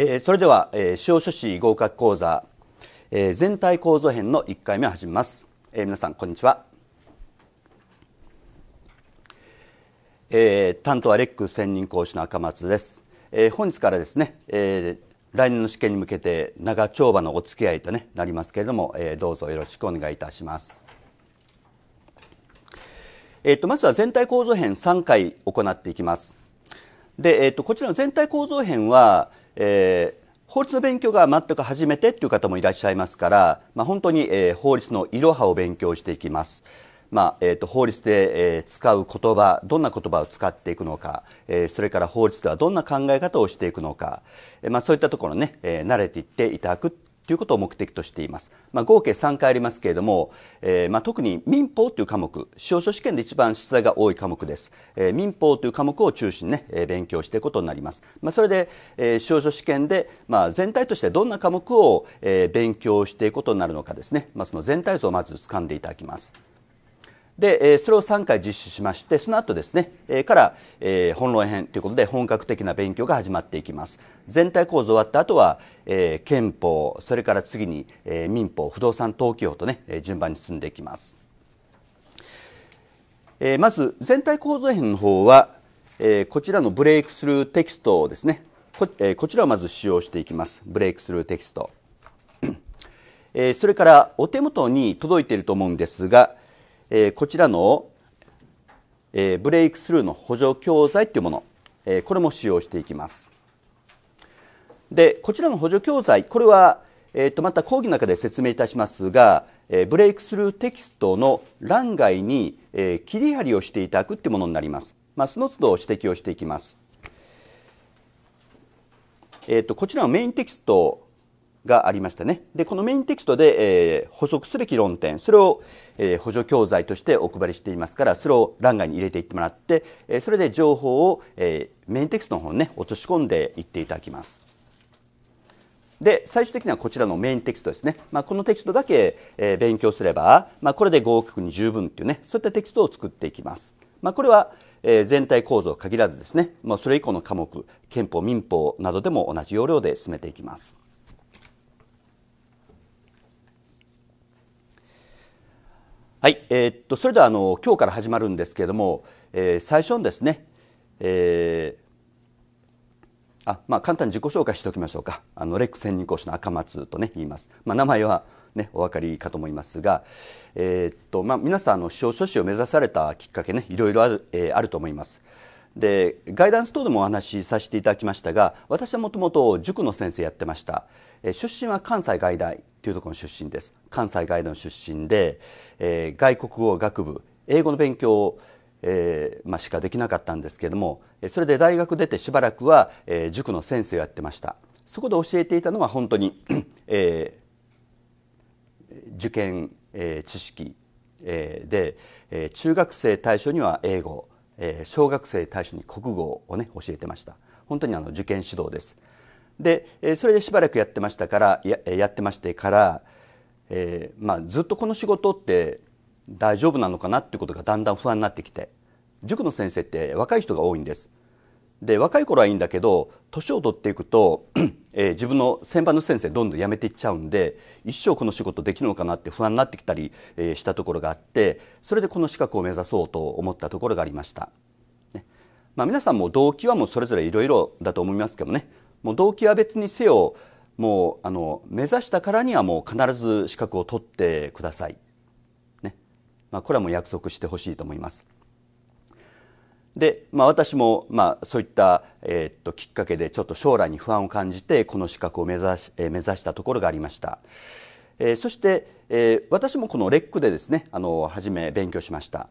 えそれでは、えー、司法書士合格講座、えー、全体構造編の1回目を始めます、えー、皆さんこんにちは、えー、担当はレック専任講師の赤松です、えー、本日からですね、えー、来年の試験に向けて長丁場のお付き合いと、ね、なりますけれども、えー、どうぞよろしくお願いいたしますえーと、まずは全体構造編3回行っていきますで、えーとこちらの全体構造編はえー、法律の勉強が全く初めてっていう方もいらっしゃいますから、まあ、本当に、えー、法律のいろはを勉強していきます。まあえーと、法律で、えー、使う言葉どんな言葉を使っていくのか、えー、それから法律ではどんな考え方をしていくのか、えーまあ、そういったところね、えー、慣れていっていただくということを目的としています。まあ、合計3回ありますけれども、えー、まあ、特に民法という科目、司法書試験で一番出題が多い科目です。えー、民法という科目を中心にね、えー、勉強していくことになります。まあ、それで、えー、司法書試験で、まあ、全体としてどんな科目を、えー、勉強していくことになるのかですね、まあ、その全体像をまず掴んでいただきます。で、えそれを3回実施しまして、その後ですね、えから、え本論編ということで本格的な勉強が始まっていきます。全体構造終わった後は、え憲法、それから次に、え民法、不動産登記法とね、え順番に進んでいきます。えまず、全体構造編の方は、えこちらのブレイクスルーテキストをですね、こ,、えこちらをまず使用していきます。ブレイクスルーテキスト。えそれからお手元に届いていると思うんですが、えー、こちらの、えー、ブレイクスルーの補助教材というもの、えー、これも使用していきますでこちらの補助教材これは、えー、とまた講義の中で説明いたしますが、えー、ブレイクスルーテキストの欄外に、えー、切り貼りをしていただくというものになります、まあ、その都度指摘をしていきます、えーとこちらのメインテキストがありましたね。で、このメインテキストで、えー、補足すべき論点、それを、えー、補助教材としてお配りしていますから、それを欄外に入れていってもらって、えー、それで情報を、えー、メインテキストの方にね、落とし込んでいっていただきます。で、最終的にはこちらのメインテキストですね。まあ、このテキストだけ、えー、勉強すれば、まあ、これで合格に十分っていうね、そういったテキストを作っていきます。まあ、これは、えー、全体構造限らずですね、まあ、それ以降の科目、憲法、民法などでも同じ要領で進めていきます。はい、えー、っとそれではあの今日から始まるんですけれども、えー、最初にですね、えー、あまあ、簡単に自己紹介しておきましょうかあのレック専任講師の赤松と、ね、言います、まあ、名前は、ね、お分かりかと思いますが、えっとまあ、皆さんあの司法書士を目指されたきっかけねいろいろある,、えあると思いますでガイダンス等でもお話しさせていただきましたが私はもともと塾の先生やってましたえ出身は関西外大というところの出身です関西外大の出身で、えー、外国語学部英語の勉強を、えーまあ、しかできなかったんですけれどもそれで大学出てしばらくは、えー、塾の先生をやってましたそこで教えていたのは本当に、えー、受験、えー、知識、えー、で、えー、中学生対象には英語、えー、小学生対象に国語をね教えてました本当にあの受験指導ですでそれでしばらくやってましたからややってましてから、えーまあ、ずっとこの仕事って大丈夫なのかなっていうことがだんだん不安になってきて塾の先生って若い人が多いんですで若い頃はいいんだけど年を取っていくと、えー、自分の先輩の先生どんどん辞めていっちゃうんで一生この仕事できるのかなって不安になってきたり、えー、したところがあってそれでこの資格を目指そうと思ったところがありました、ねまあ、皆さんも動機はもうそれぞれいろいろだと思いますけどねもう動機は別にせよもうあの目指したからにはもう必ず資格を取ってください、ねまあ、これはもう約束してほしいと思います。で、まあ、私も、まあ、そういった、えー、っときっかけでちょっと将来に不安を感じてこの資格を目指し、えー、目指したところがありました、えー、そして、えー、私もこのレックでですねあの初め勉強しました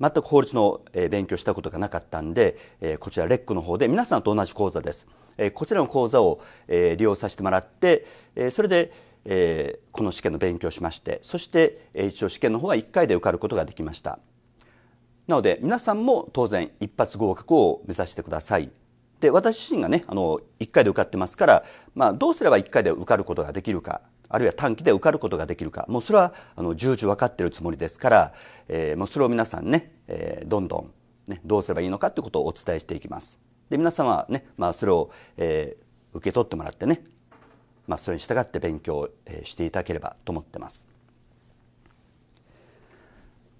全く法律の、えー、勉強したことがなかったんで、えー、こちらレックの方で皆さんと同じ講座ですえこちらの講座を、え利用させてもらって、えそれで、えこの試験の勉強しましてそして、え一応試験の方は1回で受かることができましたなので皆さんも当然一発合格を目指してくださいで私自身がねあの1回で受かってますから、まあ、どうすれば1回で受かることができるかあるいは短期で受かることができるかもうそれはあの重々分かってるつもりですから、えー、もうそれを皆さんね、えー、どんどん、ね、どうすればいいのかということをお伝えしていきます。で皆様ね、まあ、それを、えー、受け取ってもらってね、まあ、それに従って勉強、していただければと思ってます。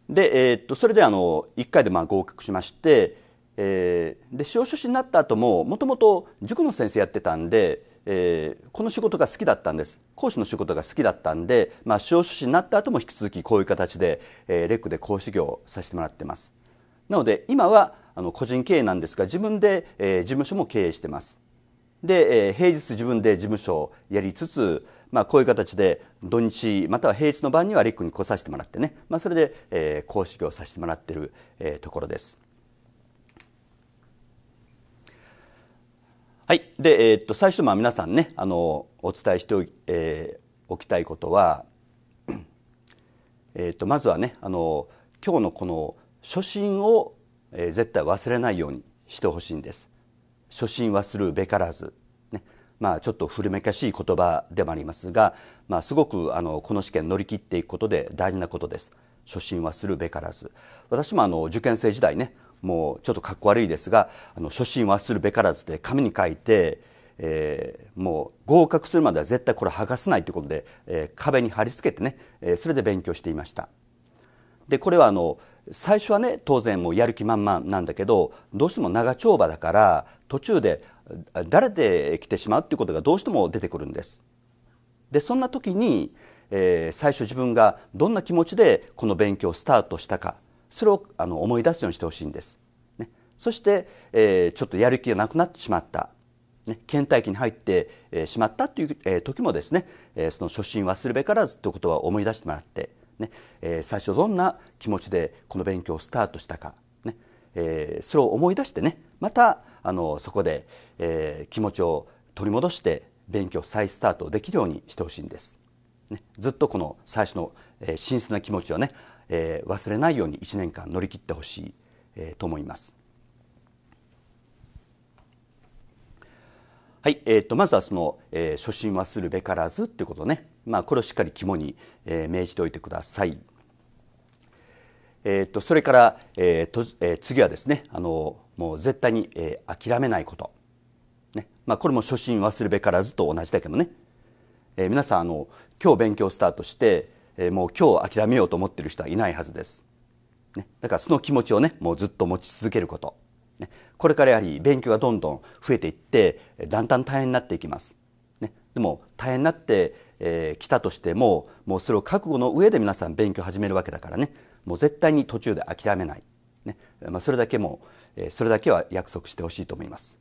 で、えー、っとそれであの1回でまあ合格しまして、えー、で司法書士になった後ももともと塾の先生やってたんで、えー、この仕事が好きだったんです講師の仕事が好きだったんで、まあ、司法書士になった後も引き続きこういう形で、えー、レックで講師業をさせてもらってますなので今はあの個人経営なんですが自分で、えー、事務所も経営してますで、えー、平日自分で事務所をやりつつ、まあ、こういう形で土日または平日の晩にはレックに来させてもらってね、まあ、それで、えー、講師業させてもらってる、えー、ところですはい。で、えー、っと、最初、まあ、皆さんね、あの、お伝えしてお,、えー、おきたいことは、えー、っと、まずはね、あの、今日のこの、初心をえー、絶対忘れないようにしてほしいんです初心はするべからず、ねまあ、ちょっと古めかしい言葉でもありますが、まあ、すごくあのこの試験乗り切っていくことで大事なことです初心はするべからず私もあの受験生時代ねもうちょっとかっこ悪いですがあの初心はするべからずで紙に書いて、えー、もう合格するまでは絶対これ剥がせないということで、えー、壁に貼り付けてね、えー、それで勉強していましたでこれはあの最初はね当然もうやる気満々なんだけどどうしても長丁場だから途中でだれてきてしまうっていうことがどうしても出てくるんです。でそんな時に、えー、最初自分がどんな気持ちでこの勉強をスタートしたかそれをあの思い出すようにしてほしいんです。ね、そして、えー、ちょっとやる気がなくなってしまった。ね、倦怠期に入って、えー、しまったっていう、えー、時もですね、えー、その初心忘るべからずということは思い出してもらってねえー、最初どんな気持ちでこの勉強をスタートしたか、ねえー、それを思い出してねまたあのそこで、えー、気持ちを取り戻して勉強再スタートできるようにしてほしいんです、ね、ずっとこの最初の、えー、神聖な気持ちをね、えー、忘れないように1年間乗り切ってほしい、えー、と思いますはい、えー、とまずはその、えー、初心はするべからずっていうことね、まあ、これをしっかり肝に、えー、銘じておいてください。えーと、それから、えーとえー、次はですねあのもう絶対に、えー、諦めないこと、ねまあ、これも初心忘るべからずと同じだけどね、えー、皆さんあの今日勉強スタートして、えー、もう今日諦めようと思ってる人はいないはずです、ね、だからその気持ちをねもうずっと持ち続けることね、これからやはり勉強がどんどん増えていってだんだん大変になっていきます。ね、でも大変になってき、えー、たとしてももうそれを覚悟の上で皆さん勉強始めるわけだからねもう絶対に途中で諦めない、ねまあ、それだけも、えー、それだけは約束してほしいと思います。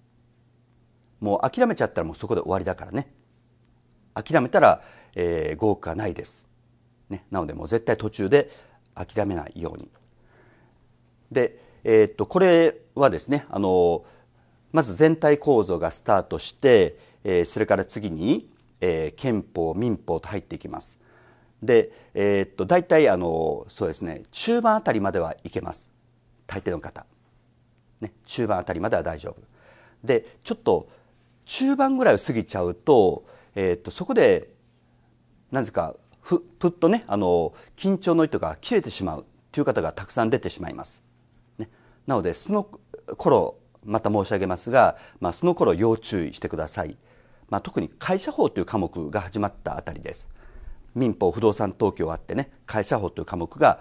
もう諦めちゃったらもうそこで終わりだからね諦めたら、えー、合格はないです、ね、なのでもう絶対途中で諦めないようにでえー、っとこれはですねあのまず全体構造がスタートして、えー、それから次に、えー、憲法民法と入っていきます。で、えー、っと大体あのそうですね中盤あたりまではいけます大抵の方、ね、中盤あたりまでは大丈夫でちょっと中盤ぐらいを過ぎちゃうと,、えー、っとそこで何ですかふっとねあの緊張の糸が切れてしまうという方がたくさん出てしまいますなのでその頃また申し上げますが、まあ、その頃要注意してください、まあ、特に会社法という科目が始まったあたりです民法不動産登記をあってね会社法という科目が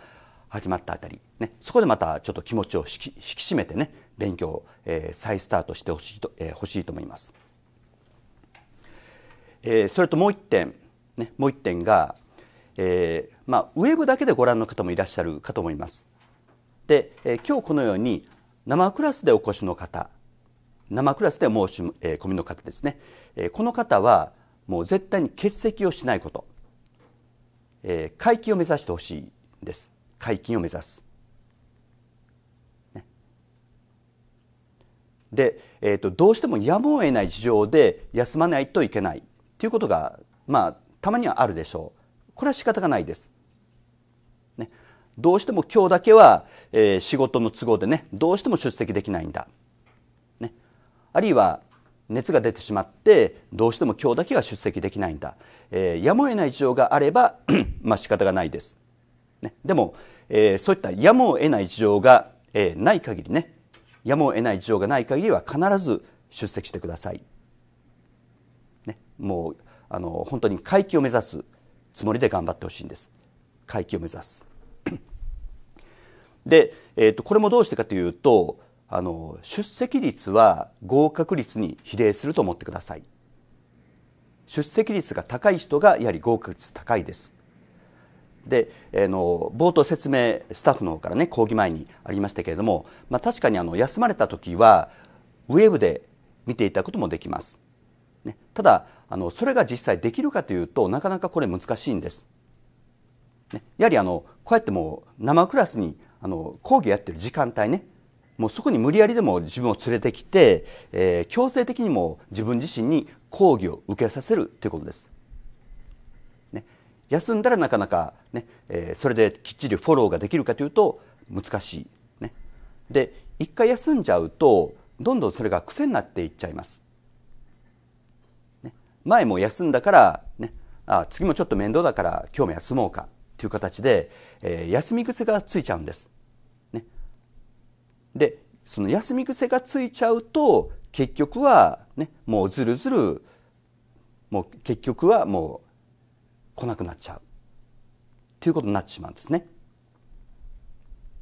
始まったあたり、ね、そこでまたちょっと気持ちを引き締めてね勉強を、えー、再スタートしてほしいと、えー、欲しいと思います、えー、それともう一点、ね、もう一点が、えーまあ、ウェブだけでご覧の方もいらっしゃるかと思いますで、え今日このように生クラスでお越しの方生クラスで申し込みの方ですね、えこの方はもう絶対に欠席をしないこと、えー、解禁を目指してほしいです解禁を目指す、で、えーと、とどうしてもやむを得ない事情で休まないといけないということがまあたまにはあるでしょうこれは仕方がないですどうしても今日だけは、えー、仕事の都合でねどうしても出席できないんだ、ね、あるいは熱が出てしまってどうしても今日だけは出席できないんだ、えー、やむを得ない事情があれば まあ仕方がないです、ね、でも、えー、そういったやむを得ない事情が、えー、ない限りねやむを得ない事情がない限りは必ず出席してください、ね、もうあの本当に回帰を目指すつもりで頑張ってほしいんです回帰を目指すで、えー、とこれもどうしてかというとあの出席率は合格率に比例すると思ってください出席率が高い人がやはり合格率高いですで、えー、の冒頭説明スタッフの方からね講義前にありましたけれども、まあ、確かにあの休まれた時はウェブで見ていたこともできます、ね、ただあのそれが実際できるかというとなかなかこれ難しいんですね、やはりあのこうやってもう生クラスにあの講義やってる時間帯ねもうそこに無理やりでも自分を連れてきて、えー、強制的にも自分自身に講義を受けさせるということです。ね、休んだらなかなかね、えー、それできっちりフォローができるかというと難しい。ね、で一回休んじゃうとどんどんそれが癖になっていっちゃいます。ね、前も休んだから、ね、あ次もちょっと面倒だから今日も休もうか。という形で、えー、休み癖がついちゃうんです。ね、でその休み癖がついちゃうと結局は、ね、もうずるずるもう結局はもう来なくなっちゃうということになってしまうんですね。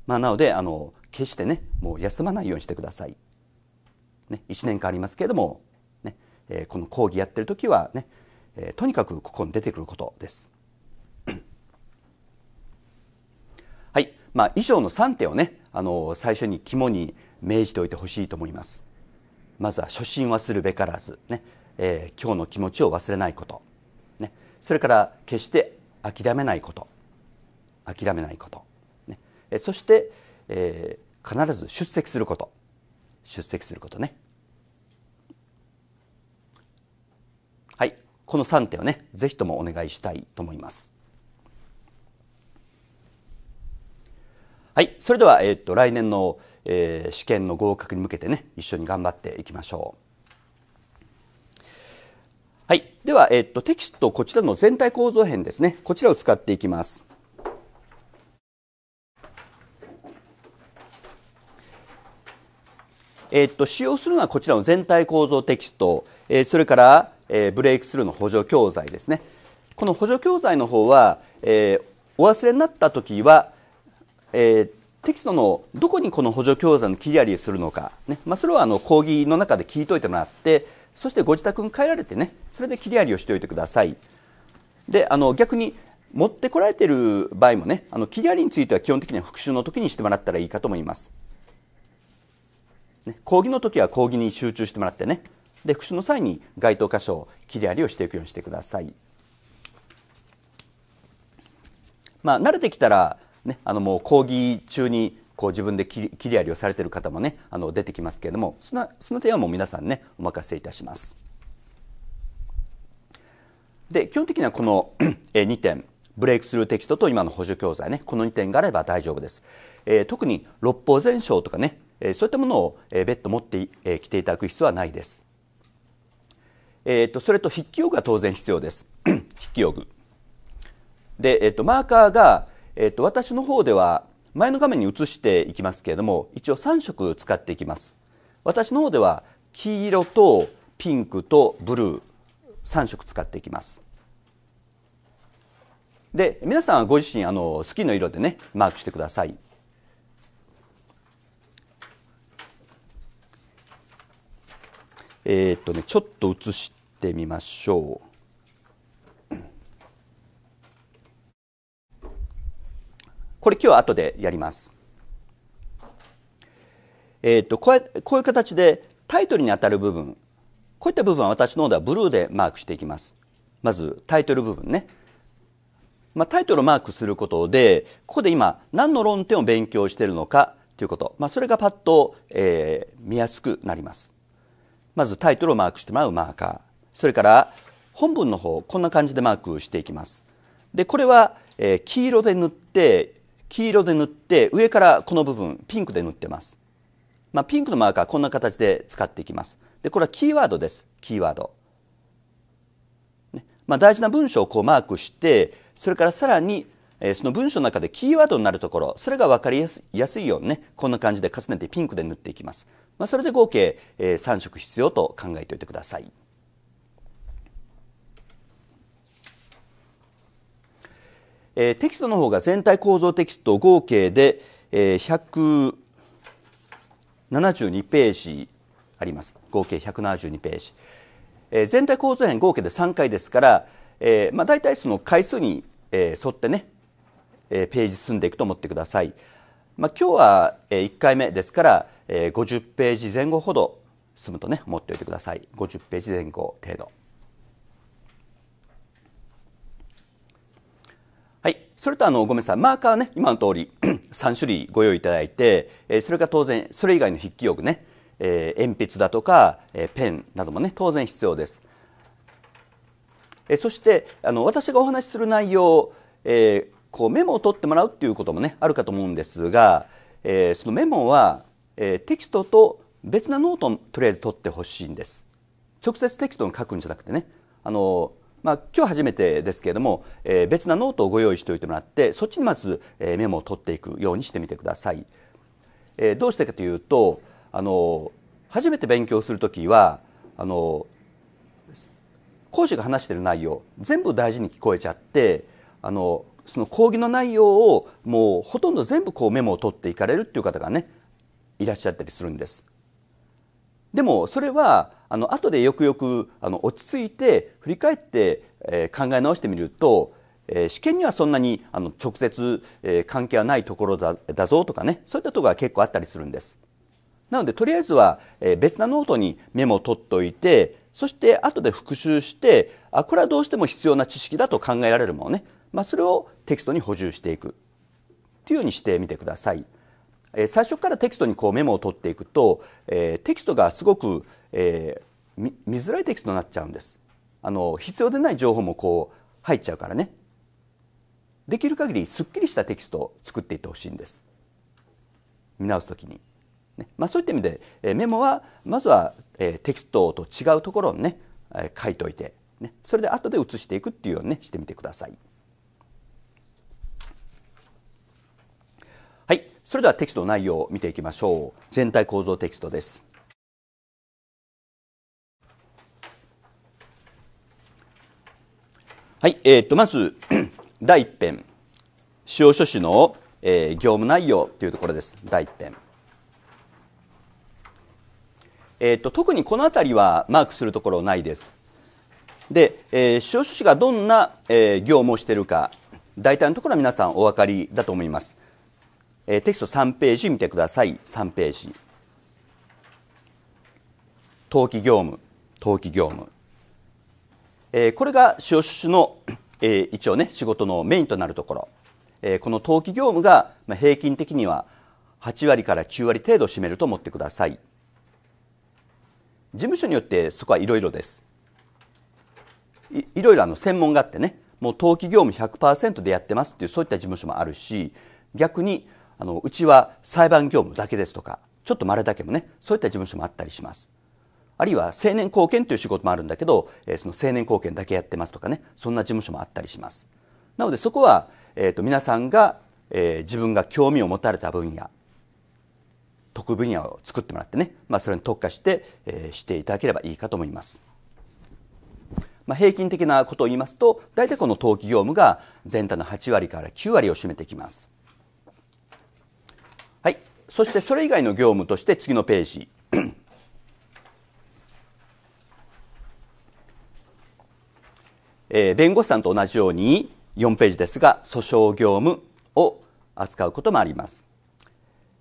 まあ、なのであの決してねもう休まないようにしてください。ね、1年間ありますけれども、ねえー、この講義やってる時はね、えー、とにかくここに出てくることです。まあ、以上の3点をねあの最初に肝に銘じておいてほしいと思いますまずは初心はするべからずね、えー、今日の気持ちを忘れないこと、ね、それから決して諦めないこと諦めないこと、ね、えそして、えー、必ず出席すること出席することねはいこの3点をねぜひともお願いしたいと思いますはい、それでは、えっ、ー、と、来年の、えー、試験の合格に向けてね、一緒に頑張っていきましょう。はい、では、えっ、ー、と、テキスト、こちらの全体構造編ですね、こちらを使っていきます。えっと、使用するのはこちらの全体構造テキスト、えー、それから、えー、ブレイクスルーの補助教材ですねこの補助教材の方は、えー、お忘れになった時はえー、テキストのどこにこの補助教材の切りありするのかね、まあ、それはあの講義の中で聞いといてもらってそしてご自宅に帰られてねそれで切りありをしておいてくださいであの逆に持ってこられている場合もねあの切りありについては基本的には復習の時にしてもらったらいいかと思います、ね、講義の時は講義に集中してもらってねで復習の際に該当箇所を切りありをしていくようにしてくださいまあ、慣れてきたらね、あのもう講義中にこう自分で切りやりをされている方もねあの出てきますけれどもそのその点はもう皆さんねお任せいたします。で基本的にはこの2 点ブレイクスルーテキストと今の補助教材ねこの2点があれば大丈夫です。えー、特に六法全書とかね、えー、そういったものを、えー、別途持ってき、えー、ていただく必要はないです。えーと、それと筆記用具は当然必要です 筆記用具で、えーとマーカーが、えっ、と、私の方では、前の画面に移していきますけれども、一応3色使っていきます。私の方では、黄色とピンクとブルー、3色使っていきます。で、皆さんはご自身、あの、好きな色でね、マークしてください。えー、っとね、ちょっと映してみましょう。これ今日は後でやります。えーと、とこうやこういう形でタイトルにあたる部分こういった部分は私の方ではブルーでマークしていきます。まずタイトル部分ね。まあ、タイトルをマークすることでここで今何の論点を勉強しているのかということ、まあ、それがパッと、えー、見やすくなります。まずタイトルをマークしてもらうマーカーそれから本文の方こんな感じでマークしていきます。でこれは、えー、黄色で塗って黄色で塗って上からこの部分ピンクで塗ってます、まあ、ピンクのマーカーこんな形で使っていきますでこれはキーワードですキーワード、ね、まあ、大事な文章をこうマークしてそれからさらに、えー、その文章の中でキーワードになるところそれが分かりやすいようにねこんな感じで重ねてピンクで塗っていきます、まあ、それで合計、えー、3色必要と考えておいてくださいえー、テキストの方が全体構造テキスト合計で、えー、172ページあります合計172ページ、えー、全体構造編合計で3回ですから、えーまあ、大体その回数に、えー、沿ってね、えー、ページ進んでいくと思ってください、まあ、今日は、えー、1回目ですから、えー、50ページ前後ほど進むとね思っておいてください50ページ前後程度それとあの、ごめんなさい、マーカーはね、今の通り3 種類ご用意いただいて、えー、それが当然、それ以外の筆記用具ね、えー、鉛筆だとか、えー、ペンなどもね、当然必要です。えー、そして、あの、私がお話しする内容、えー、こうメモを取ってもらうっていうこともね、あるかと思うんですが、えー、そのメモは、えー、テキストと別なノートをとりあえず取ってほしいんです。直接テキストに書くんじゃなくてね、あの、まあ、今日初めてですけれども、えー、別なノートをご用意しておいてもらってそっちにまず、えー、メモを取っていくようにしてみてください、えー、どうしてかというとあの初めて勉強する時はあの講師が話している内容全部大事に聞こえちゃってあのその講義の内容をもうほとんど全部こうメモを取っていかれるっていう方がねいらっしゃったりするんですでもそれはあの後でよくよくあの落ち着いて振り返って、えー、考え直してみると、えー、試験にはそんなにあの直接、えー、関係はないところだだぞとかねそういったところが結構あったりするんです。なのでとりあえずは、えー、別なノートにメモを取っておいてそして後で復習してあこれはどうしても必要な知識だと考えられるものね、まあ、それをテキストに補充していくっていうようにしてみてください。え最初からテキストにこうメモを取っていくと、えテキストがすごく、え見づらいテキストになっちゃうんですあの必要でない情報もこう入っちゃうからねできる限りすっきりしたテキストを作っていってほしいんです見直す時に、ねまあ、そういった意味で、えメモはまずは、えテキストと違うところにね、え書いておいて、ね、それで後で写していくっていうようにねしてみてください。はい、それではテキストの内容を見ていきましょう。全体構造テキストです。はい、えー、っとまず 第一編、使用書士の、えー、業務内容というところです。第一編。えー、っと特にこの辺りはマークするところないです。で、えー、使用書士がどんな、えー、業務をしているか、大体のところは皆さんお分かりだと思います。えー、テキスト3ページ見てください3ページ登記業務登記業務、えー、これが司法書士の、えー、一応ね仕事のメインとなるところ、えー、この登記業務が、まあ、平均的には8割から9割程度を占めると思ってください事務所によってそこはいろいろですいいろいろあの専門があってねもう登記業務100%でやってますっていうそういった事務所もあるし逆にあのうちは裁判業務だけですとかちょっと稀だけもねそういった事務所もあったりしますあるいは青年貢献という仕事もあるんだけど、えー、その青年貢献だけやってますとかねそんな事務所もあったりしますなのでそこは、えーと、と皆さんが、えー、自分が興味を持たれた分野得分野を作ってもらってね、まあ、それに特化して、えー、していただければいいかと思います、まあ、平均的なことを言いますと大体この登記業務が全体の8割から9割を占めてきますそしてそれ以外の業務として次のページえー、弁護士さんと同じように4ページですが訴訟業務を扱うこともあります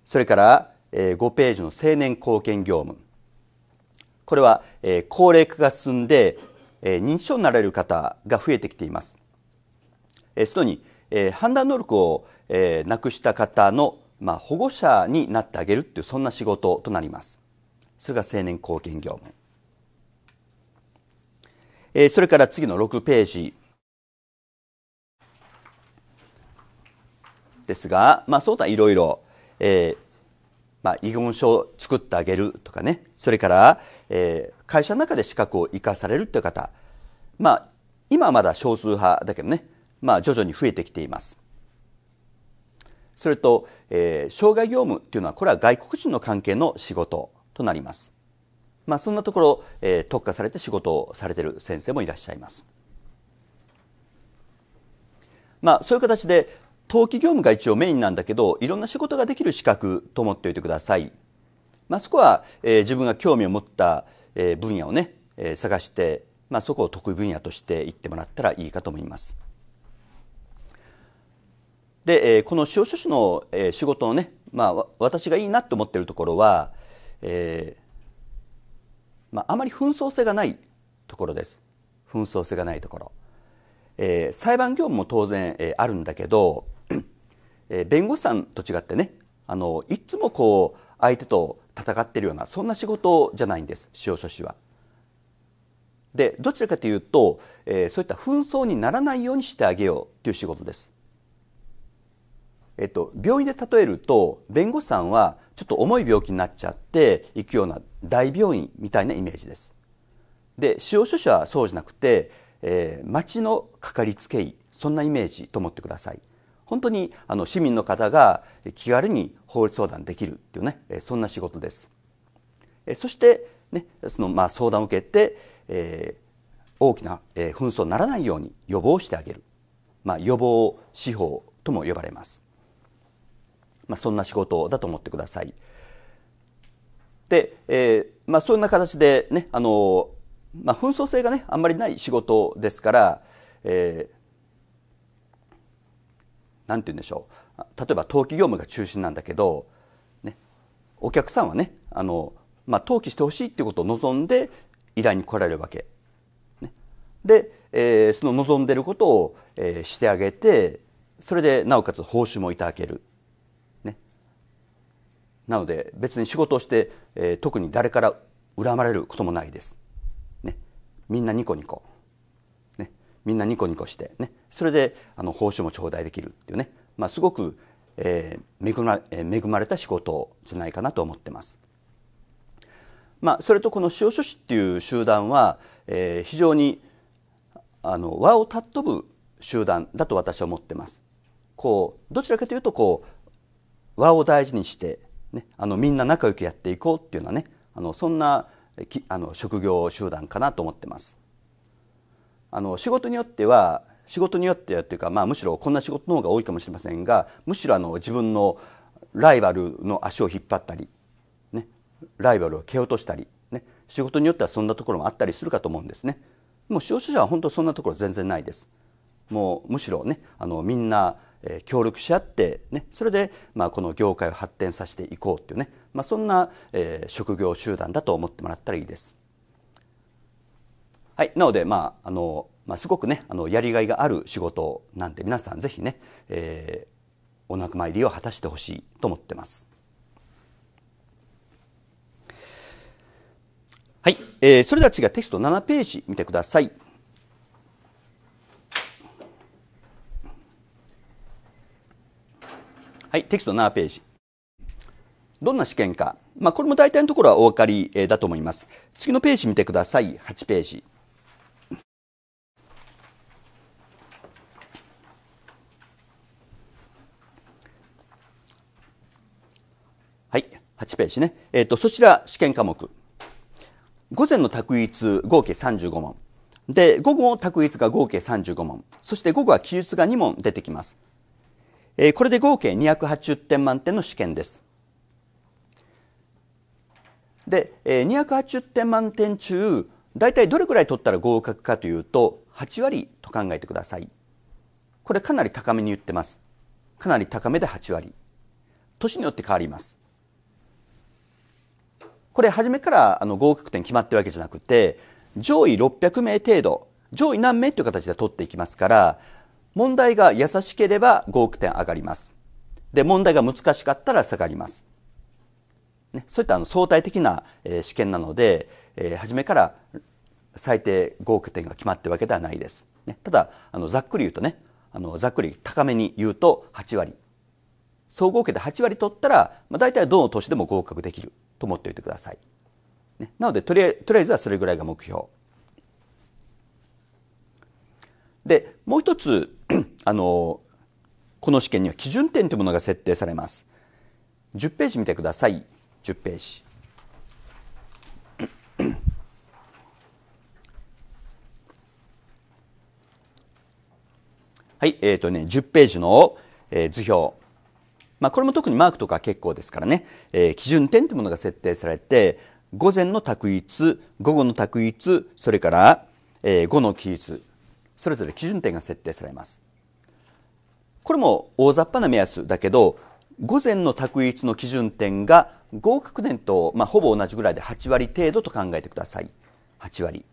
それから、えー、5ページの成年貢献業務これは、えー、高齢化が進んで、えー、認知症になられる方が増えてきていますえすで、に、えー、判断能力を、えー、なくした方のまあ、保護者になってあげるっていうそんな仕事となりますそれが青年貢献業務、えー、それから次の6ページですが、まあ、その他いろいろ、えーまあ、遺言書を作ってあげるとかねそれから、えー、会社の中で資格を生かされるという方、まあ、今はまだ少数派だけどね、まあ、徐々に増えてきていますそれと、えー、障害業務というのはこれは外国人の関係の仕事となります。まあ、そんなところ、えー、特化されて仕事をされている先生もいらっしゃいます。まあ、そういう形で登記業務が一応メインなんだけどいろんな仕事ができる資格と思っておいてください。まあ、そこは、えー、自分が興味を持った、えー、分野をね、えー、探して、まあ、そこを得意分野としていってもらったらいいかと思います。で、えー、この司法書士の、えー、仕事のね、まあ、私がいいなと思っているところは、えーまあ、あまり紛争性がないところです紛争性がないところ、えー、裁判業務も当然、えー、あるんだけど、えー、弁護士さんと違ってねあのいつもこう相手と戦っているようなそんな仕事じゃないんです司法書士は。でどちらかというと、えー、そういった紛争にならないようにしてあげようという仕事です。えっと、病院で例えると、弁護士さんはちょっと重い病気になっちゃって行くような大病院みたいなイメージです。で、使用書士はそうじゃなくて、えー、町のかかりつけ医、そんなイメージと思ってください。本当にあの市民の方が気軽に法律相談できるっていうね、えそんな仕事です。えそして、ね、そのまあ相談を受けて、えー、大きな、え紛争にならないように予防してあげる。まあ、予防司法とも呼ばれます。まあ、そんな仕事だと思ってください。で、えーまあ、そんな形でね、あのまあ、紛争性がね、あんまりない仕事ですから、えー、なんて言うんでしょう。例えば、登記業務が中心なんだけど、ね、お客さんはね、あの、まあ、登記してほしいっていうことを望んで依頼に来られるわけ。ね、で、えー、その望んでることを、えー、してあげて、それで、なおかつ報酬もいただける。なので別に仕事をして、えー、特に誰から恨まれることもないです。ね、みんなニコニコ、ね、みんなニコニコして、ね、それであの報酬も頂戴できるっていうね、まあ、すごく、えー、恵ま恵まれた仕事じゃないかなと思ってます。まあ、それとこの塩書士っていう集団は、えー、非常にあの和を尊ぶ集団だと私は思ってます。こうどちらかというとこう和を大事にしてね、あのみんな仲良くやっていこうっていうのはねあのそんなあの職業集団かなと思ってます。あの仕事によっては仕事によってはというか、まあ、むしろこんな仕事の方が多いかもしれませんがむしろあの自分のライバルの足を引っ張ったり、ね、ライバルを蹴落としたり、ね、仕事によってはそんなところもあったりするかと思うんですね。もう使用者は本当そんなところ全然ないです。もうむしろねあのみんな協力し合って、ね、それで、まあ、この業界を発展させていこうっていうね、まあ、そんな、え職業集団だと思ってもらったらいいです。はい、なので、まああのまあ、すごくねあのやりがいがある仕事なんで皆さんぜひね、えー、お仲間入りを果たしてほしいと思ってます。はい、えー、それでは次はテスト7ページ見てください。はい、テキスト7ページ。どんな試験か。まあ、これも大体のところはお分かりだと思います。次のページ見てください。8ページ。はい、8ページね。えっ、ー、と、そちら試験科目。午前の択一合計35問。で、午後も択一が合計35問。そして午後は記述が2問出てきます。えこれで合計280点満点の試験です。で、えー、280点満点中、大体どれくらい取ったら合格かというと、8割と考えてください。これかなり高めに言ってます。かなり高めで8割。年によって変わります。これ、初めからあの合格点決まってるわけじゃなくて、上位600名程度、上位何名という形で取っていきますから、問題が優しければ5億点上がります。で、問題が難しかったら下がります。ね、そういったあの相対的な、えー、試験なので、えー、初めから最低5億点が決まっているわけではないです。ね、ただ、あのざっくり言うとね、あのざっくり高めに言うと8割。総合受けで8割取ったら、まあ、大体どの年でも合格できると思っておいてください。ね、なのでとり、とりあえずはそれぐらいが目標。で、もう一つあのこの試験には基準点というものが設定されます10ページ見てください10ページ はいえーとね、10ページの、えー、図表、まあ、これも特にマークとか結構ですからね、えー、基準点というものが設定されて午前の択一午後の択一それから、えー、午の記述それぞれ基準点が設定されますこれも大雑把な目安だけど午前の択一の基準点が合格年と、まあ、ほぼ同じぐらいで8割程度と考えてください8割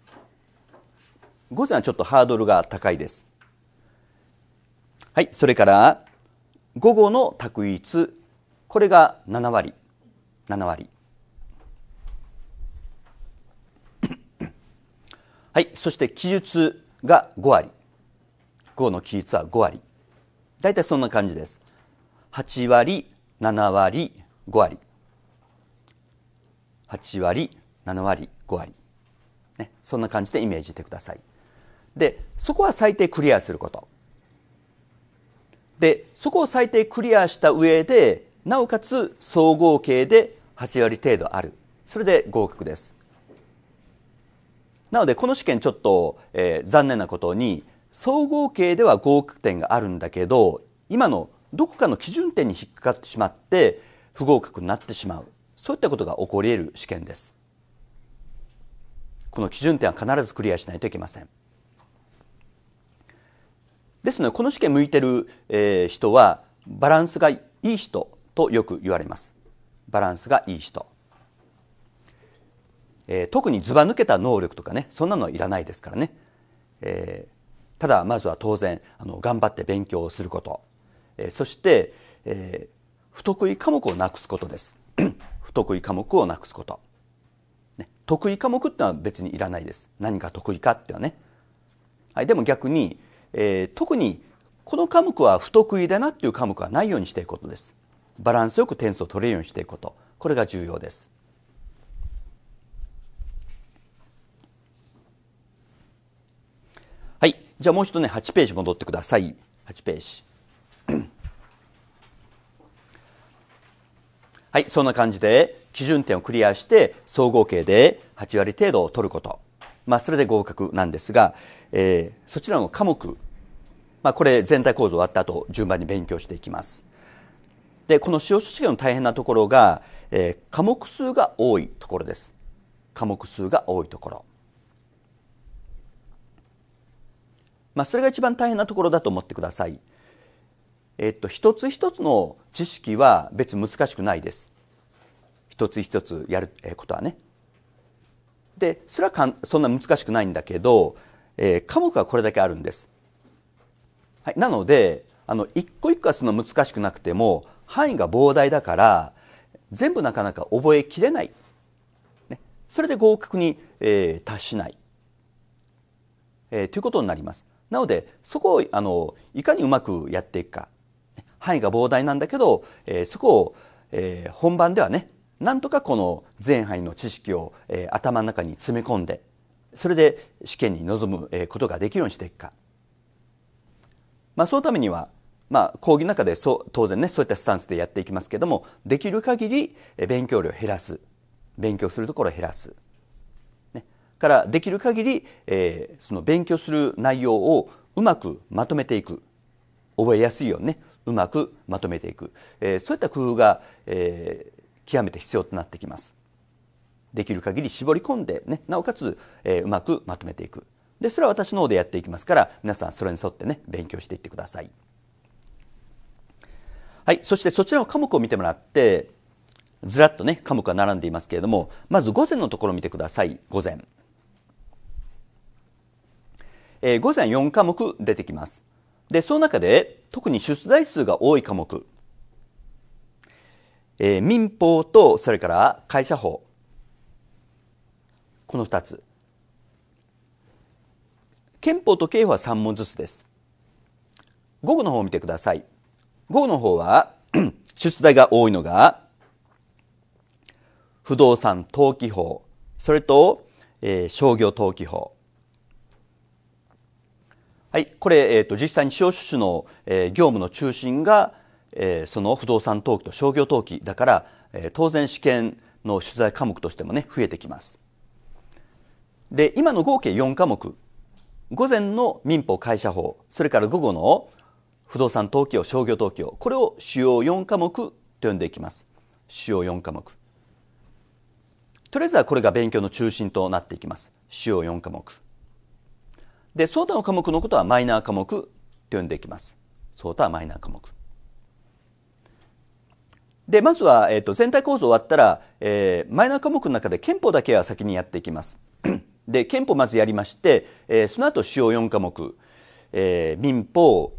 午前はちょっとハードルが高いですはいそれから午後の択一これが7割7割はいそして記述が5割午後の記述は5割大体そんな感じです8割7割5割8割7割5割、ね、そんな感じでイメージしてくださいでそこは最低クリアすることでそこを最低クリアした上でなおかつ総合計で8割程度あるそれで合格ですなのでこの試験ちょっと、えー、残念なことに総合計では合格点があるんだけど今のどこかの基準点に引っかかってしまって不合格になってしまうそういったことが起こり得る試験ですこの基準点は必ずクリアしないといけませんですのでこの試験向いてる、えー、人はバランスがいい人とよく言われますバランスがいい人、えー、特にずば抜けた能力とかねそんなのはいらないですからね、えーただまずは当然あの頑張って勉強をすること、えそして、え不得意科目をなくすことです 不得意科目をなくすこと、ね、得意科目ってのは別にいらないです何が得意かっていうのはね、はい、でも逆に、えー、特にこの科目は不得意だなっていう科目はないようにしていくことですバランスよく点数を取れるようにしていくことこれが重要ですじゃあもう一度ね8ページ戻ってください8ページ はいそんな感じで基準点をクリアして総合計で8割程度を取ること、まあ、それで合格なんですが、えー、そちらの科目、まあ、これ全体構造終わった後順番に勉強していきますでこの使用書試験の大変なところが、えー、科目数が多いところです科目数が多いところまあ、それが一番大変なところだと思ってください。えっと、一つ一つの知識は別に難しくないです。一つ一つやることはね。でそれはかんそんな難しくないんだけど、えー、科目はこれだけあるんです。はい、なのであの一個一個はそんな難しくなくても範囲が膨大だから全部なかなか覚えきれない、ね、それで合格に、えー、達しない、えー、ということになります。なのでそこをあのいかにうまくやっていくか範囲が膨大なんだけど、えー、そこを、えー、本番ではねなんとかこの全範囲の知識を、えー、頭の中に詰め込んでそれで試験に臨む、えー、ことができるようにしていくか、まあ、そのためには、まあ、講義の中でそう当然ねそういったスタンスでやっていきますけどもできる限り勉強量を減らす勉強するところを減らす。からできる限り、えー、その勉強する内容をうまくまとめていく覚えやすいようにねうまくまとめていく、えー、そういった工夫が、えー、極めて必要となってきますできる限り絞り込んで、ね、なおかつ、えー、うまくまとめていくでそれは私の方でやっていきますから皆さんそれに沿ってね勉強していってくださいはいそしてそちらの科目を見てもらってずらっとね科目が並んでいますけれどもまず午前のところを見てください午前えー、午前4科目出てきます。で、その中で特に出題数が多い科目、えー、民法とそれから会社法、この2つ。憲法と刑法は3問ずつです。午後の方を見てください。午後の方は 出題が多いのが、不動産登記法、それと、えー、商業登記法。はい、これ、えーと、実際に司法書士の、えー、業務の中心が、えー、その不動産登記と商業登記だから、えー、当然試験の取材科目としてもね増えてきますで今の合計4科目午前の民法会社法それから午後の不動産登記を商業登記をこれを主要4科目と呼んでいきます主要4科目とりあえずはこれが勉強の中心となっていきます主要4科目で、相ーの科目のことはマイナー科目と呼んでいきます。相ーはマイナー科目。で、まずは、えっ、ー、と、全体構造終わったら、えー、マイナー科目の中で憲法だけは先にやっていきます。で、憲法まずやりまして、えー、その後主要4科目、えー、民法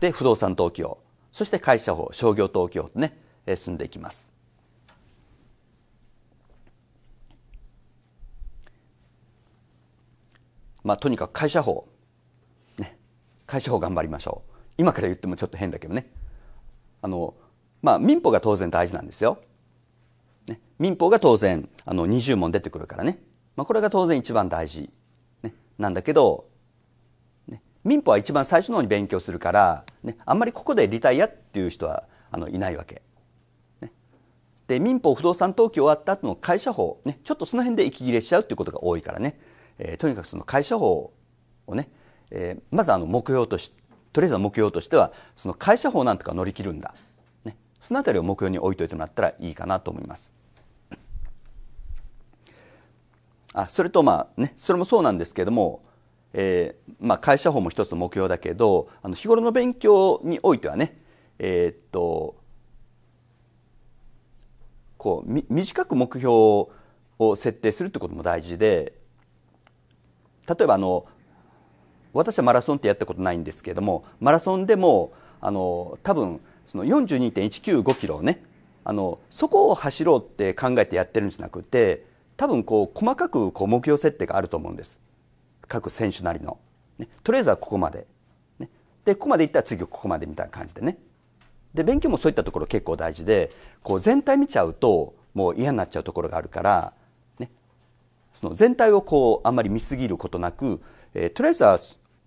で不動産登記法、そして会社法、商業登記法とね、えー、進んでいきます。まあ、とにかく会社法、ね、会社法頑張りましょう今から言ってもちょっと変だけどねあの、まあ、民法が当然大事なんですよ、ね、民法が当然あの20問出てくるからね、まあ、これが当然一番大事、ね、なんだけど、ね、民法は一番最初の方に勉強するから、ね、あんまりここでリタイアっていう人はあのいないわけ。で民法不動産登記終わった後の会社法、ね、ちょっとその辺で息切れしちゃうっていうことが多いからねえー、とにかくその会社法をね、えー、まずあの目標としとりあえずは目標としてはその会社法なんとか乗り切るんだ、ね、そのあたりを目標に置いといてもらったらいいかなと思います。あそれとまあねそれもそうなんですけれども、えーまあ、会社法も一つの目標だけどあの日頃の勉強においてはねえー、っとこうみ短く目標を設定するってことも大事で例えばあの私はマラソンってやったことないんですけれどもマラソンでもあの多分その42.195キロをねあのそこを走ろうって考えてやってるんじゃなくて多分こう細かくこう目標設定があると思うんです各選手なりの、ね、とりあえずはここまで、ね、でここまでいったら次はここまでみたいな感じでねで勉強もそういったところ結構大事でこう全体見ちゃうともう嫌になっちゃうところがあるからその全体をこうあんまり見すぎることなく、えー、とりあえずは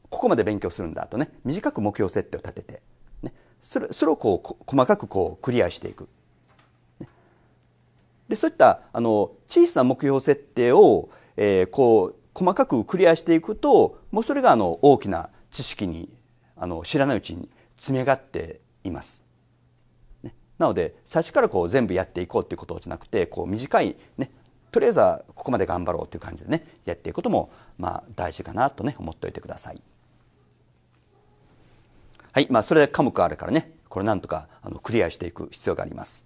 ここまで勉強するんだとね短く目標設定を立てて、ね、それそれをこう細かくこうクリアしていく。ね、でそういったあの小さな目標設定を、えー、こう細かくクリアしていくともうそれがあの大きな知識にあの知らないうちに積み上がっています。なので最初からこう全部やっていこうということじゃなくてこう短い、ね、とりあえずはここまで頑張ろうという感じでねやっていくこともまあ大事かなとね思っておいてください。はいまあ、それで科目あるからねこれなんとかあのクリアしていく必要があります。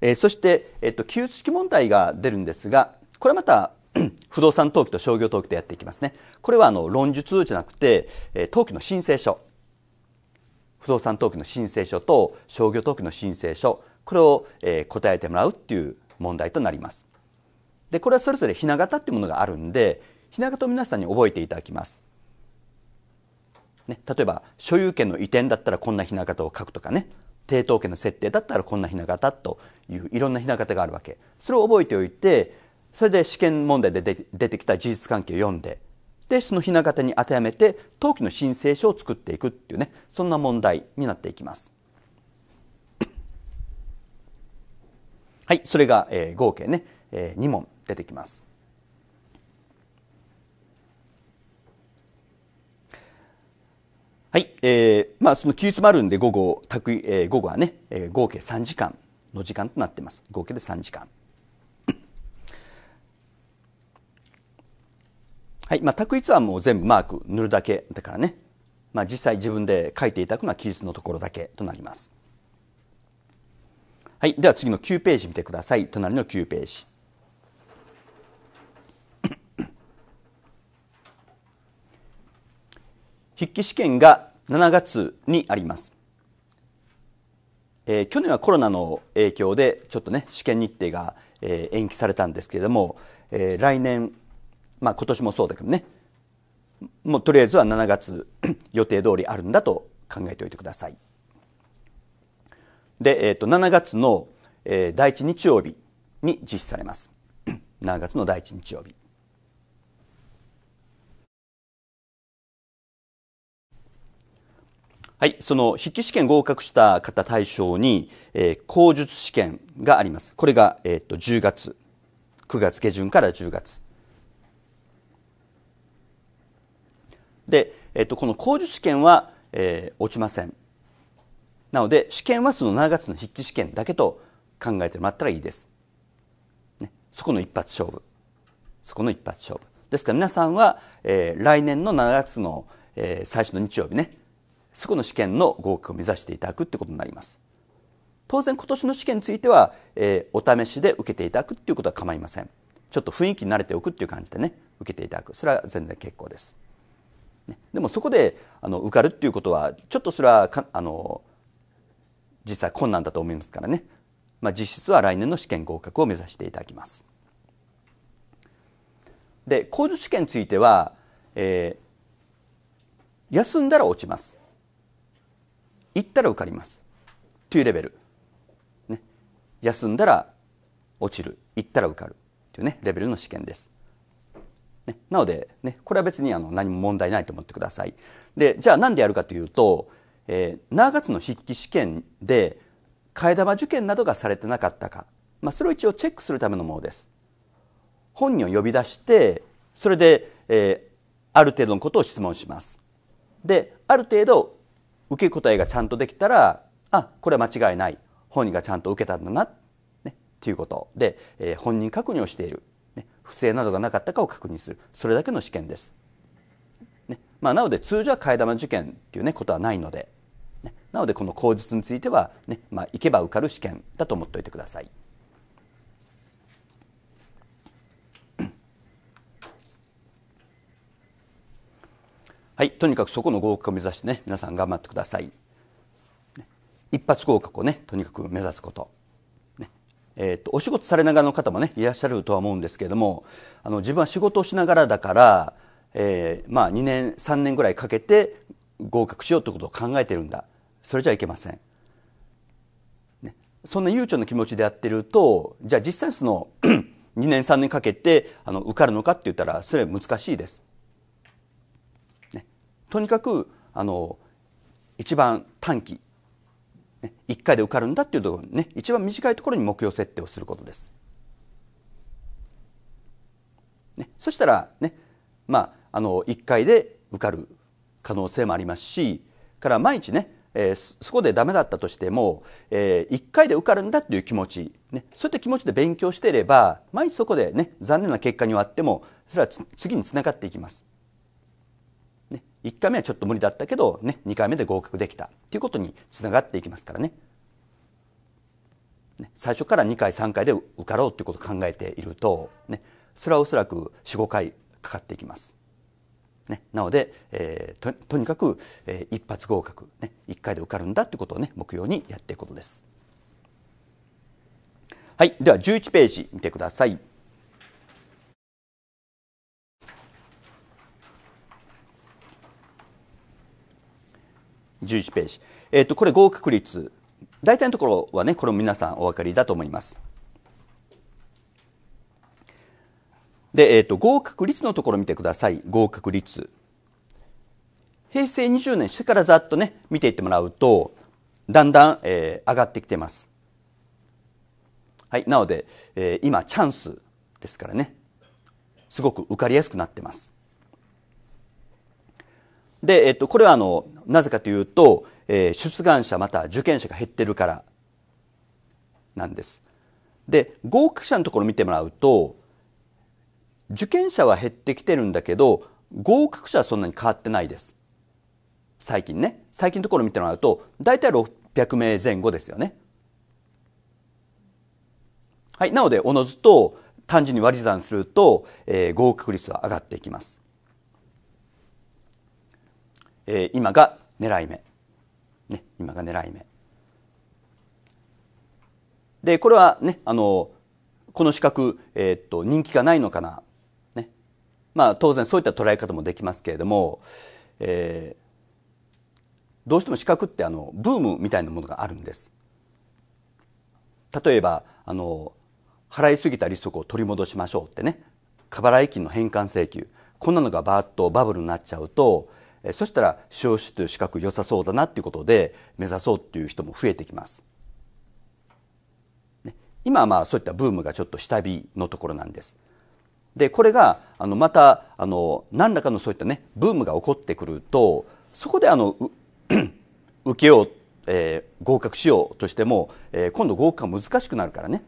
えー、そして、えっと、給付式問題が出るんですがこれはまた 不動産登記と商業登記でやっていきますねこれはあの論述じゃなくて、えー、登記の申請書不動産登記の申請書と商業登記の申請書これを、えー、答えてもらうっていう問題となりますで、これはそれぞれ雛形っていうものがあるんで、雛形を皆さんに覚えていただきます。ね、例えば、所有権の移転だったらこんなひな形を書くとかね、抵当権の設定だったらこんなひな形といういろんなひな形があるわけ。それを覚えておいて、それで試験問題で出てきた事実関係を読んで、で、そのひな形に当てはめて、登記の申請書を作っていくっていうね、そんな問題になっていきます。はい、それが、えー、合計ね、えー、2問。出てきます。はい、えー、まあその休日もあるんで午後、たくえー、午後はね、えー、合計3時間の時間となってます。合計で3時間。はい、まあ卓一はもう全部マーク塗るだけだからね。まあ実際自分で書いていただくのは記述のところだけとなります。はい、では次の9ページ見てください。隣の9ページ。筆記試験が7月にあります。えー、去年はコロナの影響でちょっとね試験日程が、えー、延期されたんですけれども、えー、来年、まあ、今年もそうだけどねもうとりあえずは7月予定通りあるんだと考えておいてくださいで、えーと、7月の、えー、第1日曜日に実施されます7 月の第1日曜日はい、その筆記試験合格した方対象に、えー、口述試験があります。これが、えーと、と10月、9月下旬から10月。で、えーと、とこの口述試験は、えー、落ちません。なので、試験はその7月の筆記試験だけと考えてもらったらいいです。ね、そこの一発勝負。そこの一発勝負。ですから皆さんは、えー、来年の7月の、えー、最初の日曜日ね、そこの試験の合格を目指していただくってことになります当然今年の試験については、えー、お試しで受けていただくということは構いませんちょっと雰囲気に慣れておくっていう感じでね受けていただくそれは全然結構です、ね、でもそこであの受かるっていうことはちょっとそれはあの実際困難だと思いますからね、まあ、実質は来年の試験合格を目指していただきますで控除試験については、えー、休んだら落ちます行ったら受かりますというレベル、ね、休んだら落ちる行ったら受かるというねレベルの試験です、ね、なので、ね、これは別にあの何も問題ないと思ってくださいでじゃあ何でやるかというと、えー、7月の筆記試験で替え玉受験などがされてなかったか、まあ、それを一応チェックするためのものです本人を呼び出してそれで、えー、ある程度のことを質問しますである程度受け答えがちゃんとできたらあこれは間違いない本人がちゃんと受けたんだな、ね、っていうことで、えー、本人確認をしている、ね、不正などがなかったかを確認するそれだけの試験です。ねまあ、なので通常は替え玉受験っていう、ね、ことはないので、ね、なのでこの口実についてはね、ねまあ、行けば受かる試験だと思っておいてください。はい、とにかくそこの合格を目指してね皆さん頑張ってください一発合格をねとにかく目指すこと,、ねえーと、とお仕事されながらの方もねいらっしゃるとは思うんですけれどもあの自分は仕事をしながらだから、えー、まあ、2年3年ぐらいかけて合格しようということを考えてるんだそれじゃいけません、ね、そんな悠長な気持ちでやってるとじゃあ実際その2 年3年かけてあの受かるのかって言ったらそれは難しいですとにかくあの一番短期1回で受かるんだっていうところにね一番短いところに目標設定をすることです。ね、そしたらね、まあ、あの1回で受かる可能性もありますしから毎日ね、えー、そこでダメだったとしても、えー、1回で受かるんだっていう気持ち、ね、そういった気持ちで勉強していれば毎日そこでね残念な結果に終わってもそれは次につながっていきます。1回目はちょっと無理だったけど、ね、2回目で合格できたっていうことにつながっていきますからね。最初から2回3回で受かろうということを考えていると、ね、それはおそらく45回かかっていきます。ね、なので、えー、ととにかく、えー、一発合格、ね、1回で受かるんだということを、ね、目標にやっていくことです。はい、では11ページ見てください。11ページ、えーと、これ合格率大体のところはねこれも皆さんお分かりだと思いますで、えーと、と合格率のところ見てください合格率平成20年してからざっとね見ていってもらうとだんだん、えー、上がってきてますはいなので、えー、今チャンスですからねすごく受かりやすくなってますで、えっと、これはあの、なぜかというと、えー、出願者また受験者が減ってるからなんです。で、合格者のところ見てもらうと、受験者は減ってきてるんだけど、合格者はそんなに変わってないです。最近ね。最近のところ見てもらうと、大体600名前後ですよね。はい。なので、おのずと単純に割り算すると、えー、合格率は上がっていきます。えー、今が狙い目、ね、今が狙い目でこれはねあのこの資格、えー、っと人気がないのかな、ねまあ、当然そういった捉え方もできますけれども、えー、どうしても資格ってあのブームみたいなものがあるんです。例えばあの払いすぎた利息を取り戻しましょうってね過払い金の返還請求こんなのがバーッとバブルになっちゃうとそしたら司法士という資格良さそうだなっていうことで目指そうっていう人も増えてきます。今はまあそういったブームがちょっと下火のところなんです。でこれがあのまたあの何らかのそういったねブームが起こってくるとそこであの 受けよう、えー、合格しようとしても、えー、今度合格が難しくなるからね。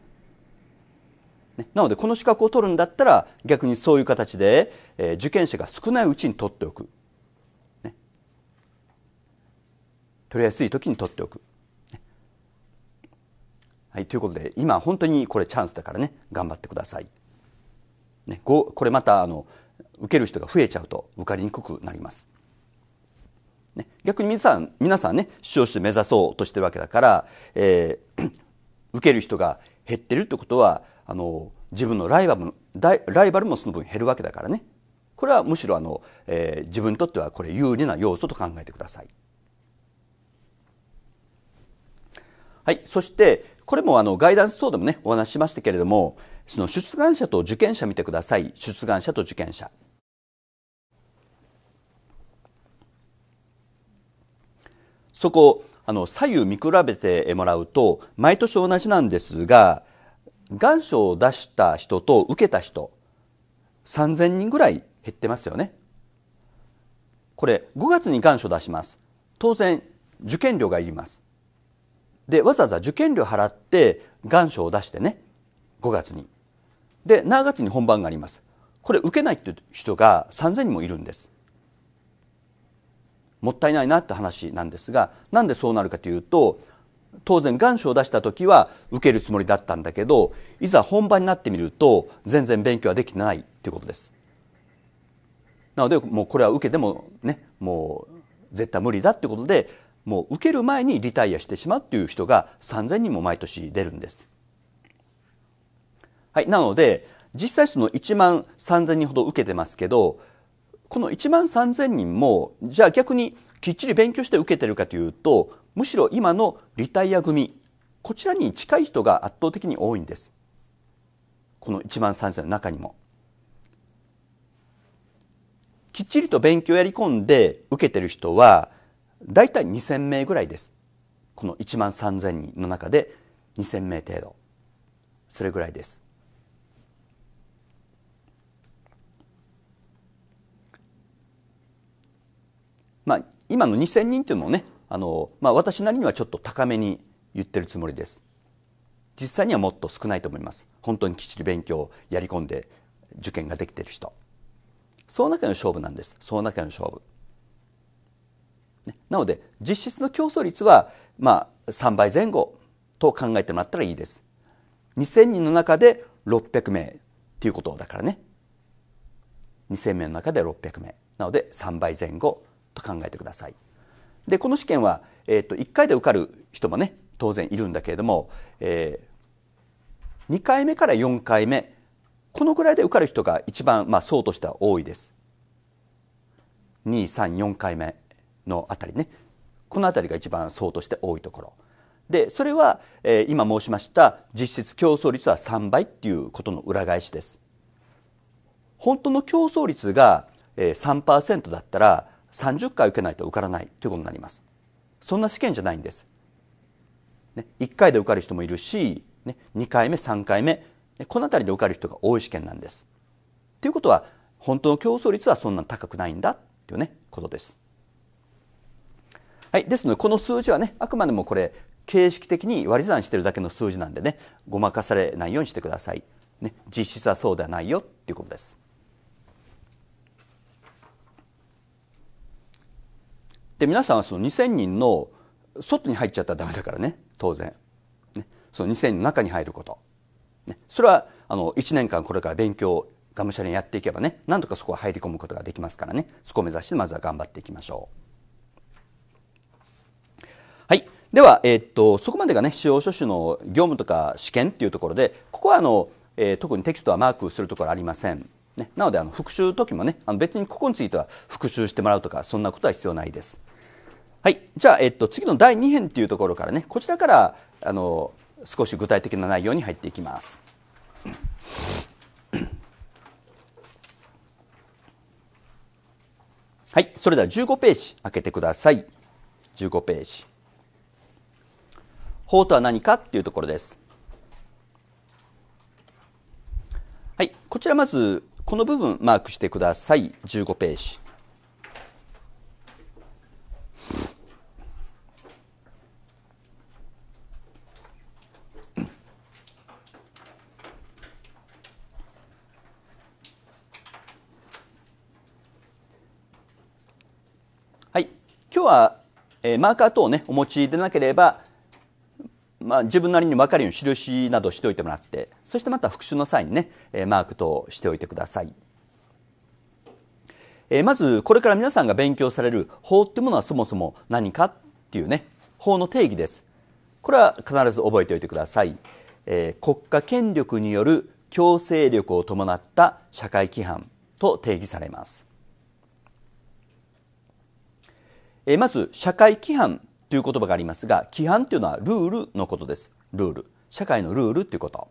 ねなのでこの資格を取るんだったら逆にそういう形で、えー、受験者が少ないうちに取っておく取りやすい時に取っておく。はい、ということで今本当にこれチャンスだからね頑張ってください。ね、これまたあの受ける人が増えちゃうと受かりにくくなります。ね、逆に皆さん皆さんね主張して目指そうとしてるわけだから、えー、受ける人が減ってるってことはあの自分のライバルもライバルもその分減るわけだからねこれはむしろあの、えー、自分にとってはこれ有利な要素と考えてください。はい、そしてこれもあのガイダンス等でもねお話ししましたけれどもその出願者と受験者見てください出願者と受験者そこあの左右見比べてもらうと毎年同じなんですが願書を出した人と受けた人3000人ぐらい減ってますよねこれ5月に願書出します当然受験料がいりますでわざわざ受験料払って願書を出してね5月にで7月に本番がありますこれ受けないって人が3000人もいるんですもったいないなって話なんですがなんでそうなるかというと当然願書を出した時は受けるつもりだったんだけどいざ本番になってみると全然勉強はできてないということですなのでもうこれは受けてもねもう絶対無理だってことでもう受ける前にリタイアしてしまうという人が3000人も毎年出るんです。はい、なので実際その1万3000人ほど受けてますけどこの1万3000人もじゃあ逆にきっちり勉強して受けてるかというとむしろ今のリタイア組こちらに近い人が圧倒的に多いんですこの1万3000の中にもきっちりと勉強やり込んで受けてる人は大体2000名ぐらいですこの1万3000人の中で2000名程度それぐらいですまあ今の2000人というのもねあの、まあ、私なりにはちょっと高めに言ってるつもりです実際にはもっと少ないと思います本当にきっちり勉強をやり込んで受験ができている人その中の勝負なんですその中の勝負なので実質の競争率はまあ3倍前後と考えてもらったらいいです2000人の中で600名っていうことだからね2000名の中で600名なので3倍前後と考えてくださいでこの試験は、えーと、と1回で受かる人もね当然いるんだけれども、えー、2回目から4回目このぐらいで受かる人が一番、まあ、層としては多いです234回目の辺りねこの辺りが一番層として多いところでそれは、えー、今申しました実質競争率は3倍っていうことの裏返しです本当の競争率が、えー、3%だったら30回受けないと受からないということになりますそんな試験じゃないんです、ね、1回で受かる人もいるし、ね、2回目3回目この辺りで受かる人が多い試験なんですということは本当の競争率はそんなに高くないんだっていうねことですはい、ですのでこの数字はねあくまでもこれ形式的に割り算してるだけの数字なんでねごまかされないようにしてください、ね、実質はそうではないよっていうことですで皆さんはその2,000人の外に入っちゃったらダメだからね当然ねその2,000人の中に入ること、ね、それはあの1年間これから勉強がむしゃらにやっていけばねなんとかそこは入り込むことができますからねそこを目指してまずは頑張っていきましょう。では、えっと、そこまでがね、司法書士の業務とか試験っていうところで、ここはあの、えー、特にテキストはマークするところありません。ね、なのであの復習の時もねあの別にここについては復習してもらうとかそんなことは必要ないです。はい、じゃあ、えっと、次の第2編っていうところからねこちらからあの少し具体的な内容に入っていきます。はい、それでは15ページ開けてください。15ページ。法とは何かっていうところです。はい、こちらまずこの部分マークしてください。15ページ。はい、今日は、えー、マーカー等をねお持ちでなければまあ、自分なりに分かるように印などしておいてもらってそしてまた復習の際にねマークとしておいてください、えー、まずこれから皆さんが勉強される法っていうものはそもそも何かっていうね法の定義ですこれは必ず覚えておいてください、えー、国家権力による強制力を伴った社会規範と定義されます、えー、まず社会規範という言葉がありますが規範というのはルールのことですルール社会のルールということ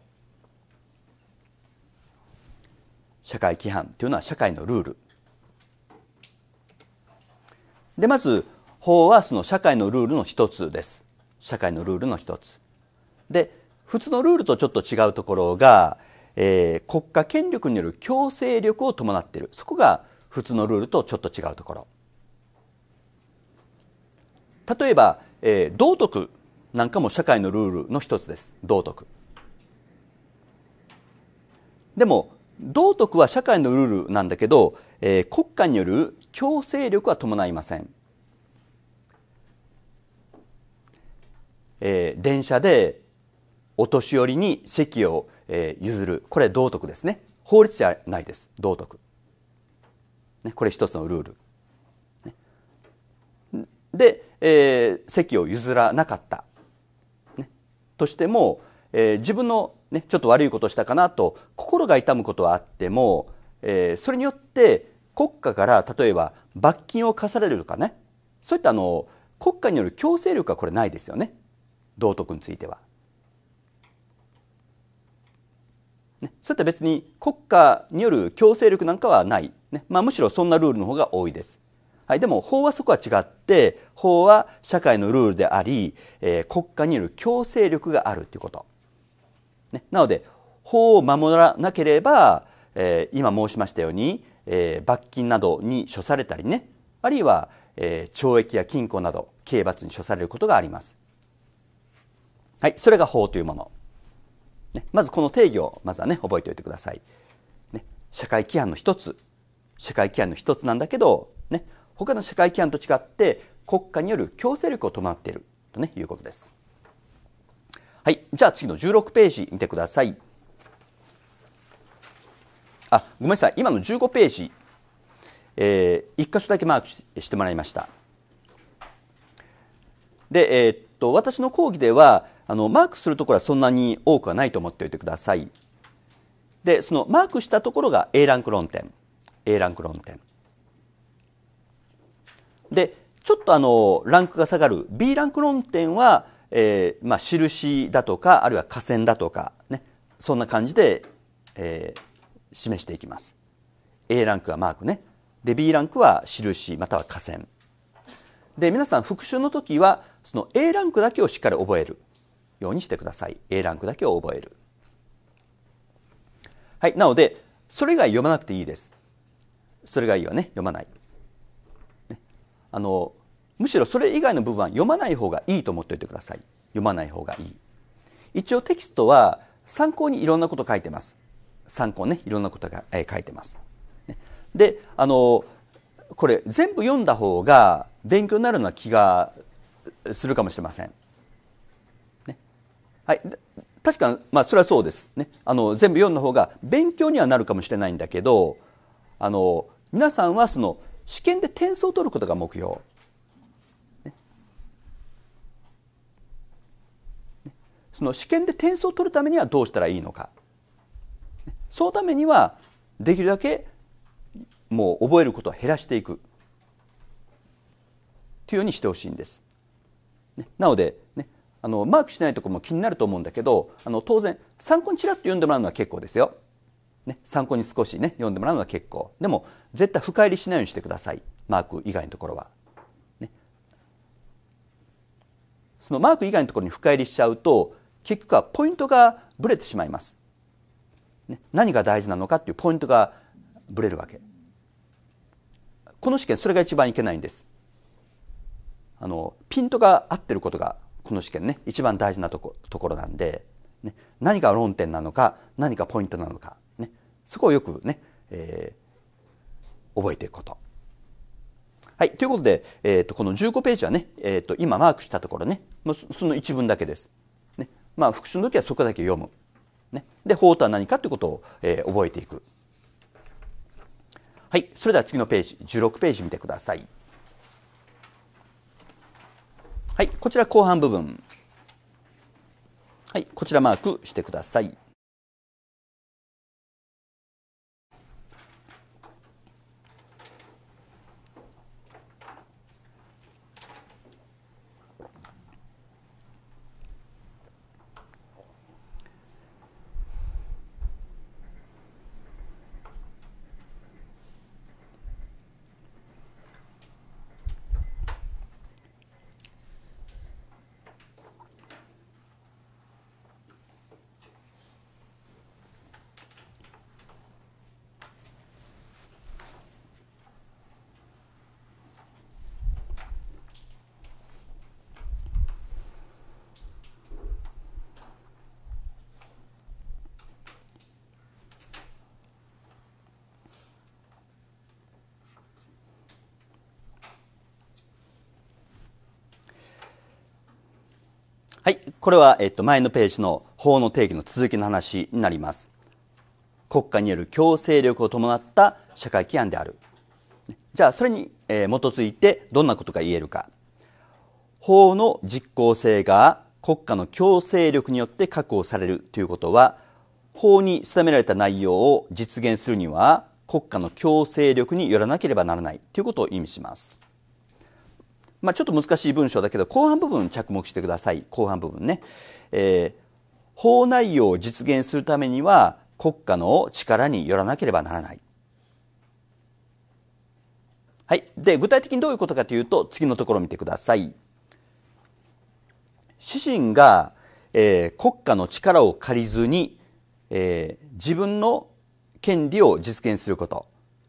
社会規範というのは社会のルールでまず法はその社会のルールの一つです社会のルールの一つで普通のルールとちょっと違うところが、えー、国家権力による強制力を伴っているそこが普通のルールとちょっと違うところ例えば、えー、道徳なんかも社会のルールの一つです道徳でも道徳は社会のルールなんだけど、えー、国家による強制力は伴いません、えー、電車でお年寄りに席を、えー、譲るこれ道徳ですね法律じゃないです道徳、ね、これ一つのルールで、えー、席を譲らなかった、ね、としても、えー、自分の、ね、ちょっと悪いことしたかなと心が痛むことはあっても、えー、それによって国家から例えば罰金を課されるとかねそういったあの国家による強制力はこれないですよね道徳については。ね、そういった別に国家による強制力なんかはない、ねまあ、むしろそんなルールの方が多いです。はい、でも法はそこは違って法は社会のルールであり、えー、国家による強制力があるということ、ね、なので法を守らなければ、えー、今申しましたように、えー、罰金などに処されたりねあるいは、えー、懲役や禁錮など刑罰に処されることがあります、はい、それが法というもの、ね、まずこの定義をまずはね覚えておいてください、ね、社会規範の一つ社会規範の一つなんだけど、ね、他の社会規範と違って国家による強制力を伴っていると、ね、いうことです。はい、じゃあ次の16ページ見てください。あ、ごめんなさい、今の15ページ、えー、一箇所だけマークしてもらいました。で、えー、っと私の講義ではあのマークするところはそんなに多くはないと思っておいてください。で、そのマークしたところが A ランク論点、A ランク論点。でちょっとあのランクが下がる B ランク論点は、えーまあ、印だとかあるいは下線だとか、ね、そんな感じで、えー、示していきます A ランクはマークねで B ランクは印または下線で皆さん復習の時はその A ランクだけをしっかり覚えるようにしてください A ランクだけを覚えるはいなのでそれ以外読まなくていいですそれがいいよね読まないあのむしろそれ以外の部分は読まない方がいいと思っておいてください読まない方がいい一応テキストは参考にいろんなこと書いてます参考ねいろんなことが、えー、書いてますであのこれ全部読んだ方が勉強になるような気がするかもしれません、ね、はい確かまあそれはそうですねあの全部読んだ方が勉強にはなるかもしれないんだけどあの皆さんはその試験で点数を取ることが目標、ね、その試験で点数を取るためにはどうしたらいいのかそのためにはできるだけもう覚えることを減らしていくというようにしてほしいんです。ね、なので、ね、あのマークしないとこも気になると思うんだけどあの当然参考にちらっと読んでもらうのは結構ですよ。ね、参考に少しね読んでもらうのは結構でも絶対深入りしないようにしてくださいマーク以外のところは、ね、そのマーク以外のところに深入りしちゃうと結局はポイントがぶれてしまいます、ね、何が大事なのかっていうポイントがぶれるわけこの試験それが一番いけないんですあのピントが合ってることがこの試験ね一番大事なとこところなんで、ね、何が論点なのか何がポイントなのか、ね、そこをよくね、えー、覚えていくこと。はい。ということで、えっ、ー、と、この15ページはね、えっ、ー、と、今マークしたところね、もうその一文だけです。ね。まあ、復習の時はそこだけ読む。ね。で、法とは何かということを、えー、覚えていく。はい。それでは次のページ、16ページ見てください。はい。こちら後半部分。はい。こちらマークしてください。これは、えっと、前のページの法の定義の続きの話になります国家による強制力を伴った社会規範であるじゃあそれに、え基づいてどんなことが言えるか法の実効性が国家の強制力によって確保されるということは法に定められた内容を実現するには国家の強制力によらなければならないということを意味しますまあ、ちょっと難しい文章だけど後半部分着目してください後半部分ね、えー、法内容を実現するためには国家の力によらなければならないはい、で具体的にどういうことかというと次のところを見てください。主人が、えー、国家の力を借りずに、えー、自分の権利を実現すること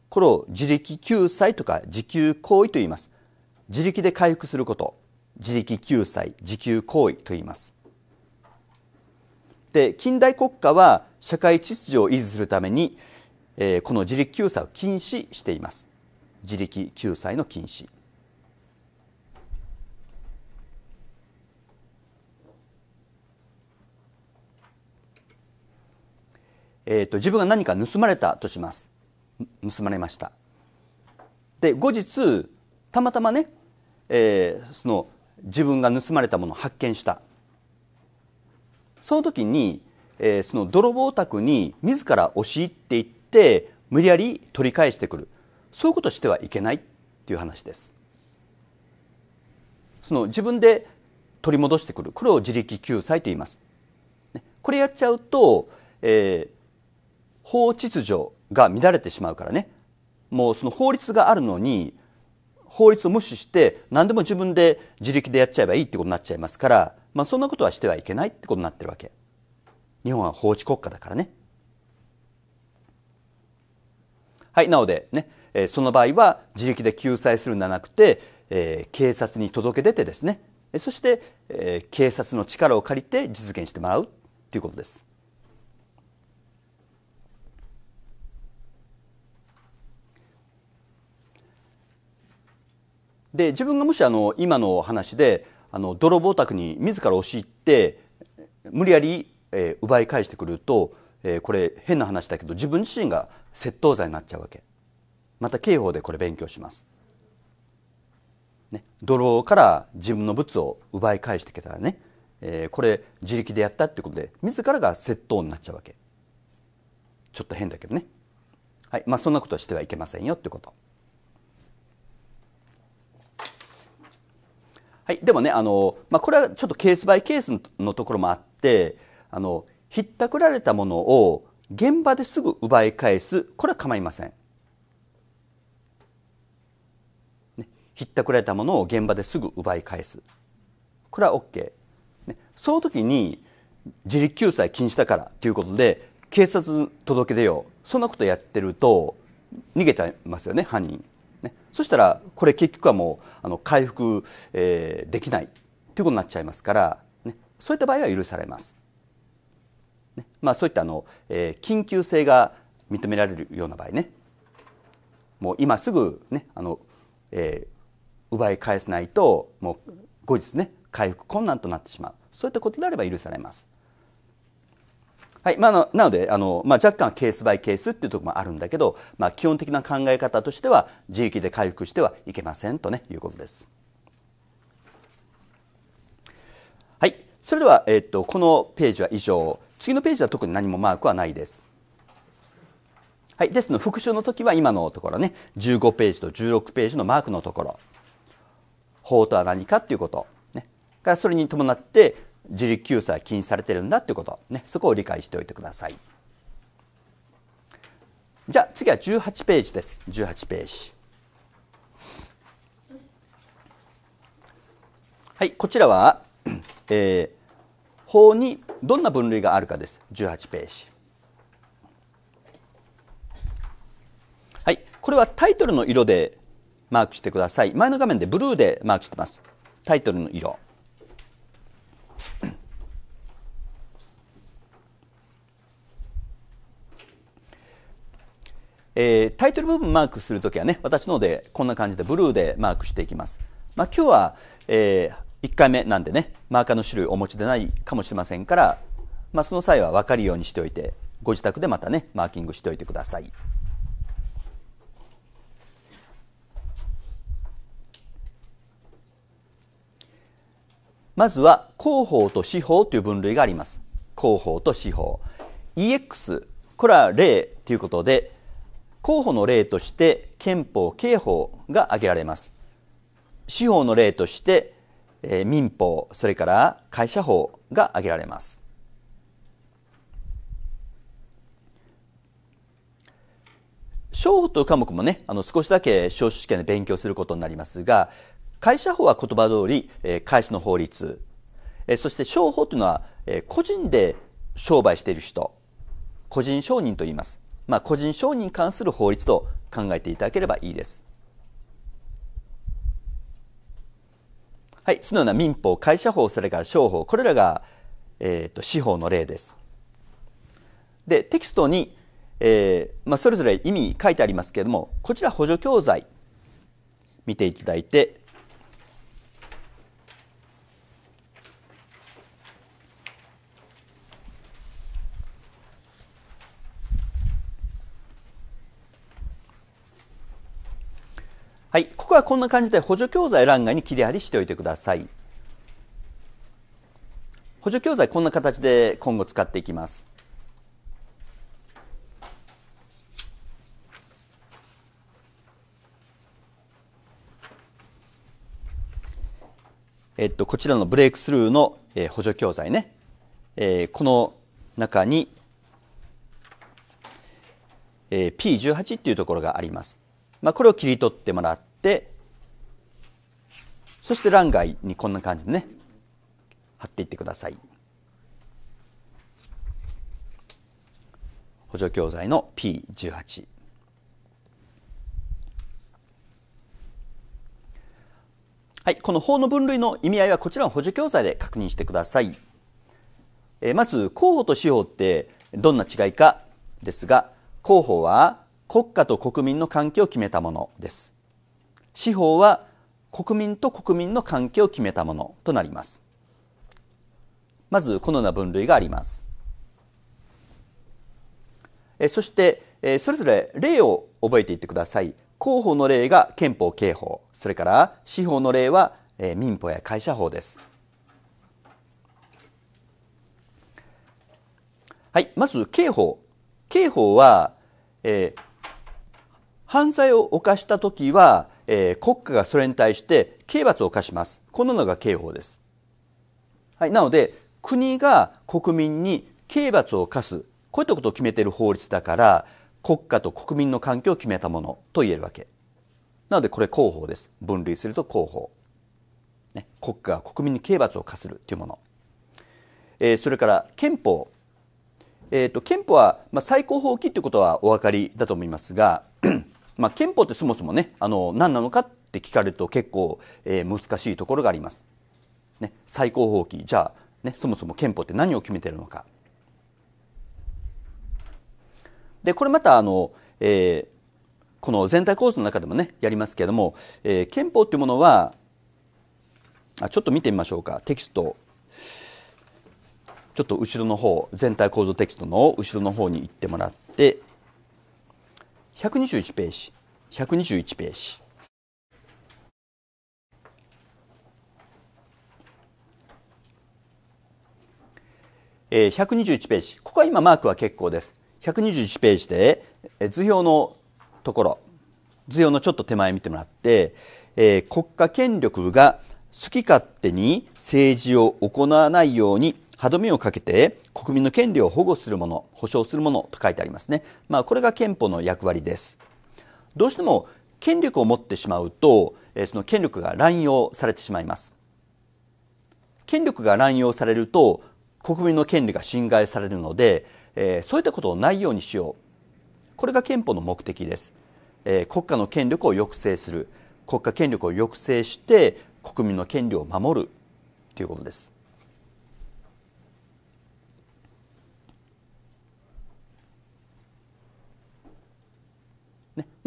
これを自力救済とか自給行為と言います自力で回復すること自力救済自給行為と言いますで近代国家は社会秩序を維持するために、えー、この自力救済を禁止しています自力救済の禁止えーと、と自分が何か盗まれたとします盗まれましたで後日たまたまね、えー、その自分が盗まれたものを発見したその時に、えー、その泥棒宅に自ら押し入っていって無理やり取り返してくるそういうことしてはいけないっていう話ですその自分で取り戻してくるこれを自力救済と言いますこれやっちゃうと、えー、法秩序が乱れてしまうからねもうその法律があるのに法律を無視して何でも自分で自力でやっちゃえばいいってことになっちゃいますから、まあ、そんなことはしてはいけないってことになってるわけ日本は法治国家だからねはいなのでね、その場合は自力で救済するんじゃなくて、えー、警察に届け出てですねそして、えー、警察の力を借りて実現してもらうっていうことですで自分がもしあの今の話であの泥棒宅に自ら押し入って無理やり、えー、奪い返してくると、えー、これ変な話だけど自分自身が窃盗罪になっちゃうわけまた刑法でこれ勉強します、ね、泥棒から自分の物を奪い返してきたらね、えー、これ自力でやったってことで自らが窃盗になっちゃうわけちょっと変だけどね、はいまあ、そんなことはしてはいけませんよってこと。はい、でもねあの、まあ、これはちょっとケースバイケースのところもあってあのひったくられたものを現場ですぐ奪い返すこれは構いません、ね、ひったくられたものを現場ですぐ奪い返すこれは OK、ね、その時に自力救済禁止だからということで警察届け出ようそんなことやってると逃げちゃいますよね犯人。ね、そしたらこれ結局はもうあの回復、えー、できないということになっちゃいますから、ね、そういった場合は許されます。ねまあ、そういったあの、えー、緊急性が認められるような場合ねもう今すぐね、あのえー、奪い返せないともう後日ね回復困難となってしまうそういったことであれば許されます。はい、まあの、なので、あの、まあ、若干ケースバイケースっていうところもあるんだけど、まあ、基本的な考え方としては、自力で回復してはいけませんとね、いうことです。はい、それでは、えっと、このページは以上。次のページは特に何もマークはないです。はい、ですの復習の時は今のところね、15ページと16ページのマークのところ。法とは何かっていうこと。ね。からそれに伴って、自力救済は禁止されてるんだっていうこと、ね、そこを理解しておいてくださいじゃあ次は18ページです18ページはいこちらは、えー、法にどんな分類があるかです18ページはいこれはタイトルの色でマークしてください前の画面でブルーでマークしてますタイトルの色えー、タイトル部分マークするときはね、私のでこんな感じでブルーでマークしていきます。まあ、今日は、えー、1回目なんでね、マーカーの種類お持ちでないかもしれませんから、まあ、その際は分かるようにしておいて、ご自宅でまたね、マーキングしておいてください。まずは広報と司法という分類があります広報と司法 EX これは例ということで広報の例として憲法刑法が挙げられます司法の例として、えー、民法それから会社法が挙げられます商法という科目もねあの少しだけ司法試験で勉強することになりますが会社法は言葉通り、えー、会社の法律、えー、そして商法というのは、えー、個人で商売している人個人商人と言います、まあ、個人商人に関する法律と考えていただければいいですはいそのような民法会社法それから商法これらが、えーと、司法の例ですでテキストに、えーまあ、それぞれ意味書いてありますけれどもこちら補助教材見ていただいてはい、ここはこんな感じで補助教材欄外に切り貼りしておいてください。補助教材こんな形で今後使っていきます。えっと、こちらのブレイクスルーの、補助教材ね、えー、この中に、えー、P18 っていうところがあります。まあ、これを切り取ってもらっしてそして欄外にこんな感じでね貼っていってください補助教材の P18 はい、この法の分類の意味合いはこちらの補助教材で確認してください、えー、まず候補と司法ってどんな違いかですが候補は国家と国民の関係を決めたものです司法は国民と国民の関係を決めたものとなりますまずこのような分類がありますそしてそれぞれ例を覚えていってください広報の例が憲法刑法それから司法の例は民法や会社法ですはい、まず刑法刑法は、えー、犯罪を犯した時はえー、国家がそれに対して刑罰を課します。こんなのが刑法です。はい、なので、国が国民に刑罰を課す、こういったことを決めている法律だから、国家と国民の関係を決めたものと言えるわけ。なので、これ広報です。分類すると広報、ね、国家が国民に刑罰を課するというもの。えー、それから憲法。えーと憲法は、まあ、最高法規ということはお分かりだと思いますがまあ、憲法ってそもそもねあの何なのかって聞かれると結構、えー、難しいところがあります。ね、最高法規じゃあ、ね、そもそも憲法って何を決めてるのか。でこれまたあの、えー、この全体構図の中でもねやりますけれども、えー、憲法っていうものはあちょっと見てみましょうかテキストちょっと後ろの方全体構造テキストの後ろの方に行ってもらって121ページ121ページえー、121ページここは今マークは結構です121ページで、えー、図表のところ図表のちょっと手前見てもらって、えー、国家権力が好き勝手に政治を行わないように歯止めをかけて国民の権利を保護するもの、保障するものと書いてありますね。まあ、これが憲法の役割です。どうしても権力を持ってしまうと、その権力が乱用されてしまいます。権力が乱用されると国民の権利が侵害されるので、えー、そういったことをないようにしようこれが憲法の目的です、えー、国家の権力を抑制する国家権力を抑制して国民の権利を守るということです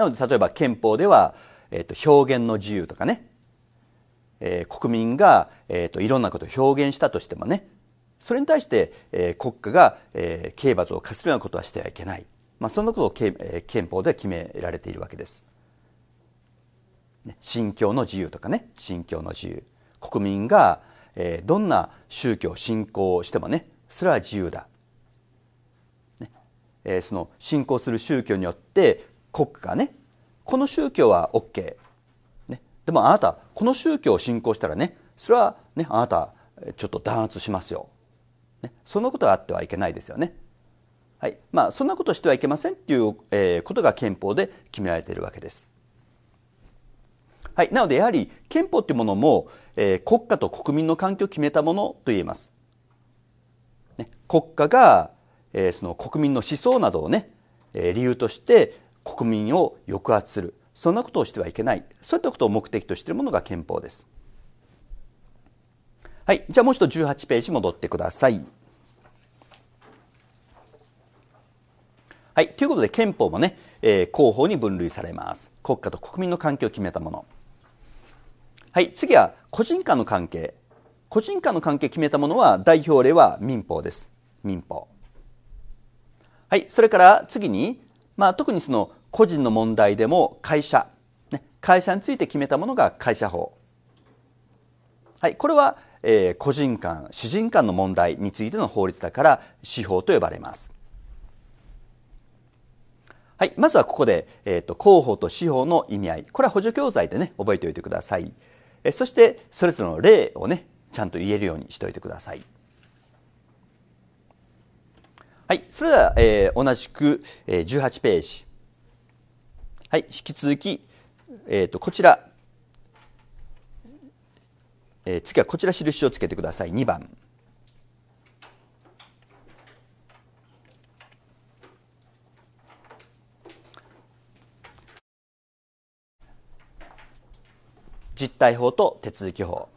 なので例えば憲法では、えーと、表現の自由とかね、えー、国民が、えーと、いろんなことを表現したとしてもねそれに対して、えー、国家が、えー、刑罰を課すようなことはしてはいけない、まあ、そんなことを、えー、憲法では決められているわけです。信教の自由とかね信教の自由国民が、えー、どんな宗教信仰をしてもねそれは自由だ、ねえー、その信仰する宗教によって国家ねこの宗教は OK、ね、でもあなたこの宗教を信仰したらねそれはねあなたちょっと弾圧しますよ、ね、そんなことはあってはいけないですよねはいまあ、そんなことしてはいけませんっていう、えことが憲法で決められているわけです。はい、なのでやはり憲法というものも、えー、国家と国民の関係を決めたものと言えます。ね、国家が、えー、その国民の思想などをね、え理由として国民を抑圧するそんなことをしてはいけないそういったことを目的としているものが憲法です。はい、じゃあもう一度18ページ戻ってください。はい、ということで憲法もね、えー、広報に分類されます。国家と国民の関係を決めたもの。はい、次は個人間の関係。個人間の関係を決めたものは代表例は民法です。民法。はい、それから次にまあ、特にその個人の問題でも会社、ね、会社について決めたものが会社法、はい、これは、えー、個人間主人間の問題についての法律だから司法と呼ばれます。はい、まずはここで、えーと、広報と司法の意味合いこれは補助教材でね覚えておいてください、えそしてそれぞれの例をねちゃんと言えるようにしておいてください。はい、それでは、えー、同じく、えー、18ページ、はい、引き続き、えーと、こちら、えー、次はこちら印をつけてください2番。実態法と手続き法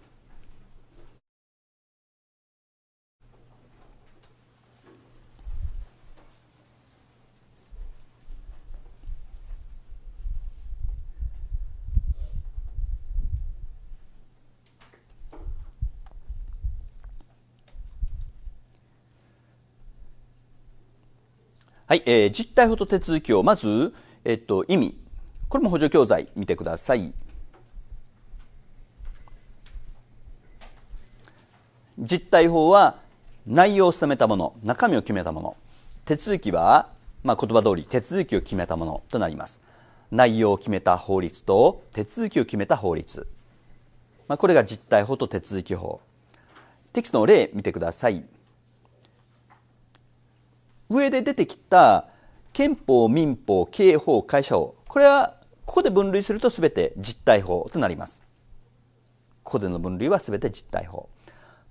はい、えー、実態法と手続きをまず、えっと、意味これも補助教材見てください実態法は内容を定めたもの中身を決めたもの手続きは、まあ、言葉通り手続きを決めたものとなります内容を決めた法律と手続きを決めた法律、まあ、これが実態法と手続き法テキストの例見てください上で出てきた憲法、民法、刑法、会社法、これはここで分類すると全て実体法となります。ここでの分類は全て実体法。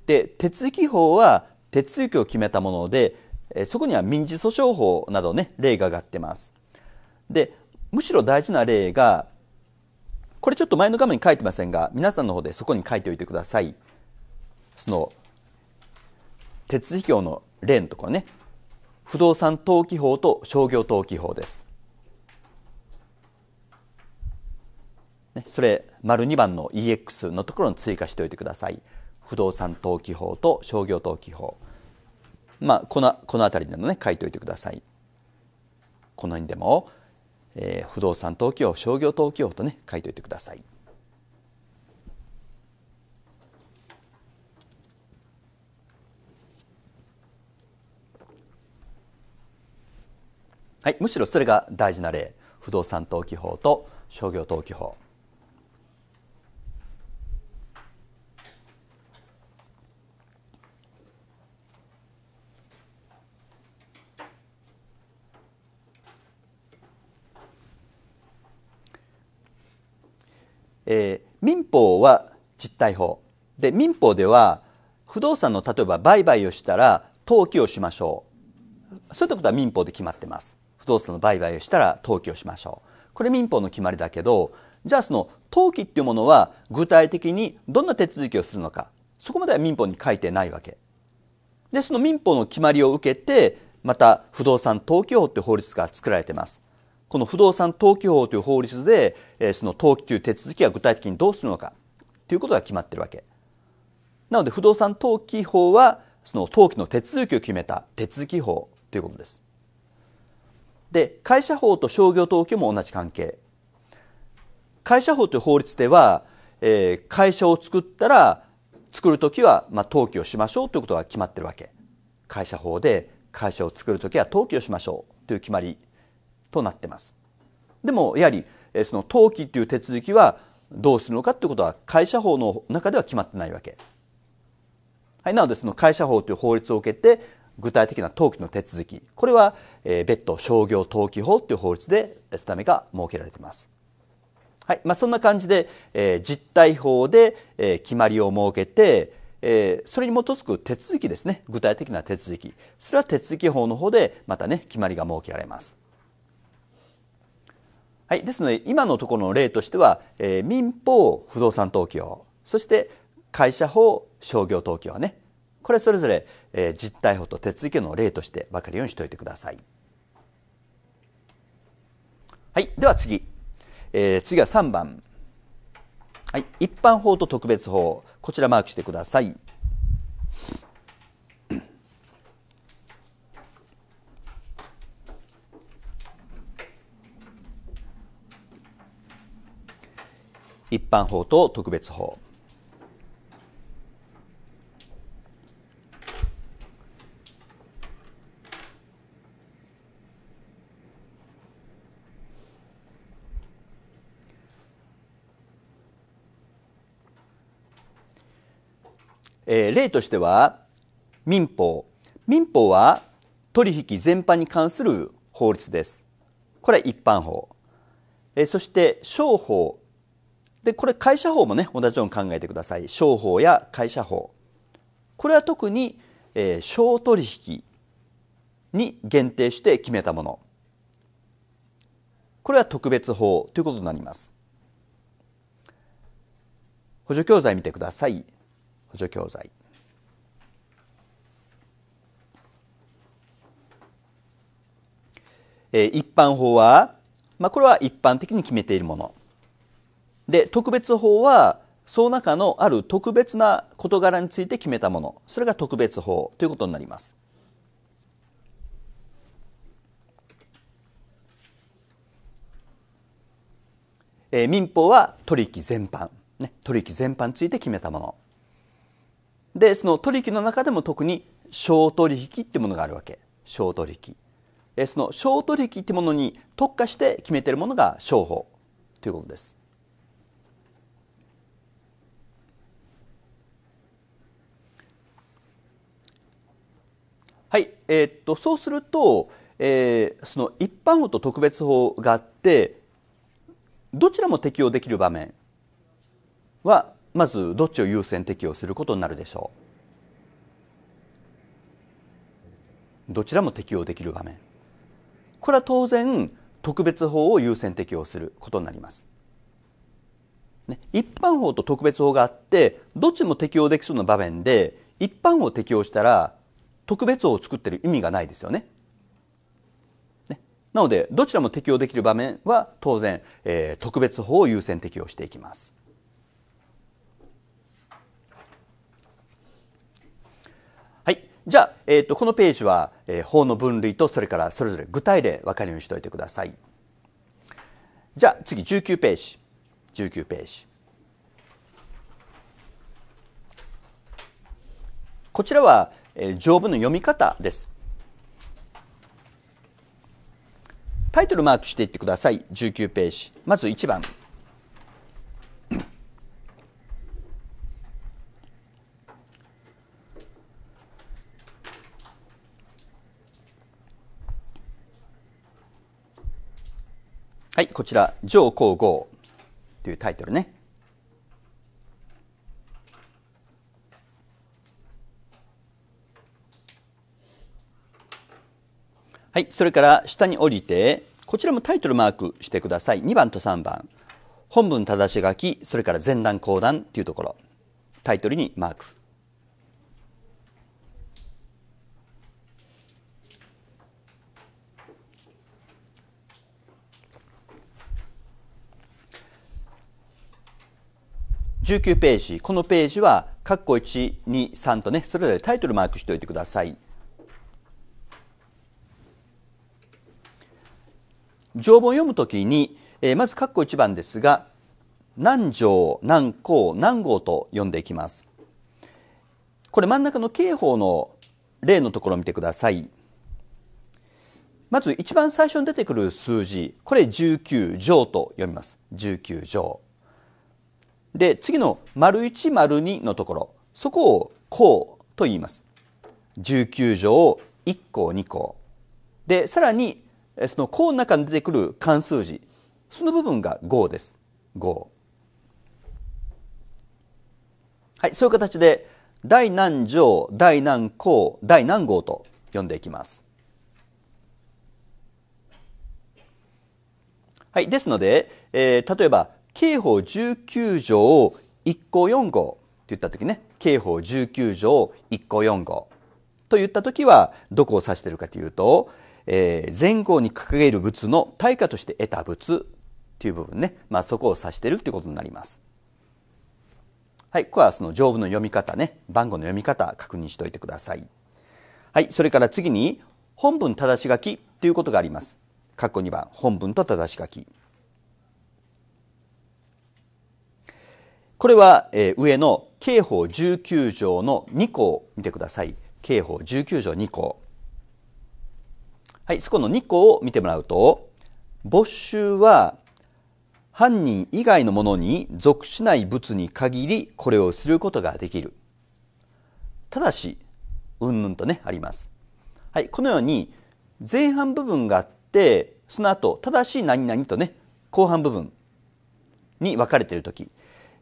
で、手続き法は手続きを決めたもので、そこには民事訴訟法などね、例が上がってます。で、むしろ大事な例が、これちょっと前の画面に書いてませんが、皆さんの方でそこに書いておいてください。その、手続き法の例のところね、不動産登記法と商業登記法です、ね、それ丸2番の EX のところに追加しておいてください不動産登記法と商業登記法まあこのこの辺りなのね書いておいてくださいこの辺でも、えー、不動産登記法商業登記法とね書いておいてくださいはい、むしろそれが大事な例不動産登記法と商業登記法えー、民法は実態法で民法では不動産の例えば売買をしたら登記をしましょうそういったことは民法で決まってます不動産の売買をしたら登記をしましょうこれ民法の決まりだけどじゃあその登記っていうものは具体的にどんな手続きをするのかそこまでは民法に書いてないわけでその民法の決まりを受けてまた不動産登記法っていう法律が作られていますこの不動産登記法という法律で、えその登記という手続きは具体的にどうするのかということが決まってるわけなので不動産登記法はその登記の手続きを決めた手続き法ということですで会社法と商業登記も同じ関係会社法という法律では、えー、会社を作ったら作る時は、まあ、登記をしましょうということが決まってるわけ会社法で会社を作る時は登記をしましょうという決まりとなってますでもやはり、えー、その登記という手続きはどうするのかということは会社法の中では決まってないわけ、はい、なのでその会社法という法律を受けて具体的な登記の手続きこれは、え別途商業登記法という法律でスタメが設けられています。はいまあ、そんな感じで、えー、実態法で、えー、決まりを設けて、えー、それに基づく手続きですね具体的な手続きそれは手続き法の方でまたね決まりが設けられます。はい、ですので今のところの例としては、えー、民法不動産登記法そして会社法商業登記法ねこれそれぞれ、えー、実逮捕と手続きの例として分かるようにしておいてください。はい、では次、えー、次は3番、はい、一般法と特別法こちらマークしてください。一般法と特別法。えー、例としては民法民法は取引全般に関する法律ですこれは一般法、えー、そして商法でこれ会社法もね同じように考えてください商法や会社法これは特に、えー、商取引に限定して決めたものこれは特別法ということになります補助教材見てください補助教材一般法は、まあ、これは一般的に決めているもので特別法はその中のある特別な事柄について決めたものそれが特別法ということになりますえ民法は取引全般、ね、取引全般について決めたものでその取引の中でも特に商取引ってものがあるわけ商取引えその商取引ってものに特化して決めているものが商法ということですはい、えー、っとそうすると、えー、その一般法と特別法があってどちらも適用できる場面はまずどっちを優先適用することになるでしょうどちらも適用できる場面これは当然特別法を優先適用することになります、ね、一般法と特別法があってどっちも適用できそうな場面で一般法を適用したら特別法を作ってる意味がないですよねなのでどちらも適用できる場面は当然、えー、特別法を優先適用していきます。じゃあ、えーと、このページは、えー、法の分類とそれからそれぞれ具体例分かるようにしておいてくださいじゃあ次19ページ19ページこちらは、えー、条文の読み方ですタイトルマークしていってください19ページまず1番「はい、こちら、上皇后というタイトルね。はい、それから下に降りて、こちらもタイトルマークしてください。2番と3番。本文正し書き、それから前段後段というところ、タイトルにマーク。19ページこのページは括弧123とねそれぞれタイトルマークしておいてください条文を読むときに、えー、まず括弧1番ですが何条何項、何号と読んでいきますこれ真ん中の刑法の例のところを見てくださいまず一番最初に出てくる数字これ19条と読みます19条で、次の丸1丸2のところ、そこを項と言います。19条1項2項。で、さらに、その項の中に出てくる関数字、その部分が5です。5。はい、そういう形で、第何条、第何項、第何号と呼んでいきます。はい、ですので、えー、例えば、刑法19条1項4号といった時ね刑法19条1項4号といった時はどこを指しているかというと、えー、前後に掲げる物の対価として得た物という部分ね、まあ、そこを指しているということになります。はい、ここはその条文の読み方ね、番号の読み方確認しておいてください。はい、それから次に本文正し書きということがあります。括弧2番、本文と正し書き。これは、え上の刑法19条の2項を見てください刑法19条2項はいそこの2項を見てもらうと没収は犯人以外のものに属しない物に限りこれをすることができるただしうんぬんとねありますはいこのように前半部分があってその後ただし何々とね後半部分に分かれている時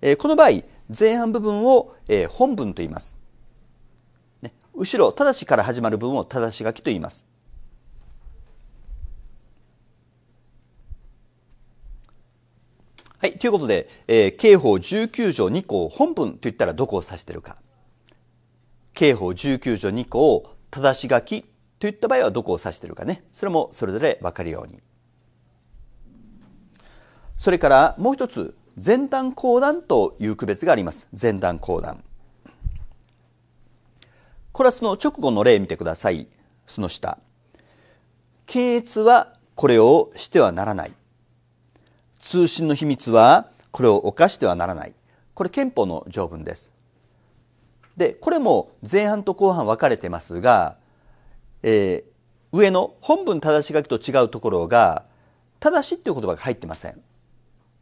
えこの場合、前半部分を、え本文と言います。ね、後ろ、ただしから始まる部分をただし書きと言います。はい、ということで、えー、刑法19条2項本文といったらどこを指しているか。刑法19条2項を正し書きといった場合はどこを指しているかね。それもそれぞれ分かるように。それからもう一つ、前段後段という区別があります。前段後段。これはその直後の例見てください。その下。検閲はこれをしてはならない。通信の秘密はこれを犯してはならない。これ憲法の条文です。で、これも前半と後半分かれてますが、えー、上の本文正し書きと違うところが、正しっていう言葉が入ってません。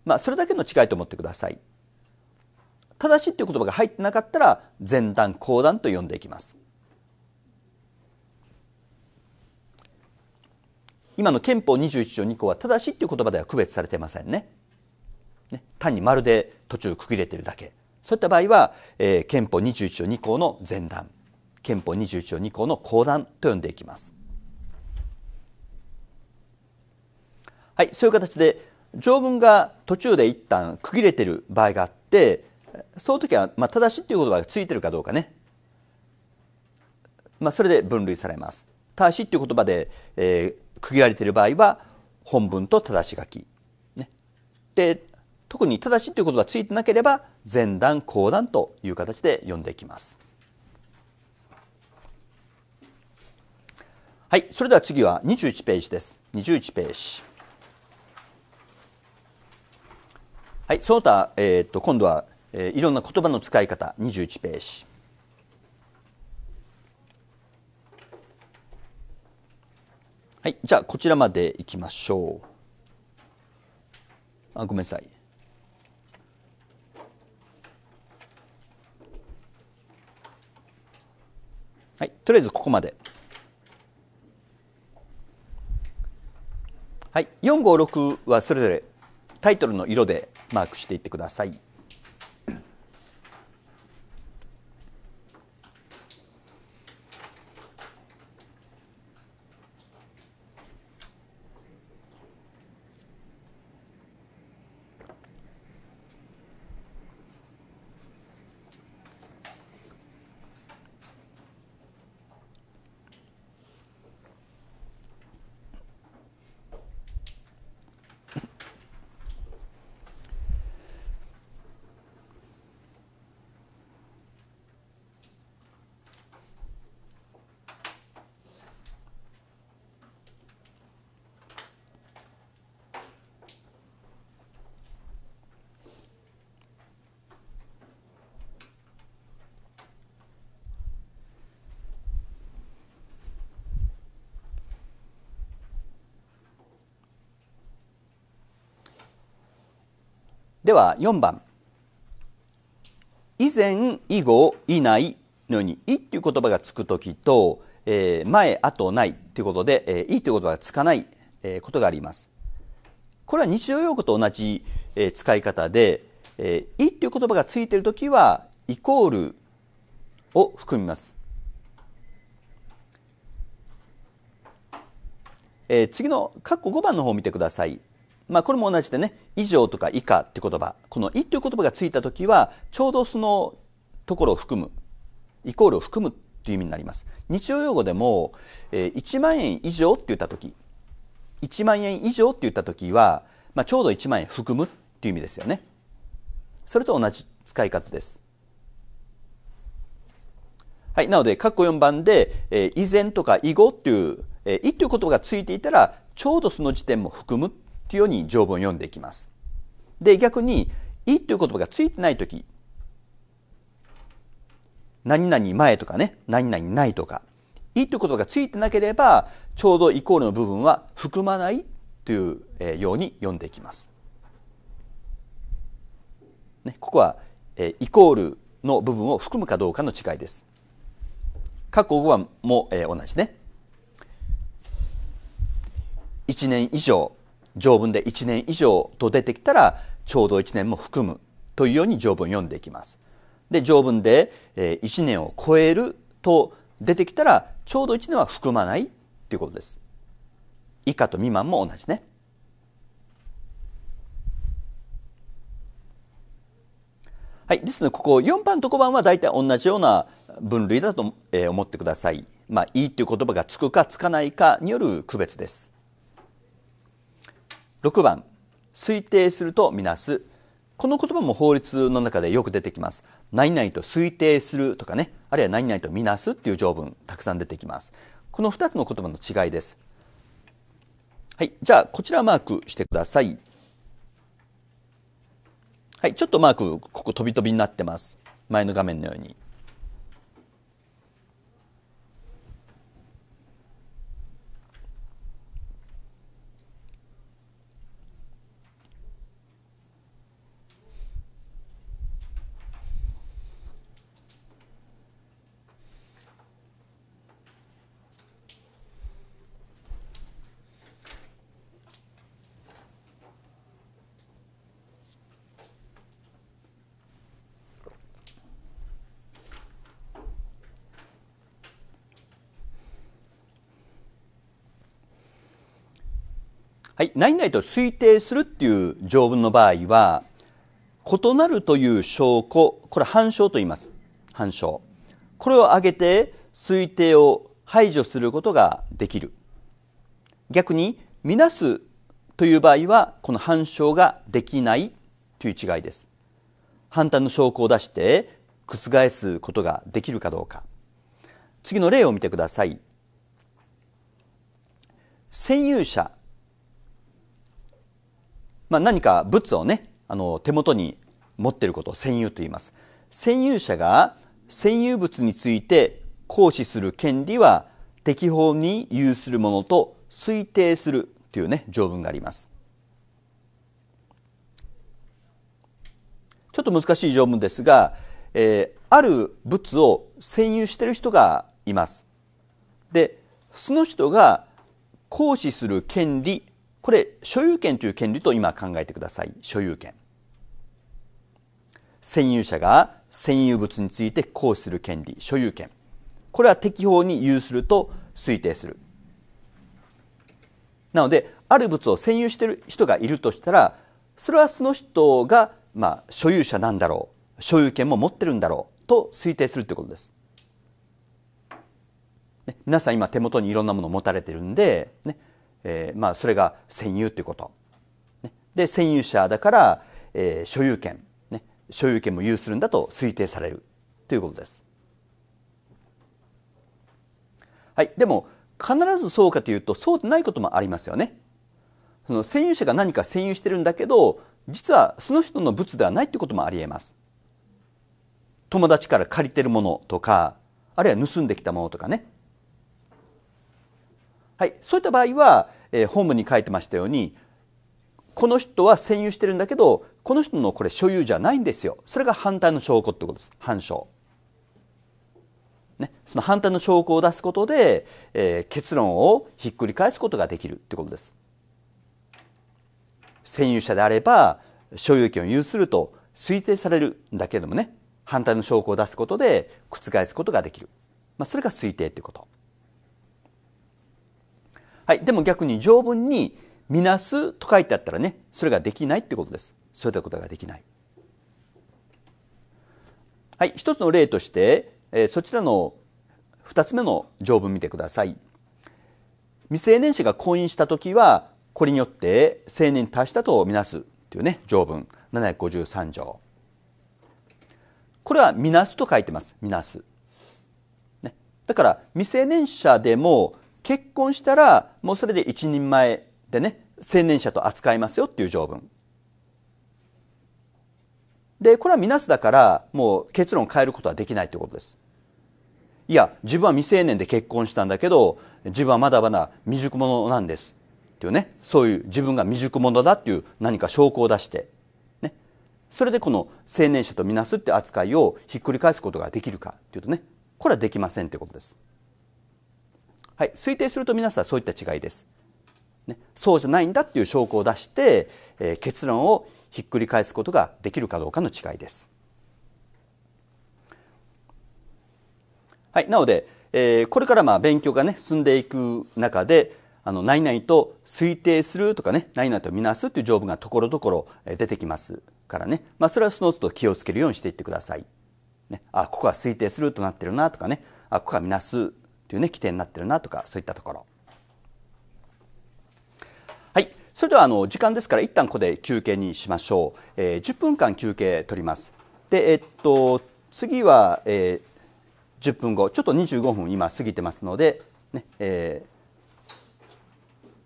まあ、それだけの違いと思ってください。正しいっていう言葉が入ってなかったら前段後段と呼んでいきます。今の憲法二十一条二項は正しいっていう言葉では区別されてませんね。ね単にまるで途中区切れてるだけ。そういった場合は、えー、憲法二十一条二項の前段、憲法二十一条二項の後段と呼んでいきます。はい、そういう形で条文が途中で一旦区切れている場合があってその時は、まあ、正しいという言葉がついてるかどうかね、まあ、それで分類されます正しいっいう言葉で、えー、区切られている場合は本文と正し書き、ね、で特に正しいということがついてなければ前段後段という形で読んでいきますはいそれでは次は21ページです21ページはい、その他、えー、っと今度は、えー、いろんな言葉の使い方21ページ。はい、じゃあこちらまでいきましょう。あごめんなさい。はい、とりあえずここまで。はい、456はそれぞれタイトルの色でマークしていってください。では4番以前以後いないのように「い」っていう言葉がつく時と「えー、前後ない」っていうことで「えー、い」っていう言葉がつかない、えー、ことがありますこれは日常用語と同じ、えー、使い方で「えー、い」っていう言葉がついている時は「イコール」を含みますえー、次の括弧5番の方を見てください。まあ、これも同じでね、以上とか以下って言葉、このいっていう言葉がついた時は、ちょうどそのところを含む、イコールを含むっていう意味になります。日常用語でも、えー、1万円以上って言った時、1万円以上って言った時は、まあ、ちょうど1万円含むっていう意味ですよね。それと同じ使い方です。はい、なので、括弧4番で、えー、以前とか以後っていう、えー、いていう言葉がついていたら、ちょうどその時点も含むというように条文を読んでいきます。で、逆に、いという言葉がついてない時。何々前とかね、何々ないとか、いという言葉がついてなければ、ちょうどイコールの部分は含まないというえように読んでいきます。ね、ここは、えイコールの部分を含むかどうかの違いです。過去語はも、え同じね。1年以上条文で1年以上と出てきたらちょうど1年も含むというように条文を読んでいきます。で条文で1年を超えると出てきたらちょうど1年は含まないということです。以下と未満も同じね。はい、ですのでここ4番と5番は大体同じような分類だと思ってください。まあ、いいという言葉がつくかつかないかによる区別です。6番推定するとみなすこの言葉も法律の中でよく出てきます。何々と推定するとかね、あるいは何々とみなすっていう条文、たくさん出てきます。この2つの言葉の違いです。はい、じゃあこちらマークしてください。はい、ちょっとマーク、ここ飛び飛びになってます。前の画面のように。はい、何々と推定するっていう条文の場合は、異なるという証拠、これ反証と言います。反証。これを挙げて推定を排除することができる。逆に、みなすという場合は、この反証ができないという違いです。反対の証拠を出して、覆すことができるかどうか。次の例を見てください。占有者まあ、何か物をね、あの、手元に持っていることを占有と言います。占有者が占有物について行使する権利は適法に有するものと推定するというね、条文があります。ちょっと難しい条文ですが、えー、ある物を占有している人がいます。で、その人が行使する権利これ所有権という権利と今考えてください所有権占有者が占有物について行使する権利所有権これは適法に有すると推定するなのである物を占有している人がいるとしたらそれはその人が、まあ、所有者なんだろう所有権も持ってるんだろうと推定するということです皆さん今手元にいろんなものを持たれてるんで、ね、えー、まあ、それが占有ということ、ね、で占有者だから、えー、所有権、ね、所有権も有するんだと推定されるということです、はい、でも必ずそうかというとそうでないこともありますよねその占有者が何か占有してるんだけど実はその人の物ではないということもあり得ます友達から借りてるものとかあるいは盗んできたものとかねはい、そういった場合は、えー、本文に書いてましたようにこの人は占有してるんだけどこの人のこれ所有じゃないんですよそれが反対の証拠ってことです反証、ね、その反対の証拠を出すことで、えー、結論をひっくり返すことができるってことです占有者であれば所有権を有すると推定されるんだけどもね反対の証拠を出すことで覆すことができる、まあ、それが推定ということはい、でも逆に条文に「みなす」と書いてあったらねそれができないってことですそういったことができないはい、一つの例として、えー、そちらの2つ目の条文見てください未成年者が婚姻した時はこれによって成年に達したとみなすというね条文753条これはみなすと書いてますみなす、ね、だから未成年者でも結婚したらもうそれで一人前でね青年者と扱いますよっていう条文でこれはみなすだからもう結論を変えることはできないということですいや自分は未成年で結婚したんだけど自分はまだまだ未熟者なんですっていうねそういう自分が未熟者だっていう何か証拠を出して、ね、それでこの青年者とみなすって扱いをひっくり返すことができるかっていうとねこれはできませんってことですはい、推定すると皆さんそういった違いです。ね、そうじゃないんだっていう証拠を出して、えー、結論をひっくり返すことができるかどうかの違いです。はい、なので、えー、これからまあ勉強がね進んでいく中であの何々と推定するとかね何々とみなすという条文がところどころ出てきますからね、まあ、それはその都と気をつけるようにしていってください。ね、あここは推定するとなってるなとかねあここはみなすというね規定になってるなとかそういったところはいそれではあの時間ですから一旦ここで休憩にしましょう、えー、10分間休憩取りますでえっと次は、えー、10分後ちょっと25分今過ぎてますのでねえー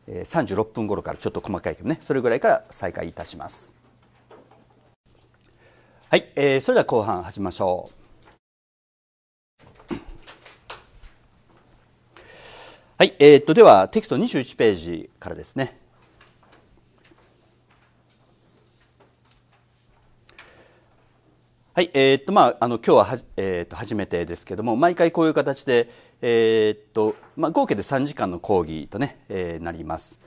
36分頃からちょっと細かいけどねそれぐらいから再開いたしますはい、えー、それでは後半始めましょうはい、えー、っとではテキスト21ページからですね。はい、えー、っとまああの今日ははえー、っと初めてですけども毎回こういう形でえー、っとまあ合計で3時間の講義とね、えー、なります。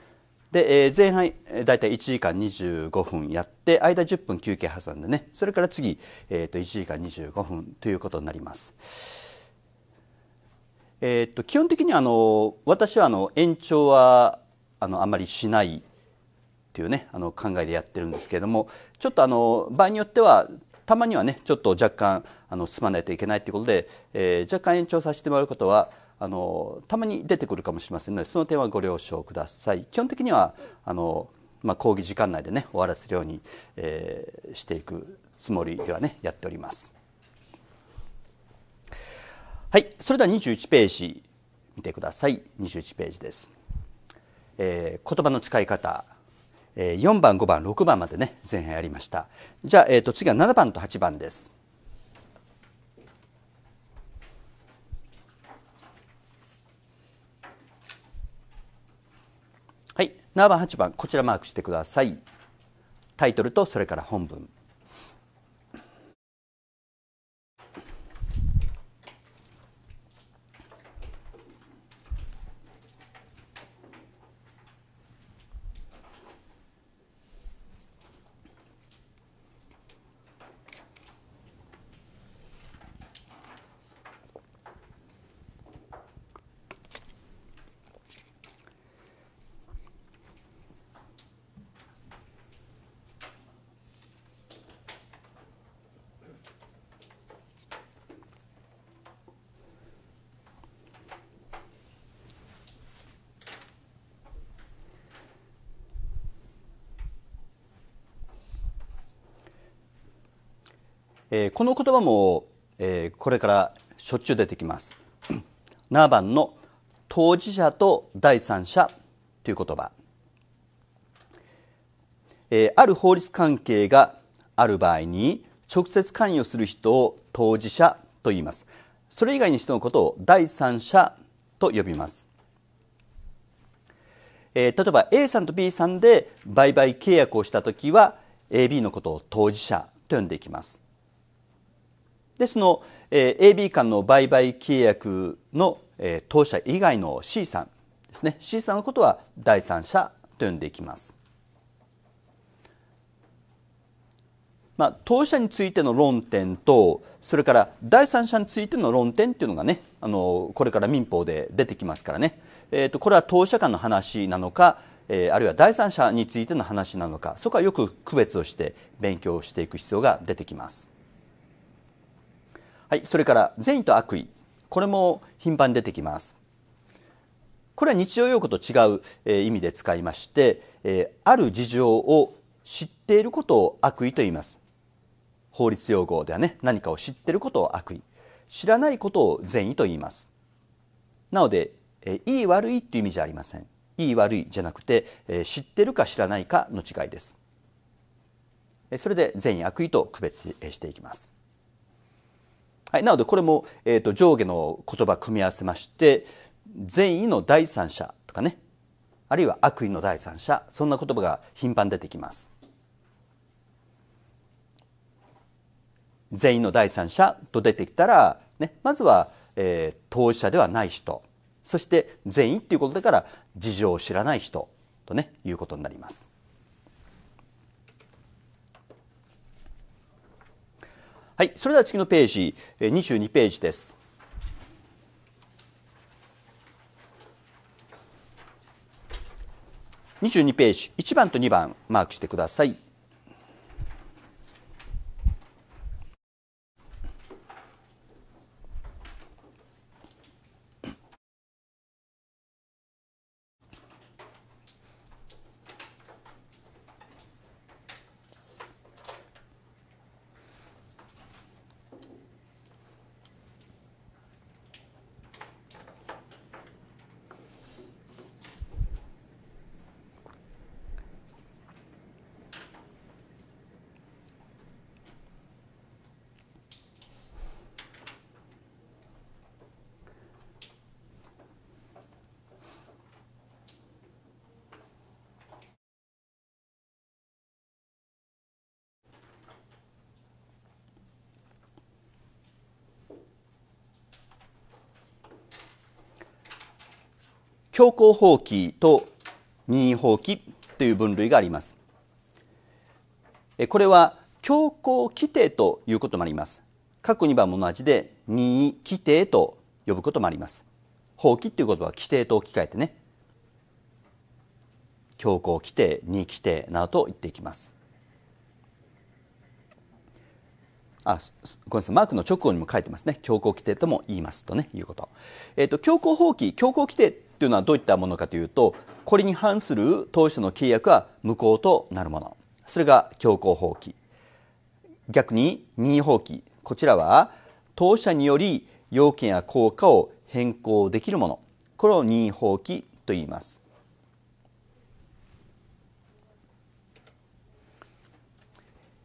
で、えー、前半、え大体1時間25分やって間10分休憩挟んでねそれから次、えー、っと1時間25分ということになります。えー、っと基本的にあの私はあの延長はあのあまりしないっていうねあの考えでやってるんですけれどもちょっとあの場合によってはたまにはねちょっと若干あの進まないといけないということで、えー、若干延長させてもらうことはあのたまに出てくるかもしれませんのでその点はご了承ください。基本的にはあのまあ、講義時間内でね終わらせるように、えー、していくつもりではねやっております。はい、それでは21ページ見てください。21ページです。えー、言葉の使い方、えー、4番、5番、6番までね前編やりました。じゃあ、えーと、次は7番と8番です。はい、7番8番こちらマークしてくださいタイトルとそれから本文えー、この言葉も、えー、これからしょっちゅう出てきます7 番の当事者と第三者という言葉、えー、ある法律関係がある場合に直接関与する人を当事者と言いますそれ以外の人のことを第三者と呼びます、えー、例えば A さんと B さんで売買契約をした時は AB のことを当事者と呼んでいきますでその、えー、AB 間の売買契約の、え当社以外の C さんですね C さんのことは第三者と呼んでいきます、まあ、当社についての論点とそれから第三者についての論点っていうのがねあのこれから民法で出てきますからね、えーと、とこれは当社間の話なのかえー、あるいは第三者についての話なのかそこはよく区別をして勉強していく必要が出てきます。はい、それから善意と悪意これも頻繁に出てきますこれは日常用語と違う、えー、意味で使いまして、えー、ある事情を知っていることを悪意と言います法律用語ではね何かを知っていることを悪意知らないことを善意と言いますなので、えー、いい悪いという意味じゃありませんいい悪いじゃなくて、え知ってるか知らないかの違いですそれで善意悪意と区別していきますはい、なのでこれも、えーと、上下の言葉組み合わせまして善意の第三者とかねあるいは悪意の第三者そんな言葉が頻繁出てきます善意の第三者と出てきたら、ね、まずは、えー、当事者ではない人そして善意っていうことだから事情を知らない人とねいうことになりますはい、それでは次のページ、二十二ページです。二十二ページ、一番と二番マークしてください。強行法規と任意法規という分類がありますこれは強行規定ということもあります各2番も同じで任意規定と呼ぶこともあります法規ということは規定と置き換えてね強行規定任意規定などと言っていきますあごめんなさいマークの直後にも書いてますね強行規定とも言いますとねいうこと、えーと、と強行法規強行規定というのはどういったものかというとこれに反する当初の契約は無効となるものそれが強行放棄逆に任意放棄こちらは当社により要件や効果を変更できるものこれを任意放棄と言います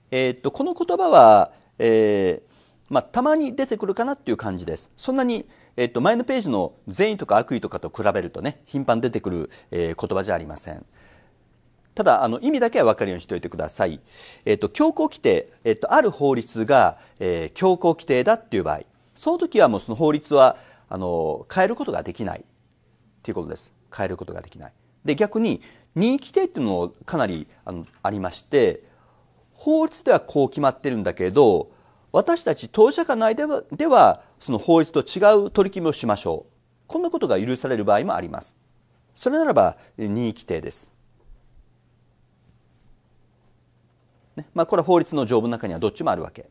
えっとこの言葉は、えーまあ、たまに出てくるかなっていう感じですそんなにえっと、前のページの善意とか悪意とかと比べるとね、頻繁に出てくる、えー、言葉じゃありません。ただあの意味だけは分かるようにしておいてください、えっと、強行規定、えっと、ある法律が、えー、強行規定だっていう場合その時はもうその法律はあの変えることができないっていうことです変えることができないで逆に任意規定っていうのもかなりあのありまして法律ではこう決まってるんだけど私たち当事者間の間ではその法律と違う取り決めをしましょうこんなことが許される場合もありますそれならば任意規定です、ねまあ、これは法律の条文の中にはどっちもあるわけ、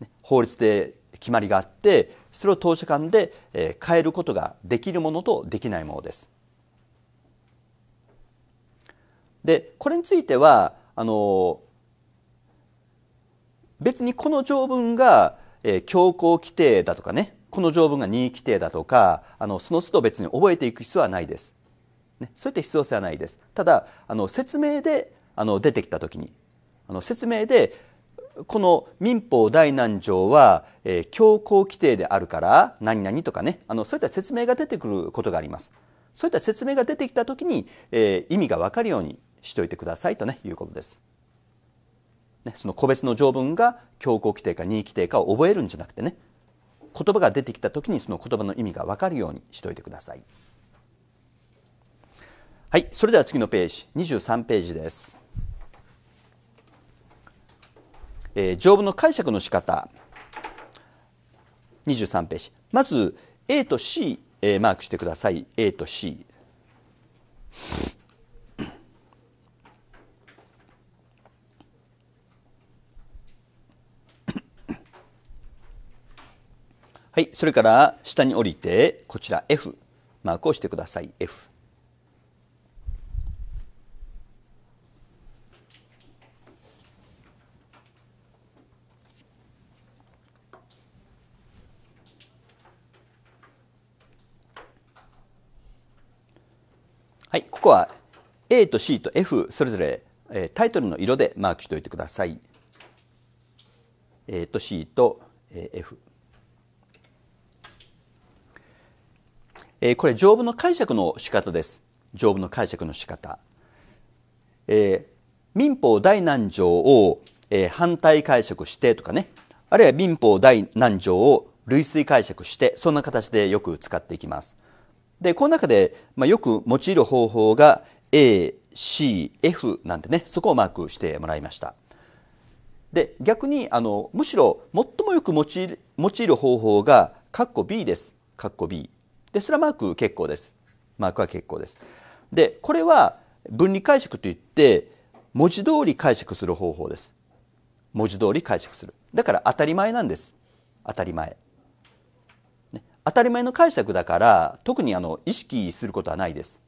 ね、法律で決まりがあってそれを当社間で変えることができるものとできないものですでこれについてはあの別にこの条文が、えー、強行規定だとかねこの条文が任意規定だとかあのその都度別に覚えていく必要はないです、ね、そういった必要性はないですただあの説明であの出てきた時にあの説明でこの民法第何条は、えー、強行規定であるから何々とかねあのそういった説明が出てくることがありますそういった説明が出てきた時に、えー、意味が分かるようにしておいてくださいと、ね、いうことですね、その個別の条文が強行規定か任意規定かを覚えるんじゃなくてね言葉が出てきた時にその言葉の意味が分かるようにしておいてくださいはいそれでは次のページ23ページです、えー、条文の解釈の仕方23ページまず A と C、えー、マークしてください A と C はい、それから下に降りてこちら F マークをしてください F はい、ここは A と C と F それぞれ、えタイトルの色でマークしておいてください。A と C と、え F。えー、これ条文の解釈の仕方です条文の解釈の仕方、えー、民法第何条を、えー、反対解釈してとかねあるいは民法第何条を類推解釈してそんな形でよく使っていきますでこの中で、まあ、よく用いる方法が ACF なんでねそこをマークしてもらいましたで逆にあのむしろ最もよく用いる方法が括弧 B です括弧 B でそれはマーク結構ですマークは結構ですでこれは分離解釈といって文字通り解釈する方法です文字通り解釈するだから当たり前なんです当たり前、ね、当たり前の解釈だから特にあの意識することはないです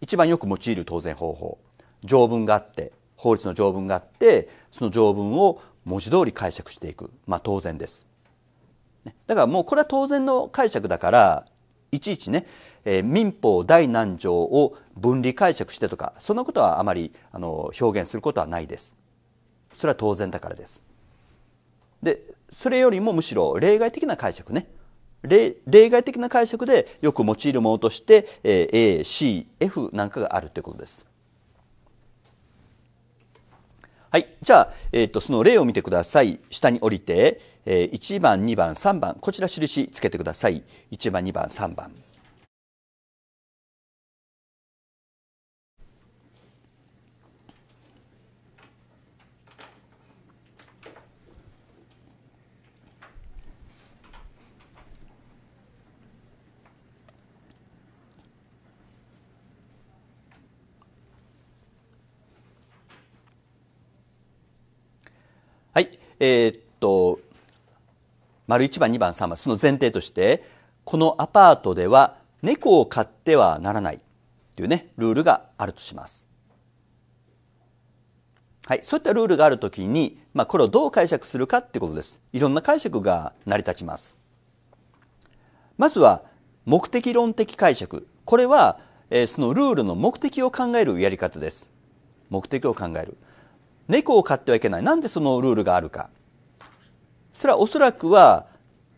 一番よく用いる当然方法条文があって法律の条文があってその条文を文字通り解釈していく、まあ、当然ですだからもうこれは当然の解釈だからいちいちね、えー、民法第何条を分離解釈してとかそんなことはあまりあの表現することはないですそれは当然だからですでそれよりもむしろ例外的な解釈ね例外的な解釈でよく用いるものとして、えー、ACF なんかがあるということですはい。じゃあ、えっ、ー、と、その例を見てください。下に降りて、えー、1番、2番、3番。こちら印つけてください。1番、2番、3番。えー、っと丸一番二番三番その前提としてこのアパートでは猫を飼ってはならないというねルールがあるとします。はい、そういったルールがあるときに、まあ、これをどう解釈するかってことです。いろんな解釈が成り立ちます。まずは目的論的解釈。これは、えー、そのルールの目的を考えるやり方です。目的を考える。猫を飼ってはいけない。なんでそのルールがあるか。それはおそらくは、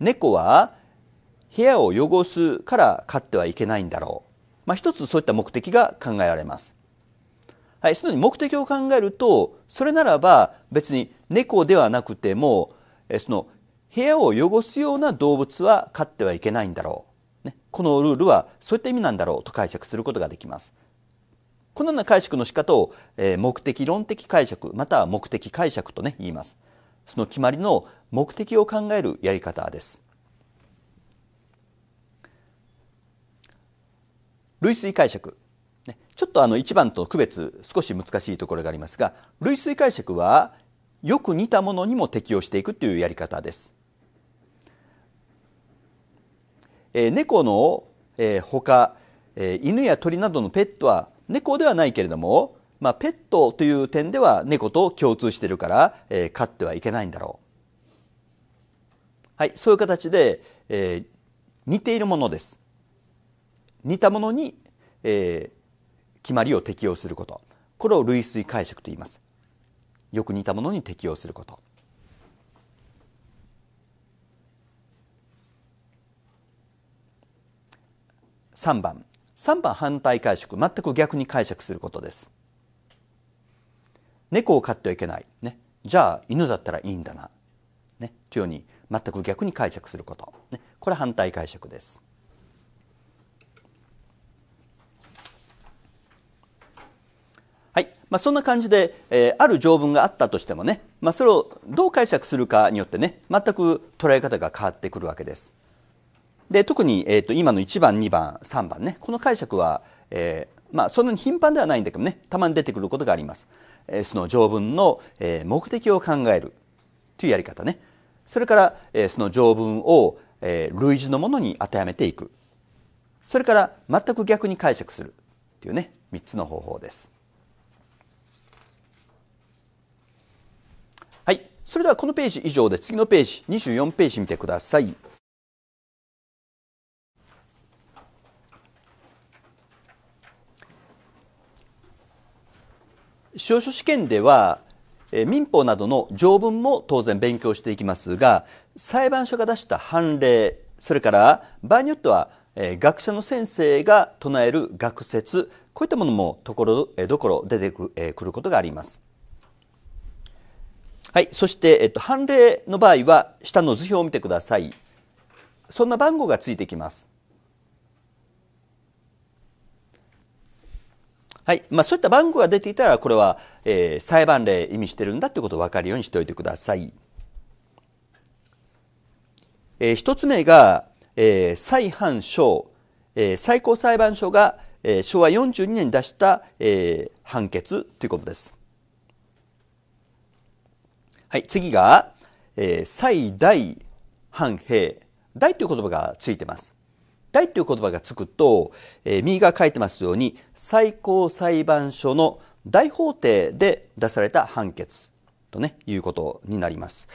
猫は部屋を汚すから飼ってはいけないんだろう。まあ、一つそういった目的が考えられます。はい、すでに目的を考えると、それならば別に猫ではなくても、えその部屋を汚すような動物は飼ってはいけないんだろう。ね、このルールはそういった意味なんだろうと解釈することができます。このような解釈の仕方を、えー、目的論的解釈または目的解釈とね言います。その決まりの目的を考えるやり方です。類推解釈ちょっとあの一番と区別少し難しいところがありますが類推解釈はよく似たものにも適用していくというやり方です。えー、猫の、えー、ほか、えー、犬や鳥などのペットは猫ではないけれども、まあ、ペットという点では猫と共通しているから、えー、飼ってはいけないんだろう。はい、そういう形で、えー、似ているものです。似たものに、えー、決まりを適用すること。これを類推解釈と言います。よく似たものに適用すること。3番3番反対解釈全く逆に解釈することです猫を飼ってはいけない、ね、じゃあ犬だったらいいんだな、ね、というように全く逆に解釈すること、ね、これ反対解釈ですはいまあ、そんな感じで、えー、ある条文があったとしてもね、まあ、それをどう解釈するかによってね全く捉え方が変わってくるわけです。で特に、えーと、今の1番2番3番ねこの解釈は、えー、まあ、そんなに頻繁ではないんだけどねたまに出てくることがあります。えー、その条文の、えー、目的を考えるというやり方ねそれから、えー、その条文を、えー、類似のものに当てはめていくそれから全く逆に解釈するというね3つの方法です。はいそれではこのページ以上で次のページ24ページ見てください。司法書試験では、え民法などの条文も当然勉強していきますが裁判所が出した判例それから場合によっては、え学者の先生が唱える学説こういったものもところどころ出てくることがあります。はい、そして、えっと、判例の場合は下の図表を見てください。そんな番号がついてきます。はいまあ、そういった番号が出ていたらこれは、えー、裁判例意味してるんだということを分かるようにしておいてください、えー、1つ目が、えー、再犯省、えー、最高裁判所が、えー、昭和42年に出した、えー、判決ということです、はい、次が、えー、最大判兵大という言葉がついてます大という言葉がつくと、えー、右側書いてますように、最高裁判所の大法廷で出された判決とね、いうことになります。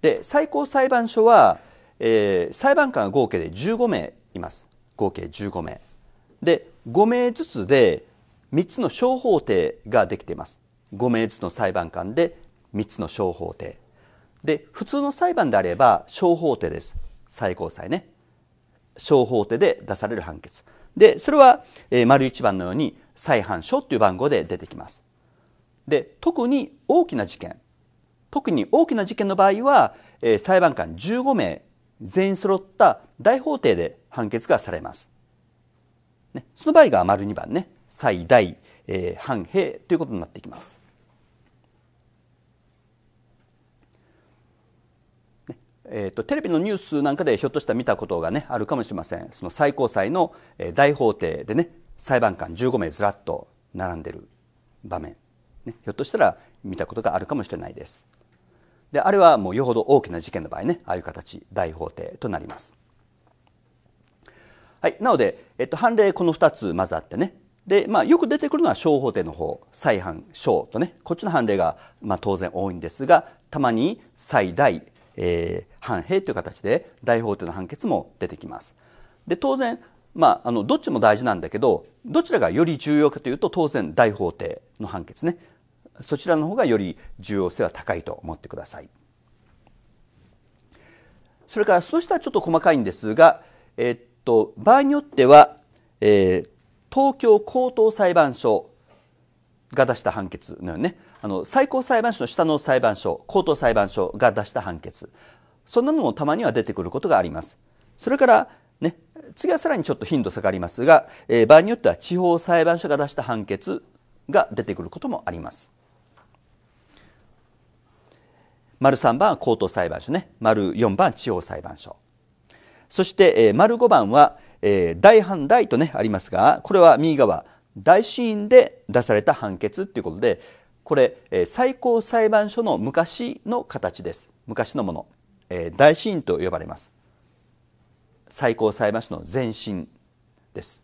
で、最高裁判所は、えー、裁判官が合計で15名います。合計15名。で、5名ずつで3つの小法廷ができています。5名ずつの裁判官で3つの小法廷。で、普通の裁判であれば小法廷です。最高裁ね。小法廷で出される判決。で、それは、えー、丸一番のように再犯書という番号で出てきます。で、特に大きな事件。特に大きな事件の場合は、えー、裁判官15名全員揃った大法廷で判決がされます。ね、その場合が丸二番ね、最大、えー、半兵ということになってきます。えーと、テレビのニュースなんかでひょっとしたら見たことが、ね、あるかもしれませんその最高裁の、え大法廷でね裁判官15名ずらっと並んでる場面、ね、ひょっとしたら見たことがあるかもしれないですであれはもうよほど大きな事件の場合ねああいう形大法廷となります、はい、なので、えっ、ー、と、判例この2つまずあってねで、まあ、よく出てくるのは小法廷の方再犯小とねこっちの判例が、まあ、当然多いんですがたまに最大えー、反兵という形で大法廷の判決も出てきます。で当然、まあ、あのどっちも大事なんだけどどちらがより重要かというと当然大法廷の判決ねそちらの方がより重要性は高いと思ってください。それからそうしたらちょっと細かいんですが、えっと、場合によっては、えー、東京高等裁判所が出した判決のようにねあの最高裁判所の下の裁判所高等裁判所が出した判決そんなのもたまには出てくることがありますそれからね次はさらにちょっと頻度下がりますが、えー、場合によっては地方裁判所が出した判決が出てくることもあります丸三番は高等裁判所ね丸4番地方裁判所そして、えー、丸5番は、えー、大判大とねありますがこれは右側大審因で出された判決ということでこれ、え最高裁判所の昔の形です昔のもの、え大審と呼ばれます最高裁判所の前身です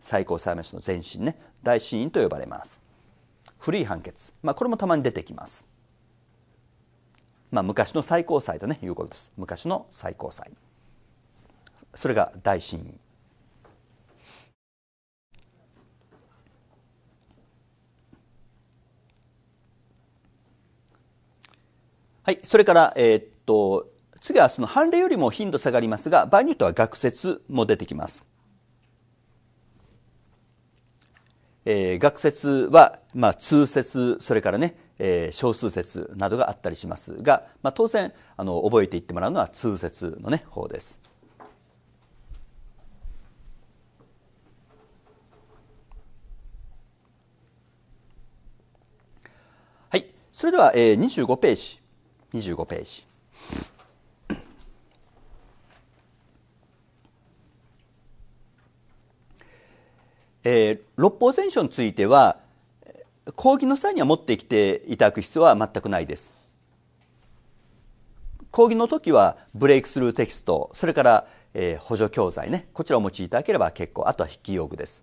最高裁判所の前身ね大審院と呼ばれます古い判決、まあ、これもたまに出てきますまあ、昔の最高裁と、ね、いうことです昔の最高裁それが大審院はい、それから、えー、っと、次はその判例よりも頻度下がりますが、場合によっては学説も出てきます。えー、学説は、まあ、通説、それからね、えー、小数説などがあったりしますが、まあ、当然あの覚えていってもらうのは通説の、ね、方です。はい、それでは、えー、25ページ25ページえー、六法全書については講義の際には持ってきていただく必要は全くないです講義の時はブレイクスルーテキストそれから、えー、補助教材ねこちらを用いいただければ結構あとは筆記用具です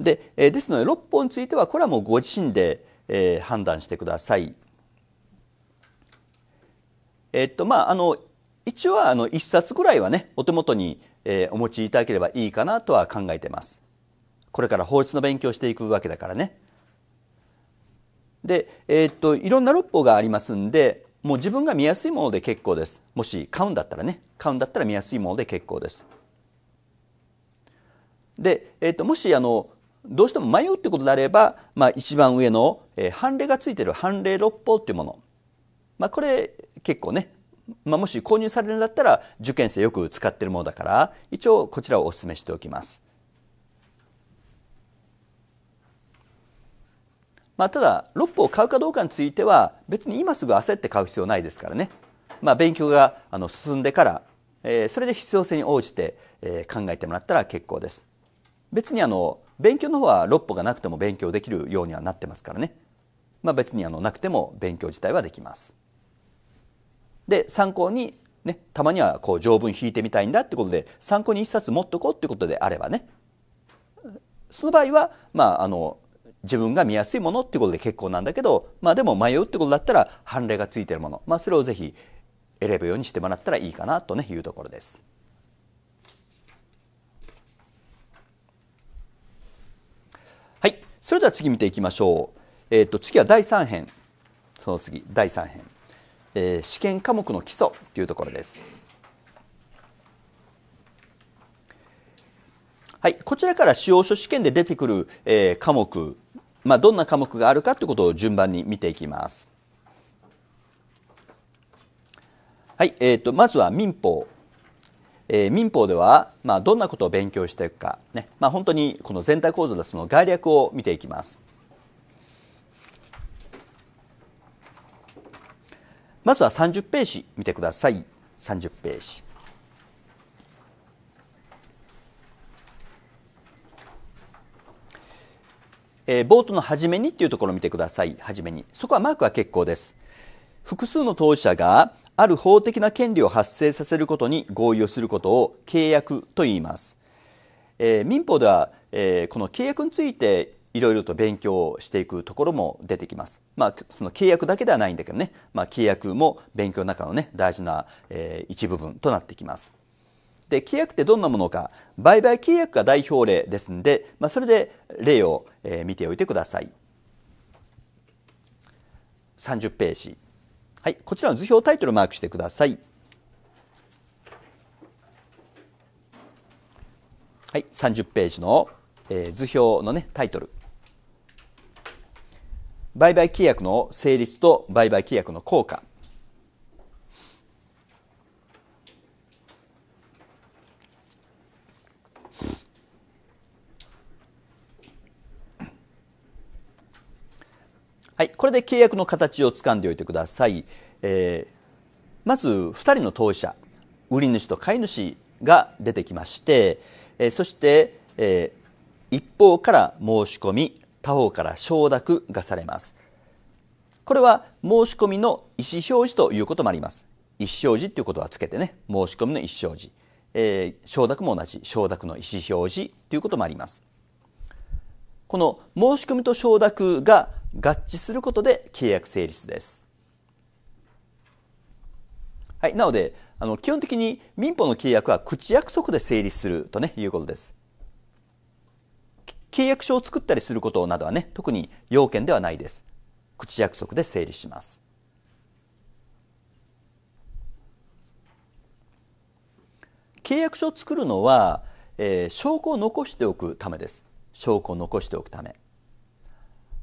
で、えー、ですので六法についてはこれはもうご自身で、えー、判断してくださいえっと、まあ、あの、一応はあの1冊ぐらいはね、お手元に、えー、お持ちいただければいいかなとは考えてます。これから法律の勉強していくわけだからね。で、えー、っと、いろんな六法がありますんで、もう自分が見やすいもので結構です。もし買うんだったらね、買うんだったら見やすいもので結構です。で、えー、っと、もしあの、どうしても迷うってことであれば、まあ、一番上の、えー、判例がついてる判例六法っていうもの。まあ、これ結構ね、まあ、もし購入されるんだったら受験生よく使ってるものだから一応こちらをお勧めしておきます。まあ、ただ6歩を買うかどうかについては別に今すぐ焦って買う必要ないですからね、まあ、勉強があの進んでから、えー、それで必要性に応じて、えー、考えてもらったら結構です別にあの勉強の方は6歩がなくても勉強できるようにはなってますからね、まあ、別にあのなくても勉強自体はできますで参考にね、たまにはこう条文引いてみたいんだってことで参考に1冊持っとこうってことであればねその場合は、まあ、あの自分が見やすいものってことで結構なんだけど、まあ、でも迷うってことだったら判例がついてるもの、まあ、それをぜひ選ぶようにしてもらったらいいかなと、ね、いうところです。はい、それでは次見ていきましょう。えっ、ー、と次は第3編その次第3編。えー、試験科目の基礎というところです。はい、こちらから司法書試験で出てくる、えー、科目、まあ、どんな科目があるかということを順番に見ていきます。はいえーと、まずは民法、えー、民法では、まあ、どんなことを勉強していくかね、まあ、本当にこの全体構造でその概略を見ていきます。まずは30ページ見てください30ページえー、冒頭の初めにっていうところを見てください初めにそこはマークは結構です複数の当事者がある法的な権利を発生させることに合意をすることを契約と言います、えー、民法では、えー、この契約についていろいろと勉強をしていくところも出てきます。まあ、その契約だけではないんだけどね、まあ、契約も勉強の中のね、大事な、えー、一部分となってきます。で、契約ってどんなものか、売買契約が代表例ですんで、まあ、それで例を、えー、見ておいてください。30ページ。はい、こちらの図表タイトルをマークしてください。はい、30ページの、えー、図表のね、タイトル。売買契約の成立と売買契約の効果はい、これで契約の形をつかんでおいてください、えー、まず2人の当事者売り主と買い主が出てきまして、えー、そして、えー、一方から申し込み他方から承諾がされます。これは申し込みの意思表示ということもあります。意思表示ということはつけてね、申し込みの意思表示。えー、承諾も同じ、承諾の意思表示ということもあります。この申し込みと承諾が合致することで契約成立です。はい、なので、あの基本的に民法の契約は口約束で成立するとね、いうことです。契約書を作ったりすることなどはね、特に要件ではないです。口約束で整理します。契約書を作るのは、えー、証拠を残しておくためです。証拠を残しておくため。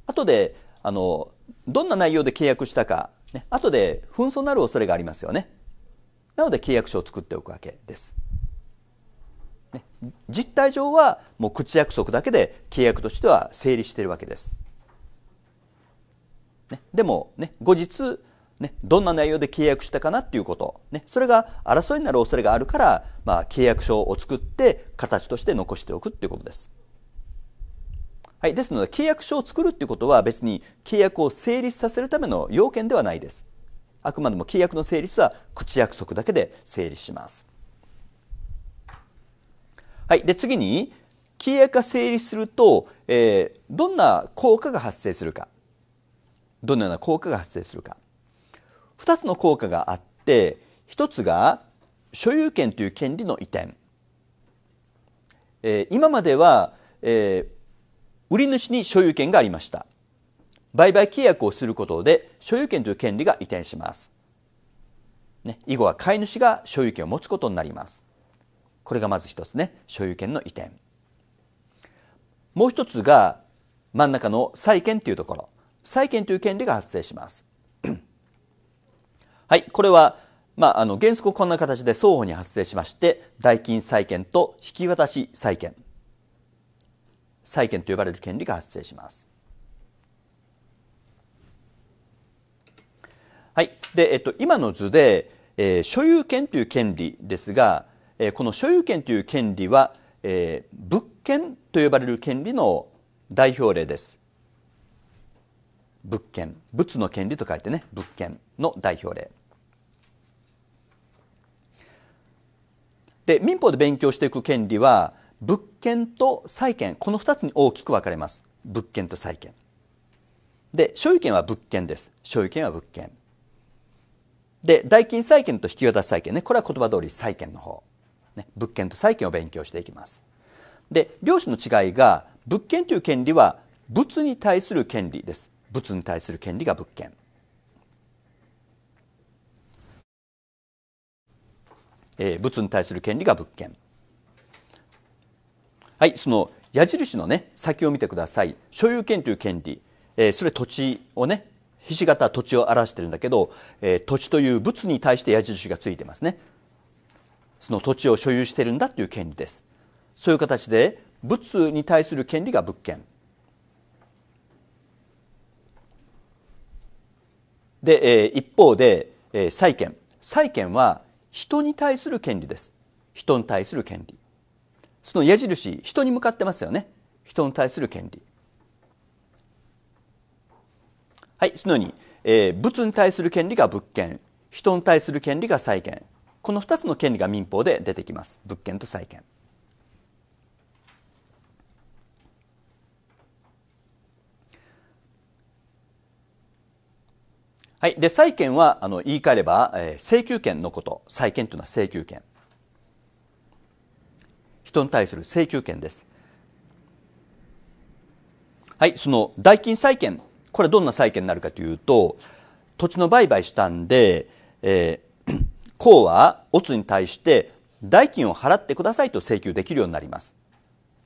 後で、あの、どんな内容で契約したか、ね、後で紛争になる恐れがありますよね。なので契約書を作っておくわけです。実態上はもう口約束だけで契約としては成立しているわけです、ね、でも、ね、後日、ね、どんな内容で契約したかなっていうこと、ね、それが争いになる恐れがあるから、まあ、契約書を作って形として残しておくっていうことです、はい、ですので契約書を作るっていうことは別に契約を成立させるための要件ではないですあくまでも契約の成立は口約束だけで成立しますはい、で次に契約が成立すると、えー、どんな効果が発生するかどのような効果が発生するか2つの効果があって1つが所有権という権利の移転、えー、今までは、えー、売り主に所有権がありました売買契約をすることで所有権という権利が移転します、ね、以後は買い主が所有権を持つことになりますこれがまず一つね所有権の移転もう一つが真ん中の債権というところ債権という権利が発生しますはいこれはまあ、あの原則こんな形で双方に発生しまして代金債権と引き渡し債権債権と呼ばれる権利が発生します。はいでえっと、今の図で、えー、所有権という権利ですがえこの所有権という権利は、え物件と呼ばれる権利の代表例です物件物の権利と書いてね物件の代表例で民法で勉強していく権利は物件と債権この2つに大きく分かれます物件と債権で所有権は物件です所有権は物件で代金債権と引き渡し債権ねこれは言葉通り債権の方ね、物件と債権を勉強していきます。で両種の違いが物件という権利は物に対する権利です。物に対する権利が物件。えー、物に対する権利が物件。はい、その矢印のね先を見てください。所有権という権利、えー、それ土地をねひし形土地を表してるんだけど、えー、土地という物に対して矢印がついてますねその土地を所有しているんだという権利ですそういう形で物に対する権利が物件で、えー、一方で、えー、債権債権は人に対する権利です人に対する権利その矢印人に向かってますよね人に対する権利はいそのように、えー、物に対する権利が物件人に対する権利が債権この2つの権利が民法で出てきます物件と債権はい、で債権はあの言い換えれば、えー、請求権のこと債権というのは請求権人に対する請求権ですはいその代金債権これどんな債権になるかというと土地の売買したんで、えー、公はオツに対して代金を払ってくださいと請求できるようになります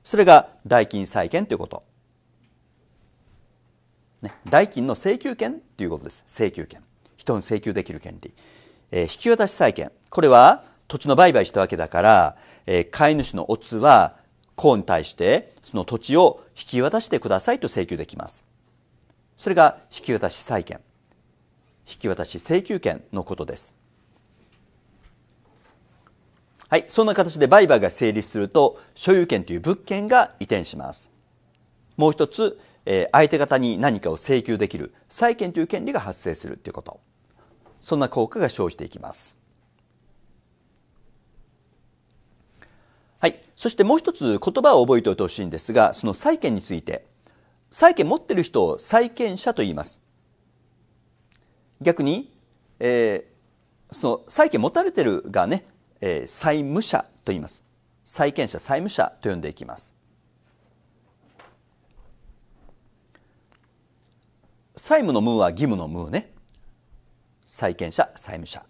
それが代金債権ということ、ね、代金の請求権ということです請求権人に請求できる権利、えー、引き渡し債権これは土地の売買したわけだから、えー、飼い主のオツは公に対してその土地を引き渡してくださいと請求できますそれが引き渡し債権引き渡し請求権のことですはい、そんな形で売買が成立すると所有権という物件が移転しますもう一つ、えー、相手方に何かを請求できる債権という権利が発生するということそんな効果が生じていきますはい、そしてもう一つ言葉を覚えておいてほしいんですがその債権について債権持ってる人を債権者と言います逆に、えー、その債権持たれてるがねえー、債務者と言います債権者債務者と呼んでいきます債務の無は義務の無ね債権者債務者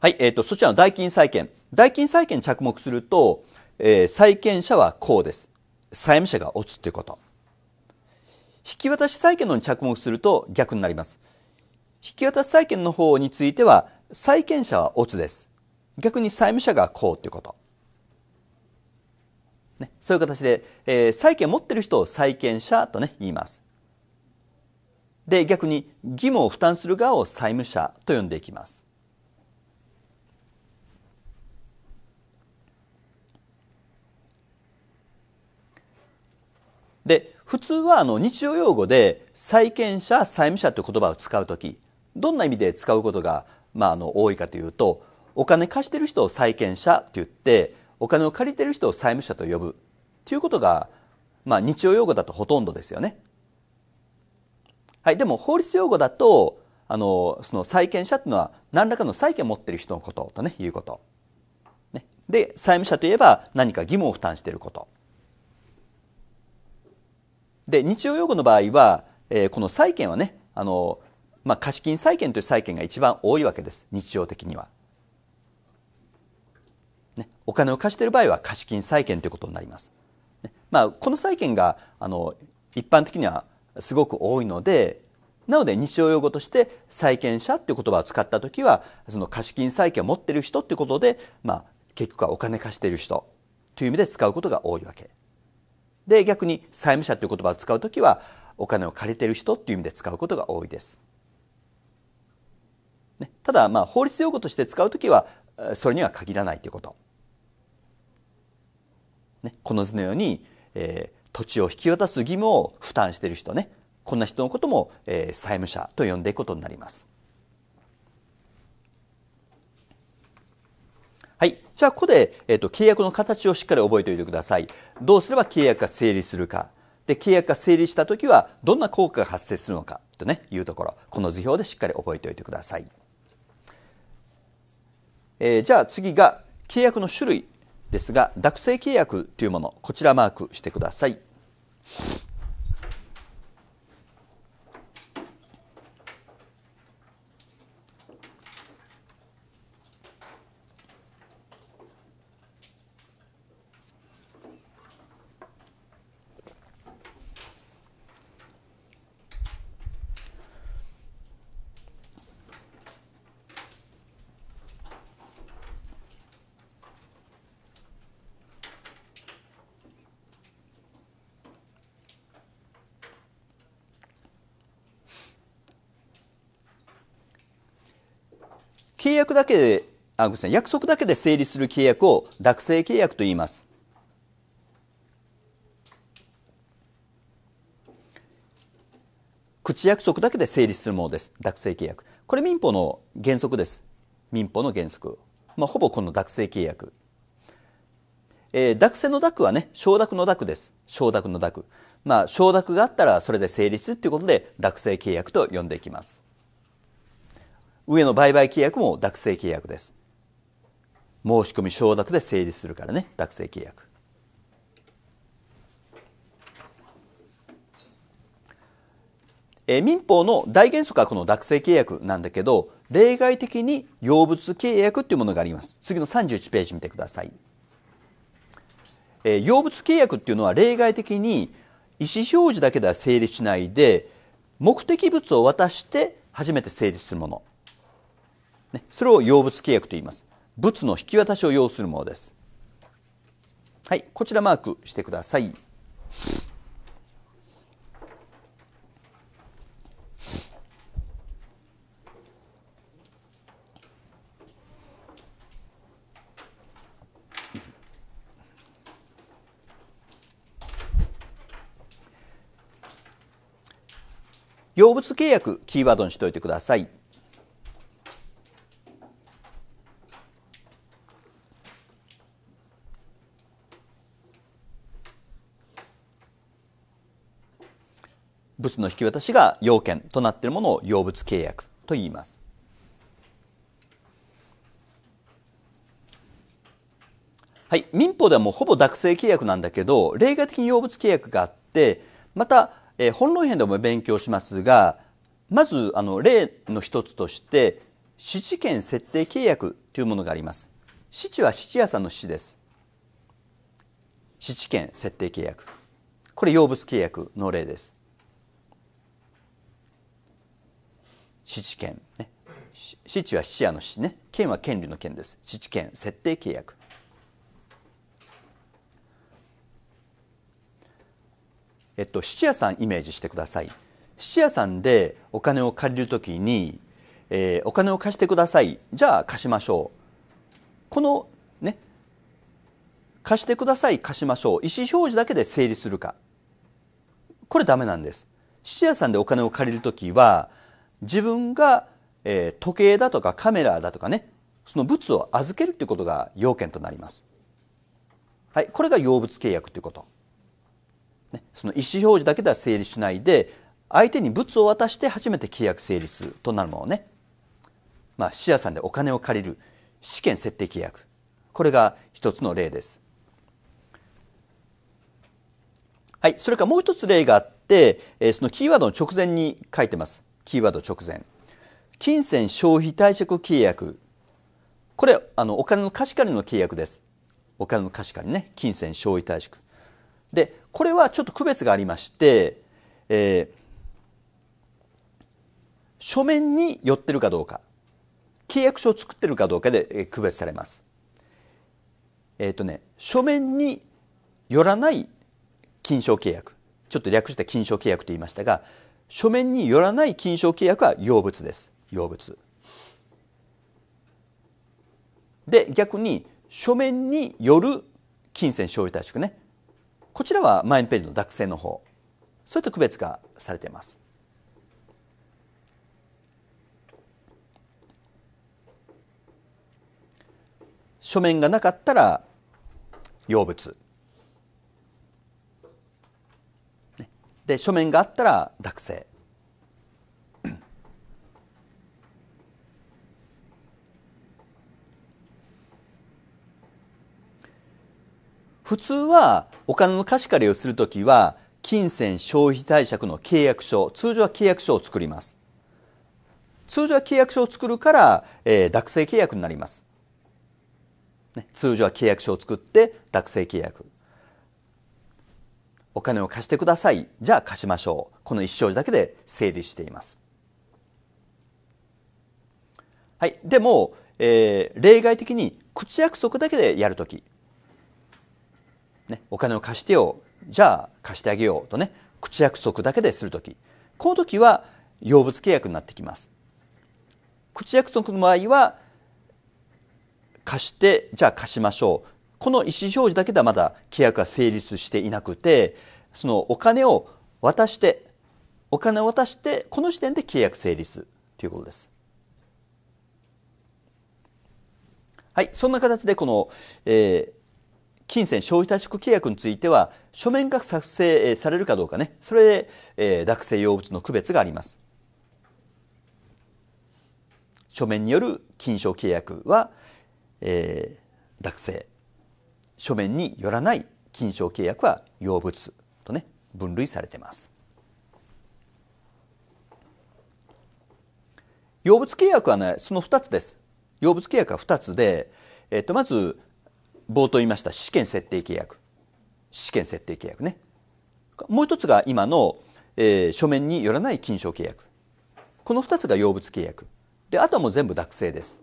はい、えーと、そちらの代金債権代金債権着目すると、えー、債権者はこうです債務者が落ちということ引き渡し債権のに着目すると逆になります。引き渡し債権の方については、債権者はオツです。逆に債務者がこうということ。ね、そういう形で、えー、債権持ってる人を債権者とね、言います。で、逆に義務を負担する側を債務者と呼んでいきます。で、普通はあの日常用語で債権者債務者という言葉を使う時どんな意味で使うことが、まあ、あの多いかというとお金貸してる人を債権者って言ってお金を借りてる人を債務者と呼ぶということが、まあ、日常用語だとほとんどですよね。はい、でも法律用語だとあのその債権者というのは何らかの債権を持っている人のことと、ね、いうこと、ね、で債務者といえば何か義務を負担していることで日曜用語の場合は、えー、この債権はねあの、まあ、貸金債権という債権が一番多いわけです日常的には、ね、お金を貸している場合は貸金債権ということになります、ね、まあ、この債権があの一般的にはすごく多いのでなので日常用語として債権者っていう言葉を使った時はその貸金債権を持っている人っていうことで、まあ、結局はお金貸している人という意味で使うことが多いわけで逆に債務者という言葉を使う時はお金を借りてる人っていう意味で使うことが多いです。ね、ただまあ法律用語として使う時はそれには限らないということ。ね、この図のように、えー、土地を引き渡す義務を負担している人ねこんな人のことも、えー、債務者と呼んでいくことになります。はい。じゃあ、ここで、えっ、ー、と、契約の形をしっかり覚えておいてください。どうすれば契約が成立するか。で、契約が成立したときは、どんな効果が発生するのか、とね、いうところ。この図表でしっかり覚えておいてください。えー、じゃあ、次が、契約の種類ですが、諾性契約というもの、こちらマークしてください。約だけで、あ、ごめんなさい、約束だけで成立する契約を諾成契約と言います。口約束だけで成立するものです。諾成契約。これ民法の原則です。民法の原則。まあ、ほぼこの諾成契約。えー、諾性の諾はね、承諾の諾です。承諾の諾。まあ、承諾があったらそれで成立っていうことで、諾性契約と呼んでいきます。上の売買契約も諾正契約です。申し込み承諾で成立するからね、諾正契約。え民法の大原則はこの諾正契約なんだけど、例外的に用物契約っていうものがあります。次の31ページ見てください。え用物契約っていうのは例外的に意思表示だけでは成立しないで、目的物を渡して初めて成立するもの。ね、それを用物契約と言います物の引き渡しを要するものですはいこちらマークしてください用物契約キーワードにしておいてください。物の引き渡しが要件となっているものを要物契約と言います。はい、民法ではもうほぼ諾性契約なんだけど例外的に要物契約があってまた、えー、本論編でも勉強しますがまずあの例の一つとして指示権設定契約というものがあります指示は質屋さんの指です指示権設定契約これ要物契約の例です質権、ね、質は質屋の質ね権は権利の権です質権設定契約えっと質屋さんイメージしてください質屋さんでお金を借りるときに、えー、お金を貸してくださいじゃあ貸しましょうこのね貸してください貸しましょう意思表示だけで整理するかこれダメなんです質屋さんでお金を借りるときは自分が、え時計だとかカメラだとかねその物を預けるということが要件となります。はい、これが用物契約ということ。ね、その意思表示だけでは成立しないで相手に物を渡して初めて契約成立となるものね、まあ、視野さんでお金を借りる試験設定契約これが一つの例です。はい、それからもう一つ例があって、えー、そのキーワードの直前に書いてます。キーワード直前金銭消費貸借契約これあのお金の貸し借りの契約ですお金の貸し借りね金銭消費貸借でこれはちょっと区別がありまして、えー、書面に寄ってるかどうか契約書を作ってるかどうかで区別されますえっ、ー、とね書面によらない金賞契約ちょっと略して金賞契約と言いましたが書面によらない金賞契約は要物です。要物。で、逆に書面による金銭消費対縮ね。こちらは前のページの濁線の方。そういった区別がされています。書面がなかったら要物で書面があったら濁正 普通はお金の貸し借りをするときは金銭消費貸借の契約書通常は契約書を作ります通常は契約書を作るから、えー、諾契約になります、通常は契約書を作って諾正契約お金を貸してくださいじゃあ貸しましょうこの一生字だけで整理していますはいでも、えー、例外的に口約束だけでやるとき、ね、お金を貸してよじゃあ貸してあげようとね口約束だけでするときこの時は用物契約になってきます口約束の場合は貸してじゃあ貸しましょうこの意思表示だけではまだ契約は成立していなくてそのお金を渡してお金を渡してこの時点で契約成立ということです。はい、そんな形でこの、えー、金銭消費対策契約については書面が作成されるかどうかねそれで、えー、落成用物の区別があります書面による金賞契約は、えー、落成書面によらない金賞契約は要物とね分類されています要物契約はねその2つです要物契約は2つで、えっと、まず冒頭言いました試験設定契約試験設定契約ねもう一つが今の、えー、書面によらない金賞契約この2つが要物契約であとはもう全部諾正です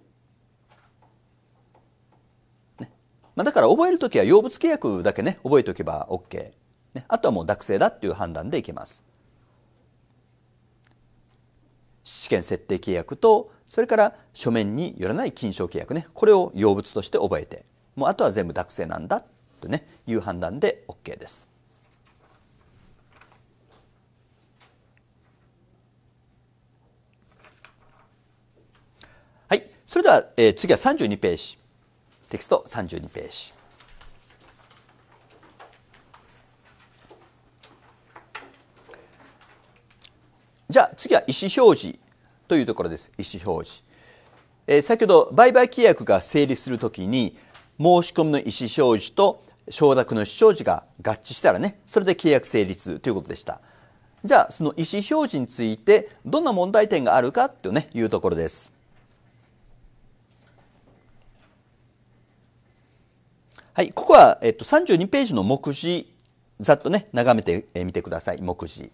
まあ、だから覚える時は用物契約だけね覚えておけば OK、ね、あとはもう学生だっていう判断でいけます試験設定契約とそれから書面によらない金賞契約ねこれを用物として覚えてもうあとは全部学生なんだと、ね、いう判断で OK です。はい、それでは、えー、次は32ページテキスト32ページ。じゃあ次は意思表示というところです。意思表示。えー、先ほど売買契約が成立するときに申し込みの意思表示と承諾の意思表示が合致したらね、それで契約成立ということでした。じゃあその意思表示についてどんな問題点があるかというね、いうところです。はい、ここは、えっと、32ページの目次、ざっとね、眺めてみてください、目次。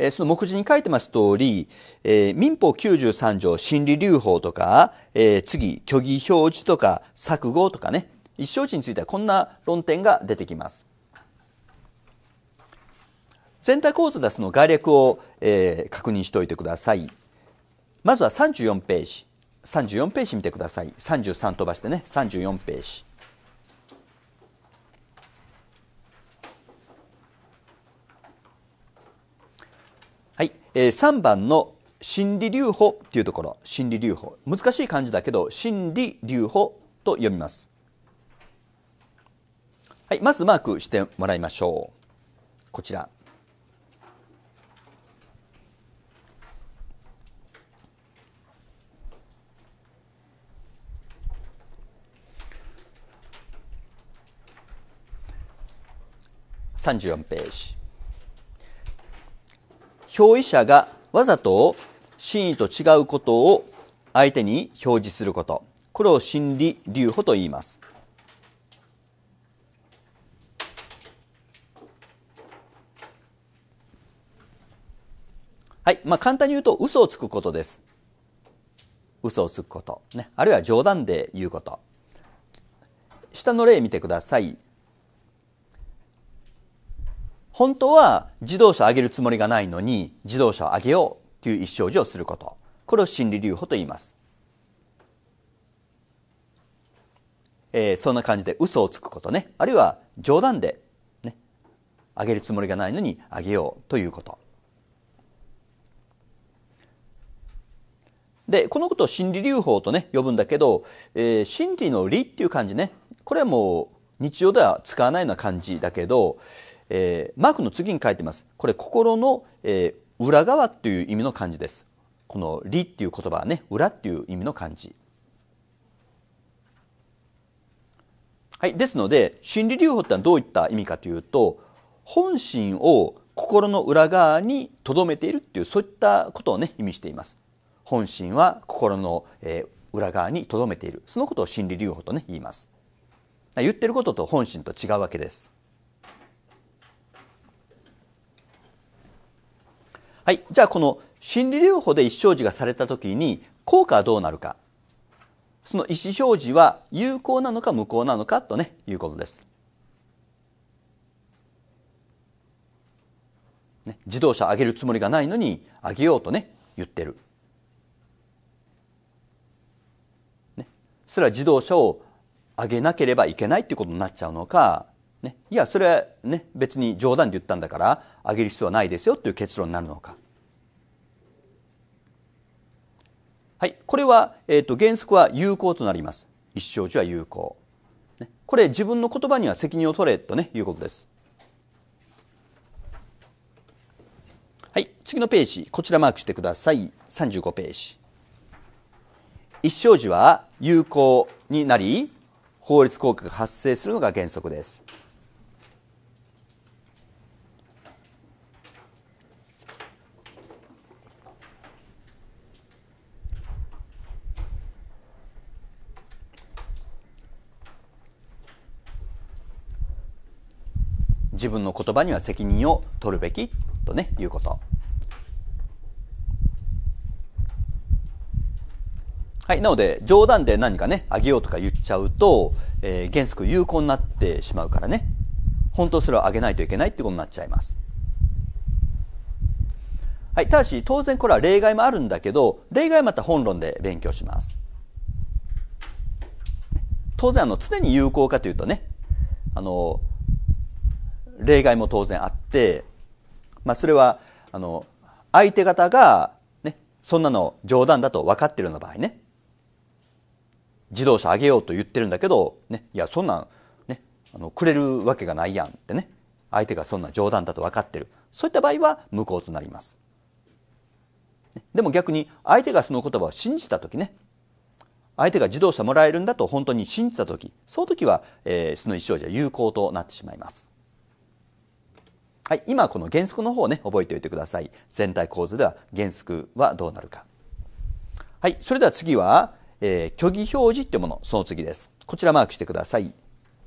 えその目次に書いてます通り、えー、民法93条心理留保とか、えー、次、虚偽表示とか、錯誤とかね、一生地についてはこんな論点が出てきます。全体構図でその概略を、えー、確認しておいてください。まずは34ページ。34ページ見てください。33飛ばしてね、34ページ。えー、3番の心理留保っていうところ心理留保難しい漢字だけど心理留保と読みます、はい、まずマークしてもらいましょうこちら34ページ表意者がわざと真意と違うことを相手に表示することこれを心理留保と言いますはいまあ、簡単に言うと嘘をつくことです嘘をつくこと、ね、あるいは冗談で言うこと下の例見てください本当は自動車を上げるつもりがないのに自動車を上げようという意思表示をすることこれを心理留保と言います、えー、そんな感じで嘘をつくことねあるいは冗談で、ね、上げるつもりがないのに上げようということでこのことを心理留保とね呼ぶんだけど、えー、心理の理っていう漢字ねこれはもう日常では使わないような漢字だけどえー、マークの次に書いてます。これ心の、えー、裏側っていう意味の漢字です。この「理」っていう言葉はね裏っていう意味の漢字。はい、ですので心理留保ってのはどういった意味かというと本心を心の裏側にとどめているっていうそういったことをね意味しています。本心は心の、えー、裏側にとどめているそのことを心理留保とね言います。言ってることと本心と違うわけです。はい、じゃあこの心理療法で意思表示がされた時に効果はどうなるかその意思表示は有効なのか無効なのかと、ね、いうことです、ね、自動車上げるつもりがないのに上げようとね言ってる、ね、それは自動車を上げなければいけないっていうことになっちゃうのか、ね、いやそれはね別に冗談で言ったんだから上げる必要はないですよという結論になるのか。はい、これは、えーと、原則は有効となります。一生中は有効。これ自分の言葉には責任を取れと、ね、いうことです。はい、次のページ、こちらマークしてください。35ページ。一生時は有効になり、法律効果が発生するのが原則です。自分の言葉には責任を取るべきとねいうことはいなので冗談で何かねあげようとか言っちゃうと、えー、原則有効になってしまうからね本当それをあげないといけないってことになっちゃいますはい、ただし当然これは例外もあるんだけど例外はまた本論で勉強します当然あの常に有効かというとねあの例外も当然あって、まあ、それはあの相手方が、ね、そんなの冗談だと分かってるような場合ね自動車あげようと言ってるんだけど、ね、いやそんなん、ね、あのくれるわけがないやんってね相手がそんな冗談だと分かってるそういった場合は無効となります。でも逆に相手がその言葉を信じた時ね相手が自動車もらえるんだと本当に信じた時その時は、えー、その一生じゃ有効となってしまいます。はい、今この原則の方をね、覚えておいてください。全体構図では原則はどうなるか。はい、それでは次は、えー、虚偽表示っていうもの、その次です。こちらマークしてください。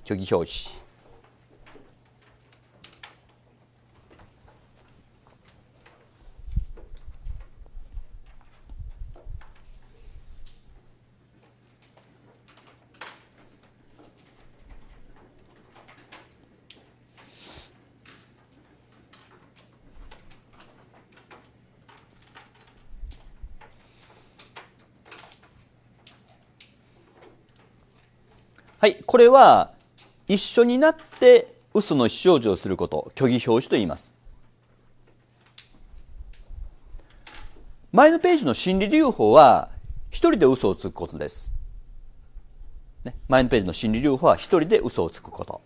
虚偽表示。はい、これは一緒になって嘘の主表示をすること虚偽表示と言います前のページの心理留保は一人で嘘をつくことです、ね、前のページの心理留保は一人で嘘をつくこと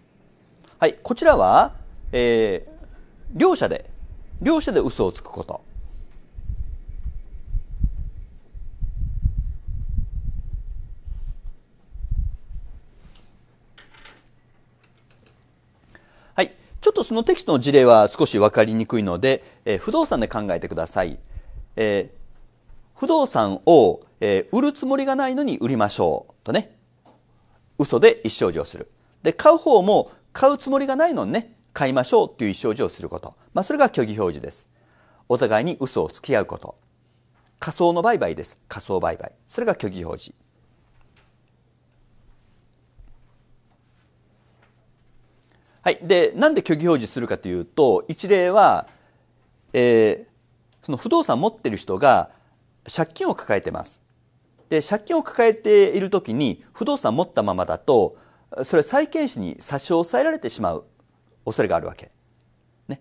はいこちらは、えー、両者で両者で嘘をつくことちょっとそのテキストの事例は少し分かりにくいので、えー、不動産で考えてください。えー、不動産を、えー、売るつもりがないのに売りましょう。とね。嘘で一生事をする。で、買う方も買うつもりがないのにね、買いましょうっていう一生事をすること。まあ、それが虚偽表示です。お互いに嘘をつき合うこと。仮想の売買です。仮想売買。それが虚偽表示。はい、でなんで虚偽表示するかというと一例は、えー、その不動産持ってる人が借金を抱えてますで借金を抱えている時に不動産持ったままだとそれ債権者に差し押さえられてしまう恐れがあるわけ、ね、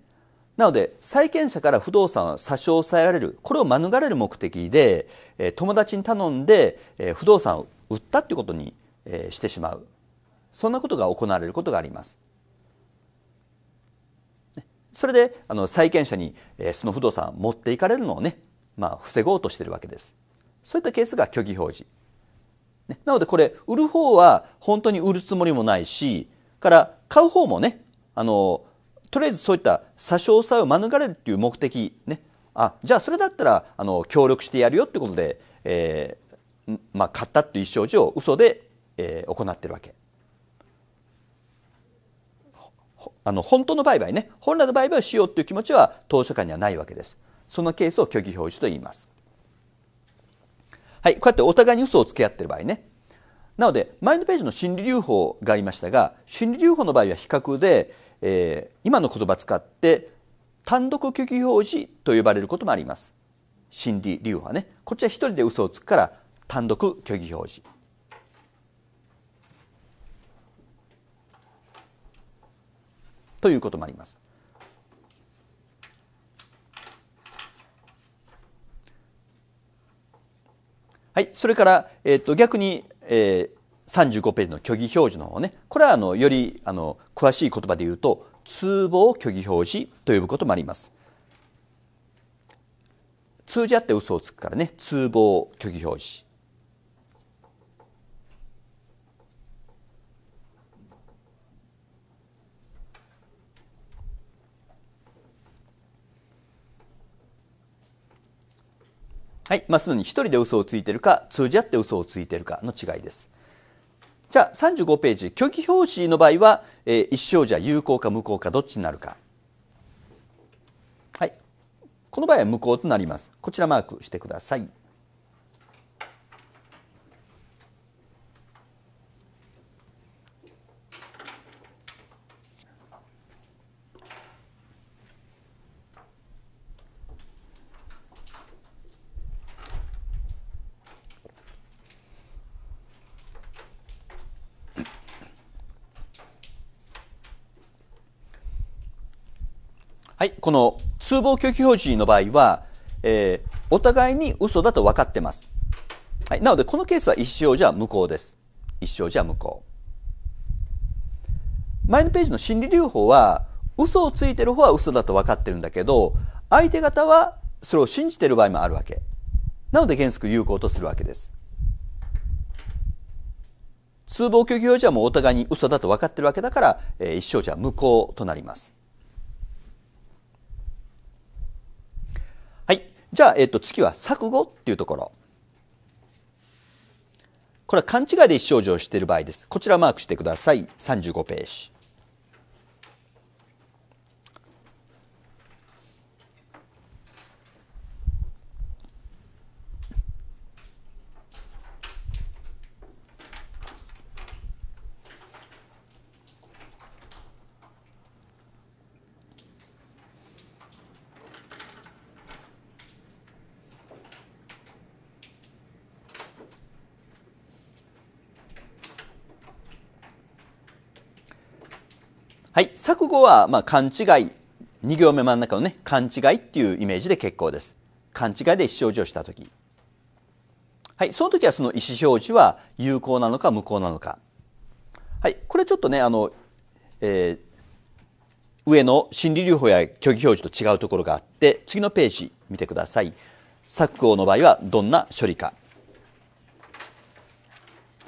なので債権者から不動産を差し押さえられるこれを免れる目的で、え友達に頼んで、え不動産を売ったっていうことに、えしてしまうそんなことが行われることがありますそれであの債権者に、えー、その不動産持っていかれるのをね、まあ、防ごうとしているわけですそういったケースが虚偽表示、ね、なのでこれ売る方は本当に売るつもりもないしから買う方もねあのとりあえずそういった詐称さを免れるという目的ねあじゃあそれだったらあの協力してやるよってことで、えーまあ、買ったっていう意思表示を嘘で、えー、行ってるわけ。あの本当の売買ね本来の売買をしようという気持ちは当初間にはないわけですそのケースを虚偽表示と言いますはいこうやってお互いに嘘をつけ合ってる場合ねなので前のページの心理留保がありましたが心理留保の場合は比較で、えー、今の言葉使って単独虚偽表示と呼ばれることもあります心理留保はねこっちは1人で嘘をつくから単独虚偽表示ということもあります。はい、それから、えっ、ー、と、逆に、えー、35ページの虚偽表示の方ね、これはあのよりあの詳しい言葉で言うと、通報虚偽表示と呼ぶこともあります。通じ合って嘘をつくからね、通報虚偽表示。はい、まあ、すでに1人で嘘をついてるか通じ合って嘘をついてるかの違いですじゃあ35ページ虚偽表示の場合は、えー、一生じゃ有効か無効かどっちになるかはいこの場合は無効となりますこちらマークしてくださいはい、この通報拒否表示の場合は、えー、お互いに嘘だと分かってます。はい、なのでこのケースは一生じゃ無効です。一生じゃ無効。前のページの心理留保は、嘘をついてる方は嘘だと分かってるんだけど、相手方はそれを信じてる場合もあるわけ。なので原則有効とするわけです。通報拒否表示はもうお互いに嘘だと分かってるわけだから、えー、一生じゃ無効となります。じゃあ、えっと、次は錯誤っていうところ。これは勘違いで意思表示をしている場合です。こちらマークしてください。35ページ。はい、錯誤は、まあ、勘違い、2行目真ん中のね、勘違いっていうイメージで結構です。勘違いで意思表示をしたとき。はい、その時はその意思表示は有効なのか無効なのか。はい、これちょっとね、あの、えー、上の心理留保や虚偽表示と違うところがあって、次のページ見てください。錯誤の場合はどんな処理か。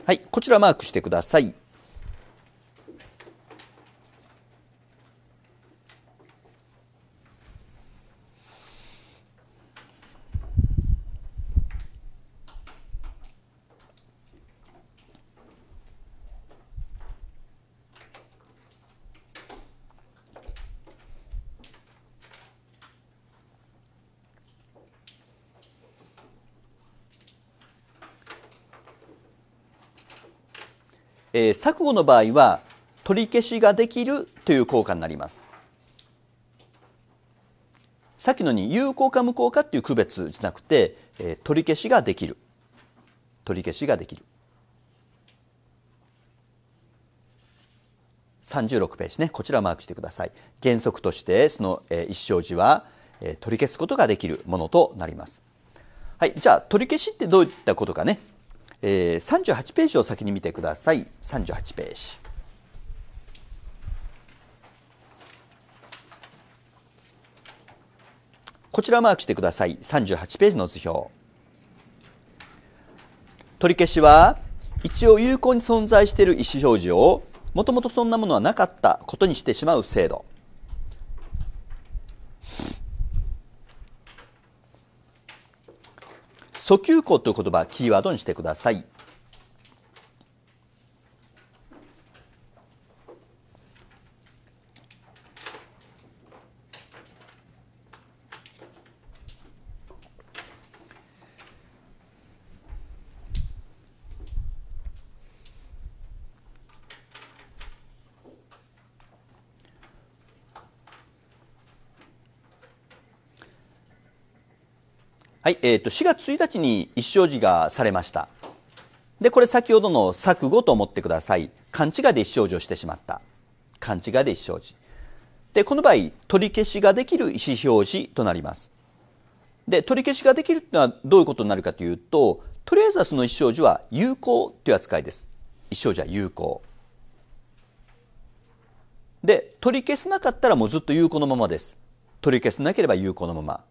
はい、こちらマークしてください。えー、錯誤の場合は取り消しができるという効果になりますさっきのに有効か無効かっていう区別じゃなくて、えー、取り消しができる取り消しができる36ページねこちらをマークしてください原則としてその、えー、一生寺は、えー、取り消すことができるものとなりますはいじゃあ取り消しってどういったことかねえー、38ページを先に見てください38ページ。こちらマークしてください38ページの図表取り消しは一応有効に存在している意思表示をもともとそんなものはなかったことにしてしまう制度訴求校という言葉キーワードにしてください。はい、えっ、ー、と、4月1日に一生寺がされました。で、これ先ほどの錯誤と思ってください。勘違いで一生寺をしてしまった。勘違いで一生寺。で、この場合、取り消しができる意思表示となります。で、取り消しができるというのはどういうことになるかというと、とりあえずはその一生寺は有効という扱いです。一生寺は有効。で、取り消さなかったらもうずっと有効のままです。取り消さなければ有効のまま。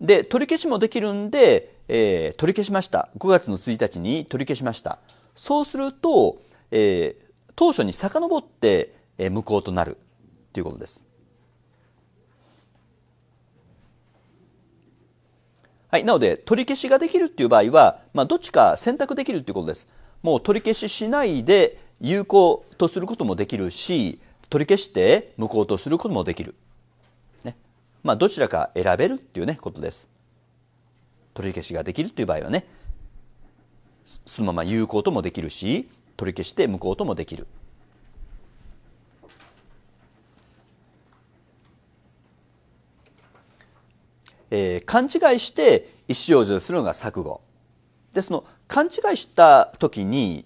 で、取り消しもできるんで、えー、取り消しました。5月の1日に取り消しました。そうすると、えー、当初に遡って、えー、無効となるということです。はい、なので取り消しができるっていう場合は、まあ、どっちか選択できるっていうことです。もう取り消ししないで有効とすることもできるし、取り消して無効とすることもできる。まあ、どちらか選べるっていうねことです取り消しができるという場合はねそのまま有効ともできるし取り消して無効ともできるえー、勘違いして意思表示をするのが錯誤でその勘違いした時に、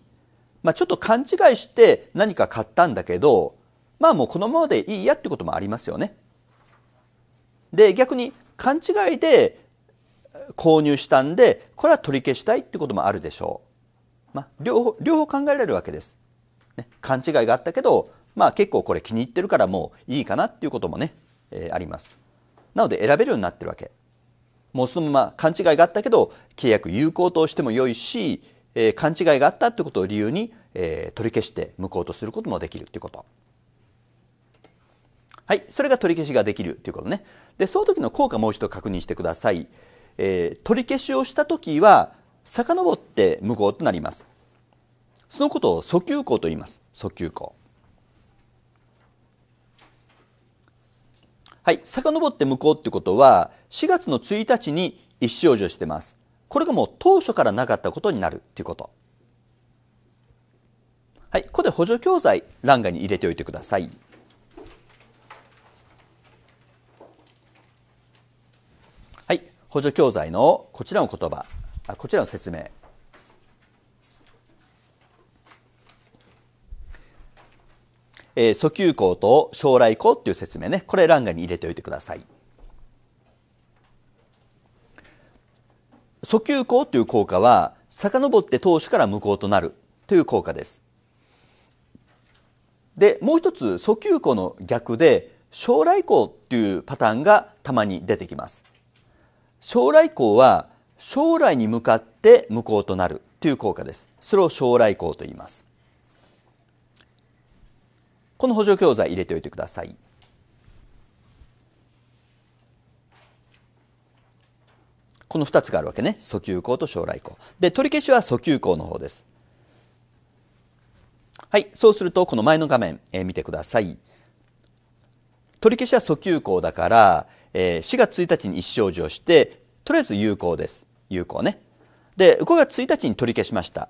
まあ、ちょっと勘違いして何か買ったんだけどまあもうこのままでいいやってこともありますよね。で逆に勘違いで購入したんでこれは取り消したいってこともあるでしょう、まあ、両方両方考えられるわけです、ね、勘違いがあったけど、まあ、結構これ気に入ってるからもういいかなっていうこともね、えー、ありますなので選べるようになってるわけもうそのまま勘違いがあったけど契約有効としても良いし、えー、勘違いがあったってことを理由に、えー、取り消して無効とすることもできるっていうことはいそれが取り消しができるっていうことねでその時の効果もう一度確認してください、えー、取り消しをした時は遡って無効となりますそのことを訴求効と言います訴求効はい遡って無効ってことは4月の1日に一生除してますこれがもう当初からなかったことになるっていうことはいここで補助教材欄外に入れておいてください補助教材のこちらの言葉こちらの説明えー、訴求校と将来校っていう説明ねこれ欄外に入れておいてください訴求校という効果は遡って当初から無効となるという効果ですでもう一つ訴求校の逆で将来校っていうパターンがたまに出てきます将来校は将来に向かって無効となるという効果ですそれを将来校と言いますこの補助教材入れておいてくださいこの2つがあるわけね訴求校と将来校で取り消しは訴求校の方ですはいそうするとこの前の画面、えー、見てください取り消しは訴求校だからえ4月1日に一生をして、とりあえず有効です。有効ね。で、5月1日に取り消しました。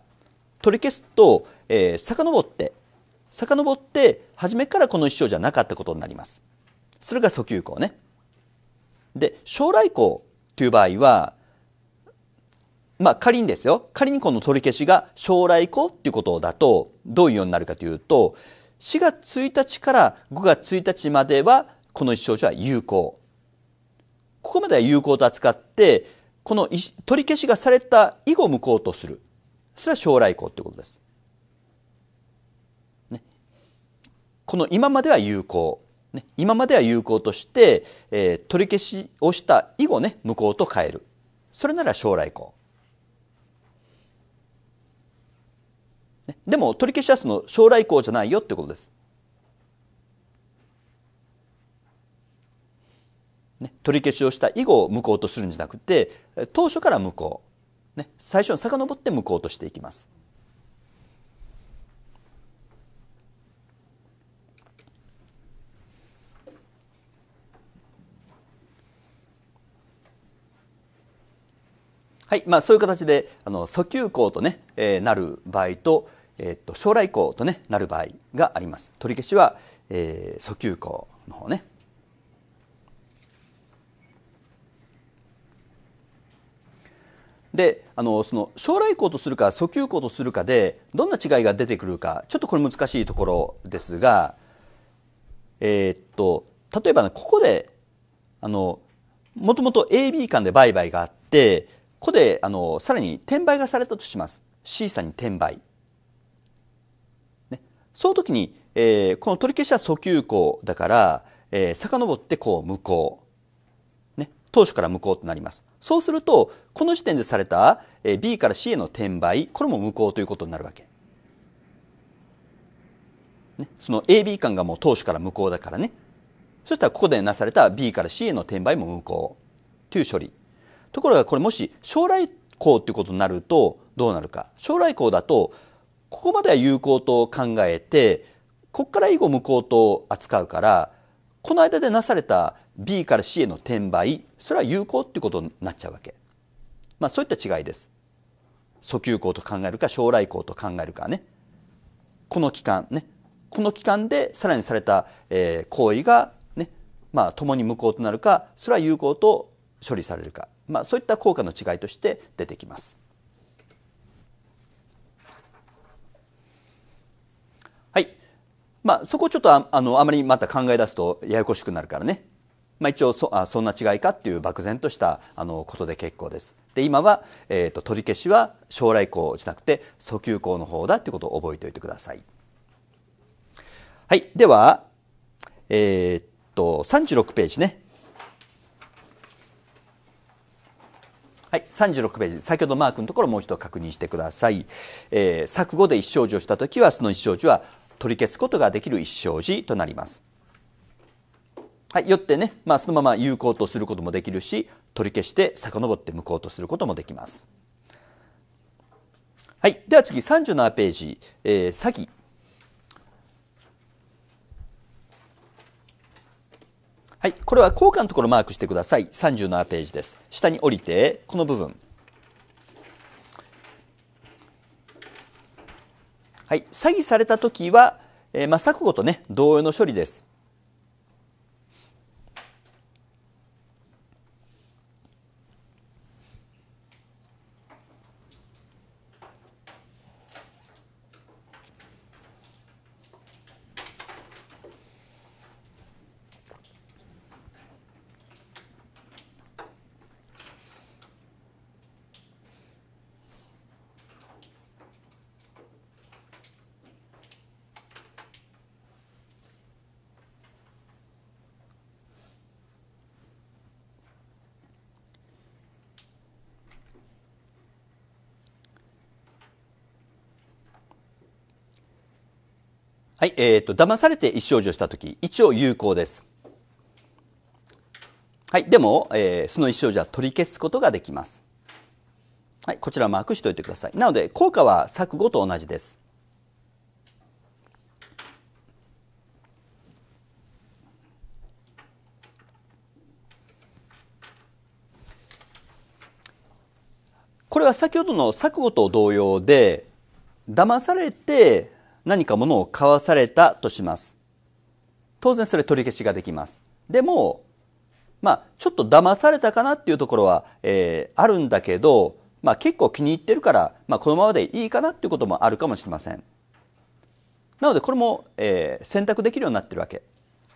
取り消すと、えー、遡って、遡って、初めからこの一生じゃなかったことになります。それが訴求項ね。で、将来項という場合は、まあ仮にですよ、仮にこの取り消しが将来項っていうことだと、どういうようになるかというと、4月1日から5月1日までは、この一生じは有効。ここまでは有効と扱って、この取り消しがされた以後無効とする。それは将来効ということです。ね、この今までは有効。ね、今までは有効として、えー、取り消しをした以後ね、無効と変える。それなら将来効。ね、でも取り消しはその将来効じゃないよってことです。ね、取り消しをした以後無効とするんじゃなくて当初から無効、ね、最初に遡って無効としていきます。はい、まあそういう形で、あの、訴求項とね、えー、なる場合と、えー、っと、将来項とね、なる場合があります。取り消しは、えー、訴求項の方ね。であのその将来校とするか訴求校とするかでどんな違いが出てくるかちょっとこれ難しいところですが、えー、っと例えば、ね、ここであのもともと AB 間で売買があってここであのさらに転売がされたとします C さんに転売、ね、その時に、えー、この取り消しは訴求校だから、えー、遡ってこう無効、ね、当初から無効となりますそうするとこの時点でされた B から C への転売これも無効ということになるわけ。ね、その AB 間がもう当初から無効だからねそしたらここでなされた B から C への転売も無効という処理ところがこれもし将来項ということになるとどうなるか将来項だとここまでは有効と考えてここから以後無効と扱うからこの間でなされた B から C への転売それは有効っていうことになっちゃうわけ、まあ、そういった違いです訴求効と考えるか将来効と考えるかねこの期間ねこの期間でさらにされた、えー、行為がねまあ共に無効となるかそれは有効と処理されるか、まあ、そういった効果の違いとして出てきます。はいまあ、そこちょっとああのあまりまた考え出すとややこしくなるからねまあ、一応そあそんな違いかっていう漠然としたあのことで結構ですで今は、えーと、取り消しは将来項じゃなくて訴求項の方だということを覚えておいてください、はい、では、えー、っと36ページねはい、36ページ先ほどマークのところもう一度確認してください、えー、錯誤で一生児をした時はその一生児は取り消すことができる一生児となりますはい、よってね、まあ、そのまま有効とすることもできるし取り消して遡って無効とすることもできます。はい、では次37ページ、えー、詐欺。はい、これは効果のところマークしてください。37ページです。下に降りて、この部分。はい、詐欺された時は、えー、まあ、錯誤とね、同様の処理です。はい、えっ、ー、と、騙されて一生児をしたとき、一応有効です。はい、でも、えー、その一生児は取り消すことができます。はい、こちらマークしておいてください。なので、効果は錯誤と同じです。これは先ほどの錯誤と同様で、騙されて何か物を買わされたとします。当然それ取り消しができます。でも、まあ、ちょっと騙されたかなっていうところは、えー、あるんだけど、まあ、結構気に入ってるから、まあ、このままでいいかなっていうこともあるかもしれません。なのでこれも、えー、選択できるようになってるわけ。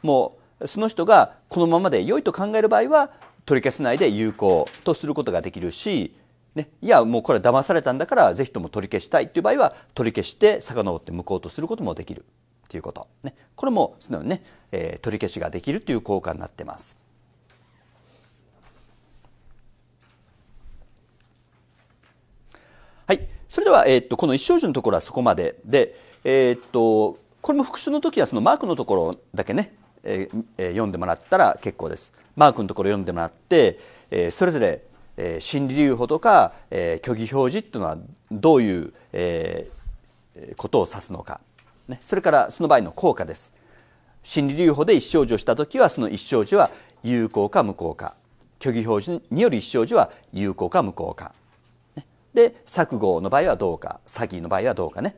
もうその人がこのままで良いと考える場合は取り消さないで有効とすることができるしね、いやもうこれは騙されたんだからぜひとも取り消したいっていう場合は取り消して遡って向こうとすることもできるっていうこと、ね、これもすなね、えー、取り消しができるという効果になってます。はい、それでは、えー、っとこの一生樹のところはそこまでで、えー、っとこれも復習の時はそのマークのところだけね、えー、読んでもらったら結構です。マークのところ読んでもらって、えー、それぞれえー、心理留保とか、えー、虚偽表示というのはどういう、えー、ことを指すのか、ね、それからその場合の効果です心理留保で一生児をした時はその一生児は有効か無効か虚偽表示による一生児は有効か無効か、ね、で錯誤の場合はどうか詐欺の場合はどうかね、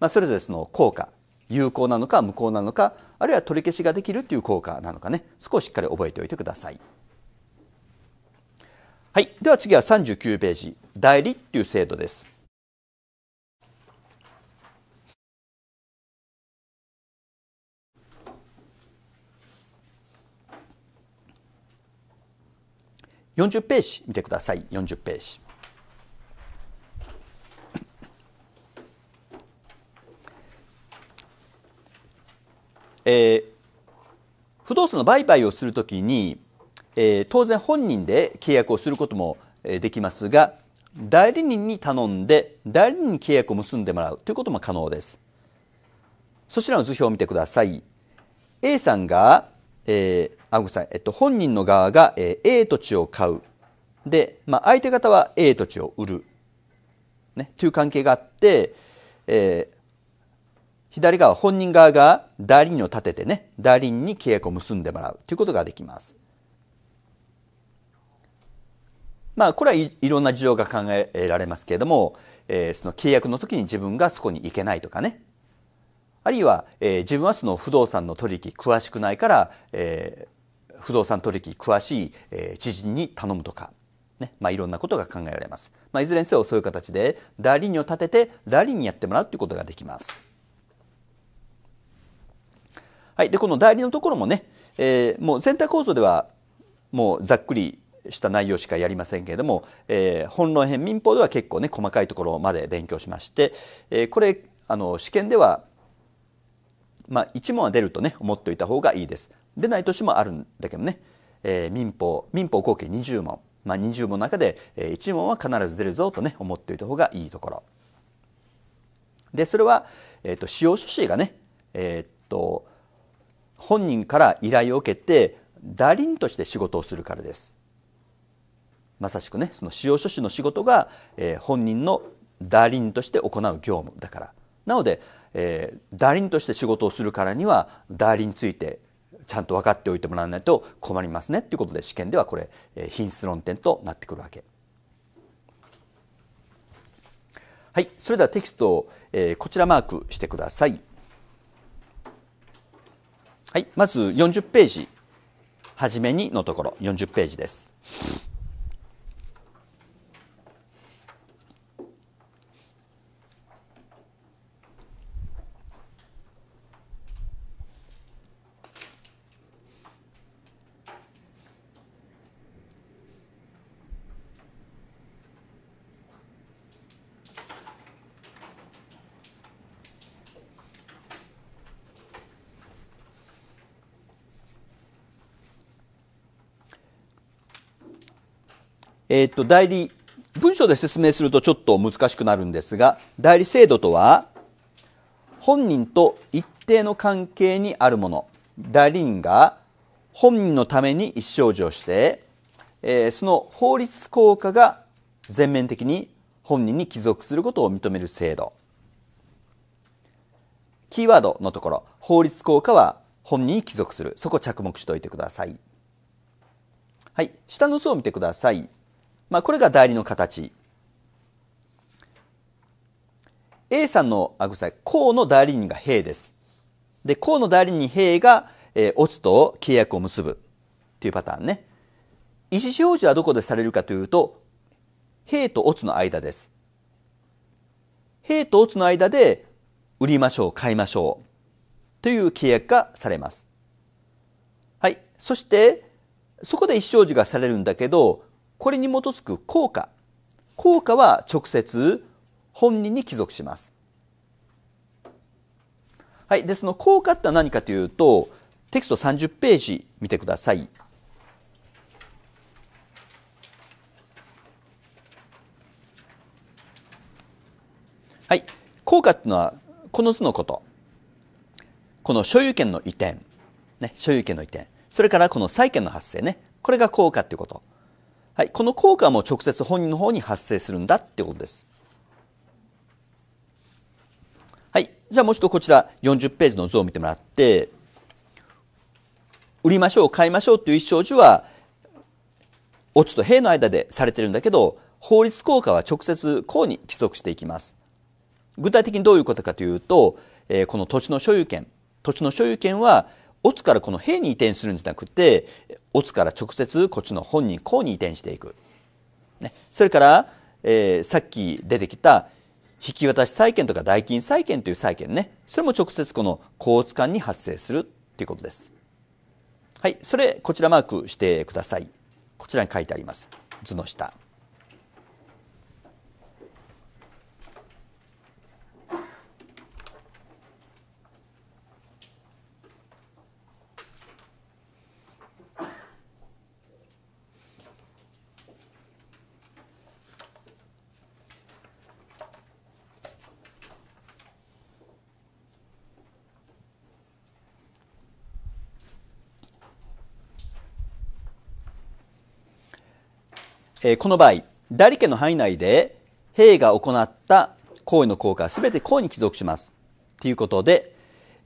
まあ、それぞれその効果有効なのか無効なのかあるいは取り消しができるという効果なのかねそこをしっかり覚えておいてください。はい、では次は39ページ代理っていう制度です40ページ見てください40ページえー、不動産の売買をするときにえー、当然本人で契約をすることもできますが代理人に頼んで代理人に契約を結んでもらうということも可能ですそちらの図表を見てください A さんが、えー、あごめんなさい、えっと、本人の側が、え A 土地を買うで、まあ、相手方は A 土地を売る、ね、という関係があって、えー、左側本人側が代理人を立ててね代理人に契約を結んでもらうということができますまあ、これはいろんな事情が考えられますけれども、えー、その契約の時に自分がそこに行けないとかねあるいは、えー、自分はその不動産の取引詳しくないから、えー、不動産取引詳しい、え知人に頼むとか、ねまあ、いろんなことが考えられます、まあ、いずれにせよそういう形で代理人を立てて代理人にやってもらうということができます。はい、でこの代理のところもね、えもう全体構造ではもうざっくりした内容しかやりませんけれども、えー、本論編民法では結構ね細かいところまで勉強しまして、えー、これあの試験では、まあ、1問は出るとね思っておいた方がいいです出ない年もあるんだけどね、えー、民法民法合計20問、まあ、20問の中で1問は必ず出るぞとね思っておいた方がいいところでそれは、えーと、使用書士がね、えーと、と本人から依頼を受けて代理人として仕事をするからですまさしくねその使用書士の仕事が、えー、本人の代理人として行う業務だからなので、えー、代理人として仕事をするからには代理についてちゃんと分かっておいてもらわないと困りますねっていうことで試験ではこれ、えー、品質論点となってくるわけ。はい、それではテキストを、えー、こちらマークしてください。はい、まず40ページ、はじめにのところ40ページです。えっと代理文章で説明するとちょっと難しくなるんですが代理制度とは本人と一定の関係にあるもの代理人が本人のために意思表示をして、えー、その法律効果が全面的に本人に帰属することを認める制度キーワードのところ法律効果は本人に帰属するそこを着目しておいてくださいはい下の図を見てくださいまあ、これが代理の形 A さんのあごめんなさい公の代理人が兵ですで公の代理人兵が、えー、オツと契約を結ぶというパターンね意思表示はどこでされるかというと兵とオツの間です兵とオツの間で売りましょう買いましょうという契約がされますはいそしてそこで意思表示がされるんだけどこれに基づく効果効果は直接本人に帰属します。はい、でその効果って何かというとテキスト30ページ見てください。はい、効果っていうのはこの図のことこの所有権の移転、ね、所有権の移転それからこの債権の発生ねこれが効果っていうこと。はい、この効果も直接本人の方に発生するんだってことです。はい、じゃあもう一度こちら40ページの図を見てもらって、売りましょう、買いましょうという意思表示は、オツと兵の間でされてるんだけど、法律効果は直接公に規則していきます。具体的にどういうことかというと、えー、この土地の所有権、土地の所有権は、オツからこの兵に移転するんじゃなくて、オツから直接こっちの本人公に移転していく、ね、それから、えー、さっき出てきた引き渡し債権とか代金債権という債権ねそれも直接この甲乙間に発生するっていうことですはいそれこちらマークしてくださいこちらに書いてあります図の下えこの場合代理権の範囲内で兵が行った行為の効果は全て公に帰属しますということで、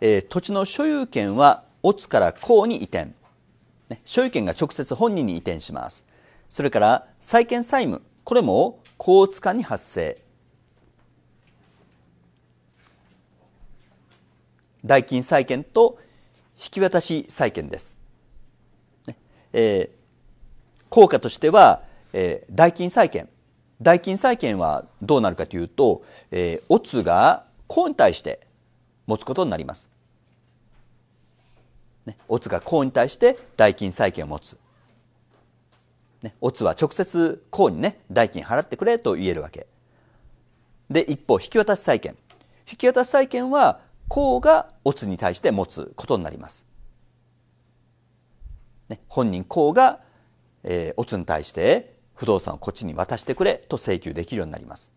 え土地の所有権はオツから公に移転、ね、所有権が直接本人に移転しますそれから債権債務これも公津化に発生代金債権と引き渡し債権です、えー、効果としてはえー、代金債権代金債権はどうなるかというと、えー、オツが公に対して持つことになります。ね、オツが公に対して代金債権を持つ。ね、オツは直接公にね代金払ってくれと言えるわけ。で一方引き渡し債権引き渡し債権は公がオツに対して持つことになります。ね、本人公が、えー、に対して不動産をこっちに渡してくれと請求できるようになります。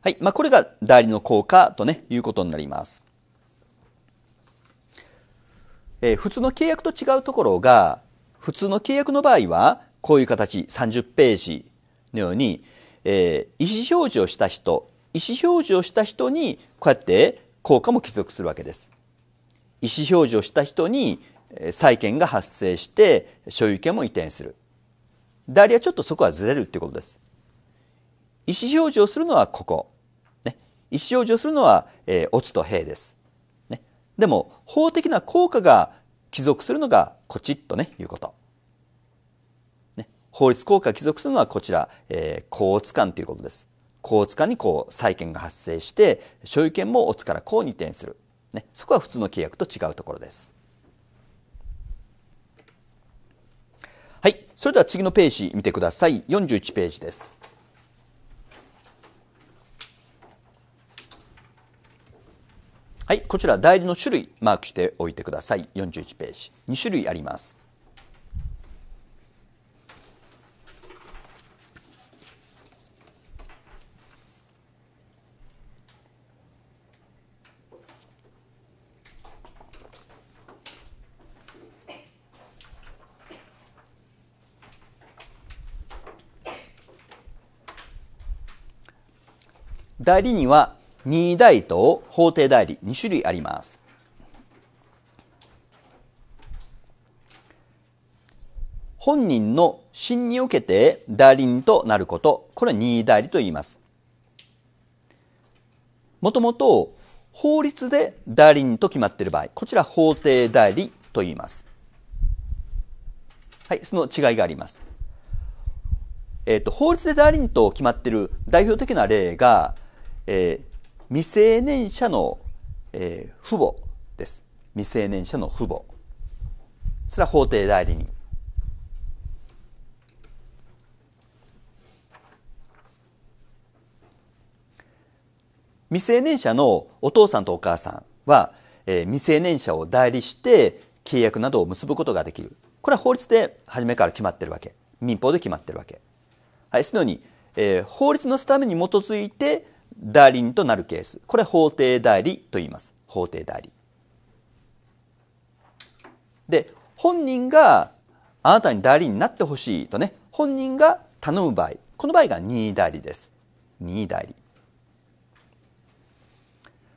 はい。まあ、これが代理の効果とね、いうことになります。えー、普通の契約と違うところが、普通の契約の場合は、こういう形、30ページのように、えー、意思表示をした人、意思表示をした人に、こうやって効果も帰属するわけです。意思表示をした人に債権が発生して所有権も移転する代理はちょっとそこはずれるっていうことです意思表示をするのはここ、ね、意思表示をするのは、えー、オツと兵です、ね、でも法的な効果が帰属するのがこちっとねいうこと、ね、法律効果が帰属するのはこちら、えー、公津官ということです公津官にこう債権が発生して所有権もオツから公に移転するね、そこは普通の契約と違うところですはいそれでは次のページ見てください四十一ページですはいこちら代理の種類マークしておいてください四十一ページ二種類あります代理には任代と法定代理2種類あります本人の審を受けて代理人となることこれは任意代理と言いますもともと法律で代理人と決まっている場合こちら法定代理と言いますはいその違いがありますえっ、ー、と法律で代理人と決まっている代表的な例がえー、未成年者の、えー、父母です。未成年者の父母。それは法定代理人。未成年者のお父さんとお母さんは、えー、未成年者を代理して契約などを結ぶことができる。これは法律で初めから決まってるわけ。民法で決まってるわけ。はい、すでに、えー、法律のために基づいて代理人となるケース。これ法定代理と言います。法定代理。で、本人があなたに代理になってほしいとね、本人が頼む場合、この場合が任意代理です。任意代理。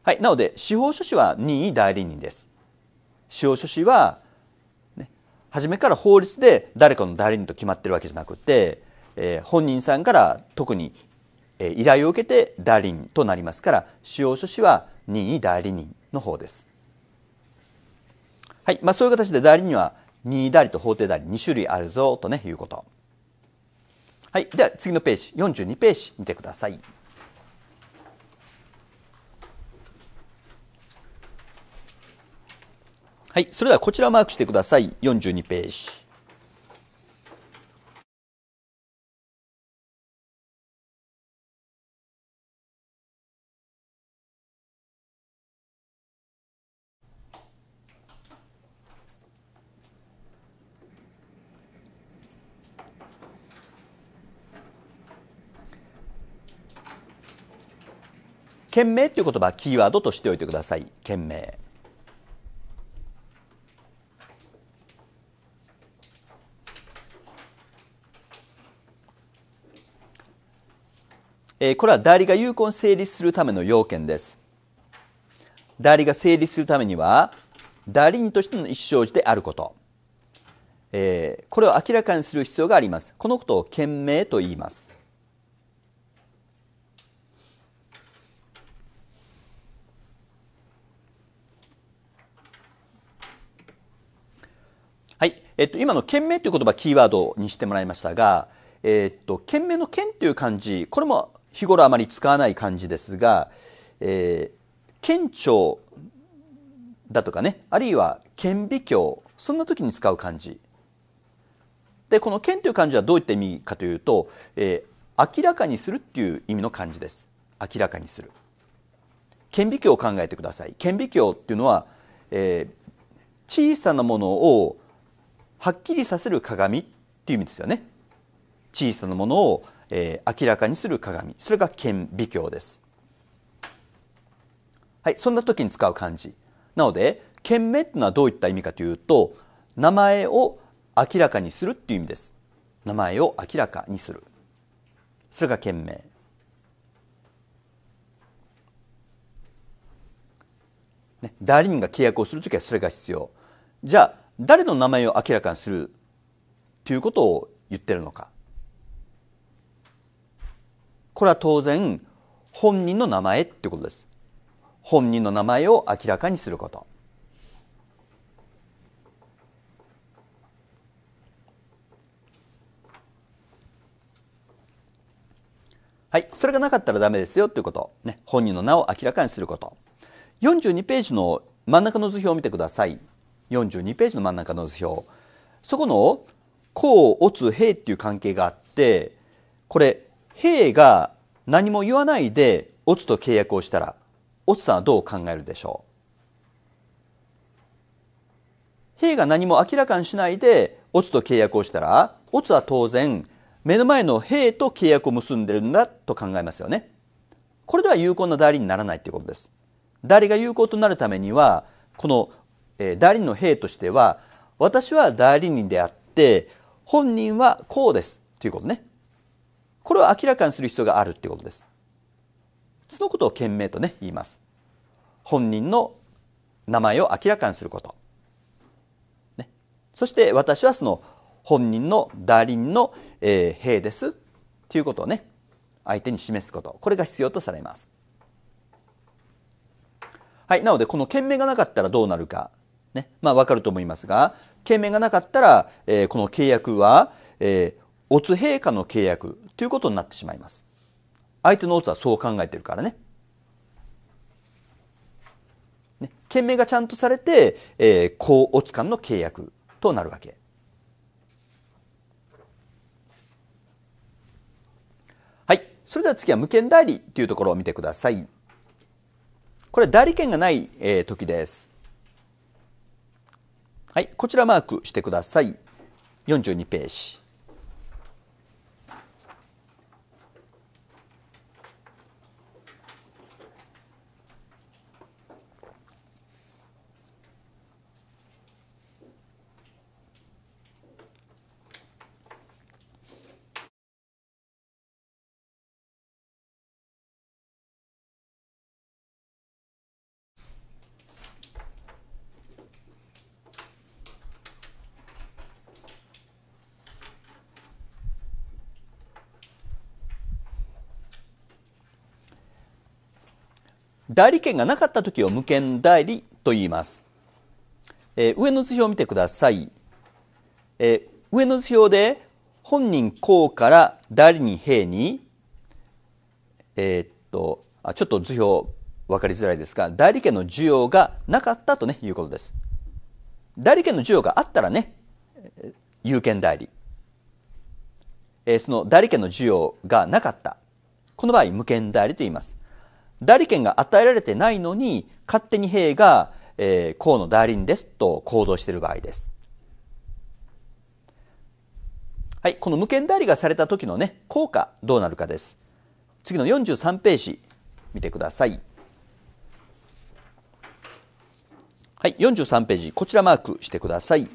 はい、なので、司法書士は任意代理人です。司法書士は、ね、初めから法律で誰かの代理人と決まってるわけじゃなくて、えー、本人さんから特に依頼を受けて代理人となりますから使用書士は任意代理人の方です、はいまあ、そういう形で代理人は任意代理と法定代理2種類あるぞと、ね、いうこと、はい、では次のページ42ページ見てください。はい、それではこちらをマークしてください。42ページ。件名という言葉キーワードとしておいてください件名えこれは代理が有効に成立するための要件です代理が成立するためには代理人としての意思表示であること、えこれを明らかにする必要がありますこのことを件名と言いますえっと、今の件名という言葉キーワードにしてもらいましたが、えっと、件名の件という漢字、これも日頃あまり使わない漢字ですが、えー、県庁だとかね、あるいは顕微鏡、そんな時に使う漢字。で、この剣という漢字はどういった意味かというと、えー、明らかにするっていう意味の漢字です。明らかにする。顕微鏡を考えてください。顕微鏡っていうのは、えー、小さなものをはっきりさせる鏡っていう意味ですよね小さなものを、えー、明らかにする鏡それが顕微鏡ですはいそんな時に使う漢字なので顕明っていうのはどういった意味かというと名前を明らかにするっていう意味です名前を明らかにするそれが顕明ね、代理人が契約をするときはそれが必要じゃあ誰の名前を明らかにするということを言ってるのかこれは当然本人の名前ってことです本人の名前を明らかにすることはい、それがなかったらダメですよということ、ね、本人の名を明らかにすること42ページの真ん中の図表を見てください42ページの真ん中の図表そこの「公」「乙」「兵」っていう関係があってこれ「兵」が何も言わないで「乙」と契約をしたら乙さんはどう考えるでしょう兵が何も明らかにしないで乙と契約をしたら乙は当然目の前の兵と契約を結んでるんだと考えますよね。これでは有効な代理にならないということです。代理が有効となるためにはこのえー、代理人の兵としては私は代理人であって本人はこうですということねこれを明らかにする必要があるということですそのことを賢明とね言います本人の名前を明らかにすること、ね、そして私はその本人の代理人の、えー、兵ですということをね相手に示すことこれが必要とされますはいなのでこの賢明がなかったらどうなるかね、まあわかると思いますが、懸命がなかったら、えー、この契約は、えー、オツ陛下の契約ということになってしまいます。相手のオツはそう考えてるからね。ね権名がちゃんとされて、えー、高オツ間の契約となるわけ。はい。それでは次は無権代理というところを見てください。これ代理権がない、えー、時です。はいこちらマークしてください42ページ代理権がなかった時を無権代理と言います。えー、上の図表を見てください。えー、上の図表で本人公から代理人兵に、えー、っとあ、ちょっと図表分かりづらいですが、代理権の需要がなかったと、ね、いうことです。代理権の需要があったらね、有権代理。えー、その代理権の需要がなかった。この場合、無権代理と言います。代理権が与えられてないのに、勝手に兵が、えー、河野代理人ですと行動している場合です。はい、この無権代理がされた時のね、効果どうなるかです。次の43ページ、見てください。はい、43ページ、こちらマークしてください。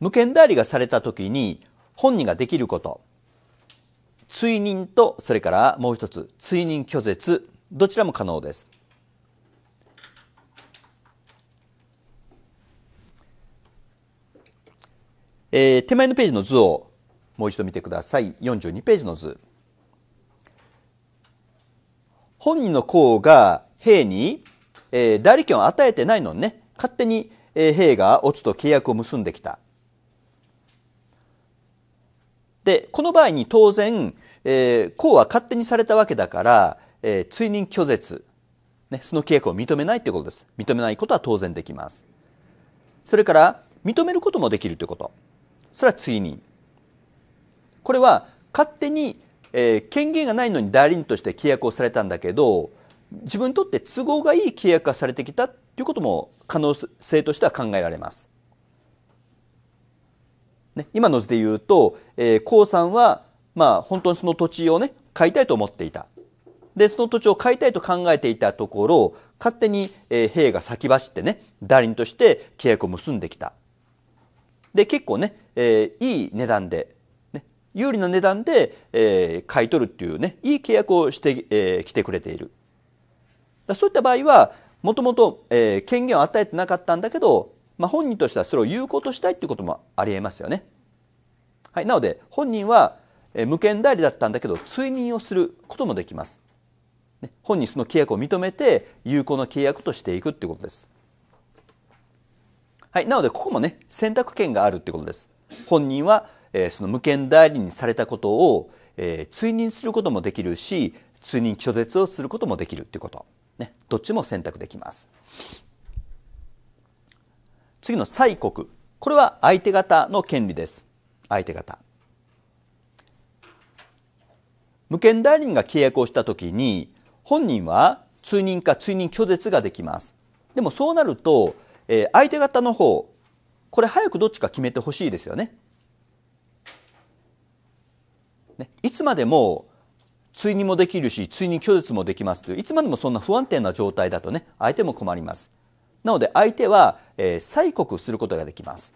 無権代理がされた時に本人ができること。追認と、それからもう一つ、追認拒絶。どちらも可能です。えー、手前のページの図をもう一度見てください。42ページの図。本人の公が兵に、えー、代理権を与えてないのね、勝手に、えー、兵がオツと契約を結んできた。でこの場合に当然、えー、こうは勝手にされたわけだから、えー、追認拒絶、ね、その契約を認めないということです認めないことは当然できますそれから認めることもできるということそれは追認これは勝手に、えー、権限がないのに代理人として契約をされたんだけど自分にとって都合がいい契約がされてきたということも可能性としては考えられます、ね、今の図で言うとえー、さんは、まあ、本当にその土地をね、買いたいと思っていた。で、その土地を買いたいと考えていたところ、勝手に、えー、兵が先走ってね、代理人として契約を結んできた。で、結構ね、えー、いい値段で、ね、有利な値段で、えー、買い取るっていうね、いい契約をしてき、えー、来てくれている。だそういった場合は、もともと、えー、権限を与えてなかったんだけど、まあ、本人としてはそれを有効としたいっていうこともありえますよね。はい、なので本人は無権代理だったんだけど追認をすることもできます、ね、本人その契約を認めて有効な契約としていくということですはい、なのでここもね選択権があるということです本人は、えー、その無権代理にされたことを、えー、追認することもできるし追認拒絶をすることもできるということ、ね、どっちも選択できます次の催告これは相手方の権利です相手方無権代理人が契約をした時に本人は追認か追認拒絶ができますでもそうなると、えー、相手方の方これ早くどっちか決めてほしいですよねねいつまでも追認もできるし追認拒絶もできますといういつまでもそんな不安定な状態だとね相手も困りますなので相手は、えー、催告することができます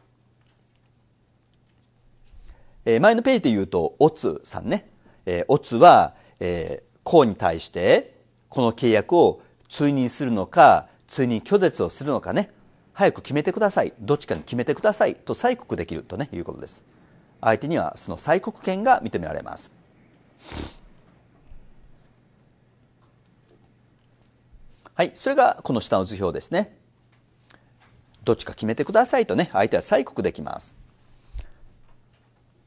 えー、前のページで言うと、オツさんね。えー、オツは、えー、公に対して、この契約を追認するのか、追認拒絶をするのかね。早く決めてください。どっちかに決めてください。と催告できるとね、いうことです。相手にはその催告権が認められます。はい、それがこの下の図表ですね。どっちか決めてくださいとね、相手は催告できます。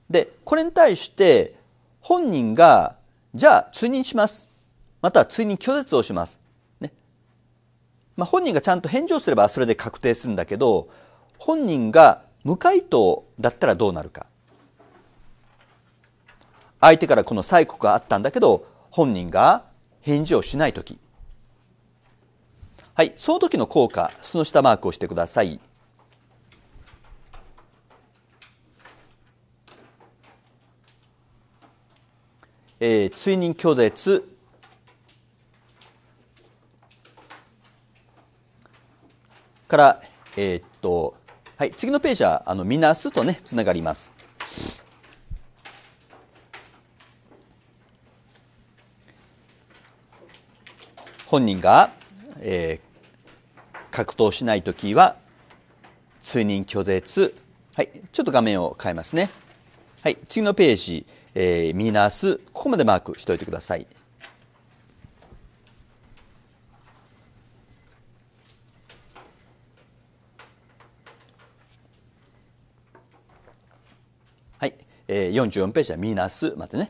でこれに対して本人がじゃあ追認しますまたは追認拒絶をします、ねまあ、本人がちゃんと返事をすればそれで確定するんだけど本人が無回答だったらどうなるか相手からこの催告があったんだけど本人が返事をしない時はいその時の効果その下マークをしてくださいえー、追認拒絶から、えー、っとはい、次のページはあの見なすとねつながります。本人が、えー、格闘しない時は追認拒絶、はい、ちょっと画面を変えますね。はい、次のページ、えー、ミナス、ここまでマークしておいてください。はい、えー、44ページはミナスまでね。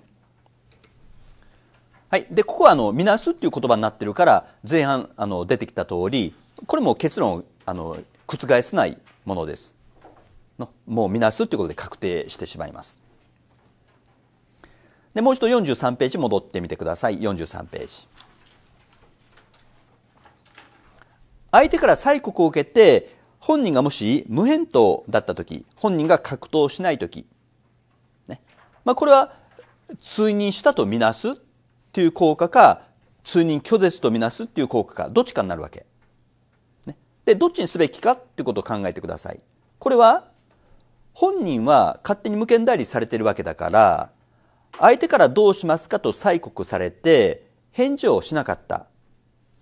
はい、でここはあの「みなす」っていう言葉になってるから前半あの出てきた通りこれも結論をあの覆せないものですのもう「みなす」っていうことで確定してしまいます。でもう一度43ページ戻ってみてください43ページ相手から催告を受けて本人がもし無返答だった時本人が格闘しない時、ねまあ、これは通認したとみなすっていう効果か通認拒絶とみなすっていう効果かどっちかになるわけ、ね、でどっちにすべきかっていうことを考えてくださいこれは本人は勝手に無権代理されてるわけだから相手からどうしますかと催告されて返事をしなかった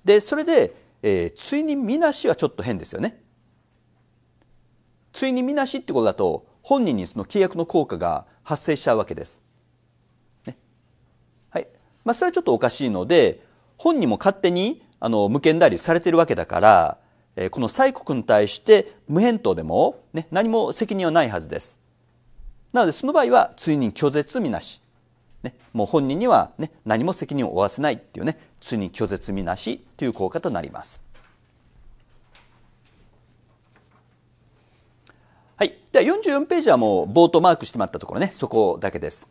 でそれで、えー、ついにみなしはちょっと変ですよねついにみなしってことだと本人にその契約の効果が発生しちゃうわけです、ねはいまあ、それはちょっとおかしいので本人も勝手にあの無権代理されてるわけだから、えー、この催告に対して無返答でも、ね、何も責任はないはずですなのでその場合はいに拒絶みなしね、もう本人には、ね、何も責任を負わせないっていうね、罪に拒絶みなしという効果となります。はい、では44ページはもう冒頭マークしてもらったところね、そこだけです。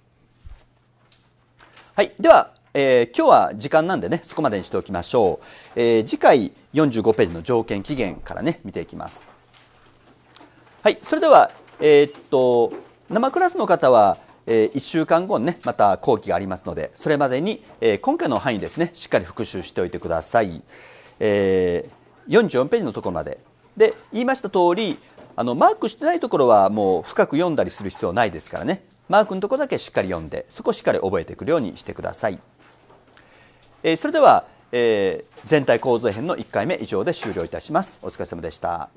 はい、では、えー、今日は時間なんでね、そこまでにしておきましょう。えー、次回45ページの条件期限からね、見ていきます。はい、それでは、えー、っと、生クラスの方は、えー、1週間後にねまた後期がありますのでそれまでに、えー、今回の範囲ですねしっかり復習しておいてください、えー、44ページのところまでで言いました通りあのマークしてないところはもう深く読んだりする必要ないですからねマークのところだけしっかり読んでそこをしっかり覚えてくるようにしてください、えー、それでは、え全体構造編の1回目以上で終了いたしますお疲れ様でした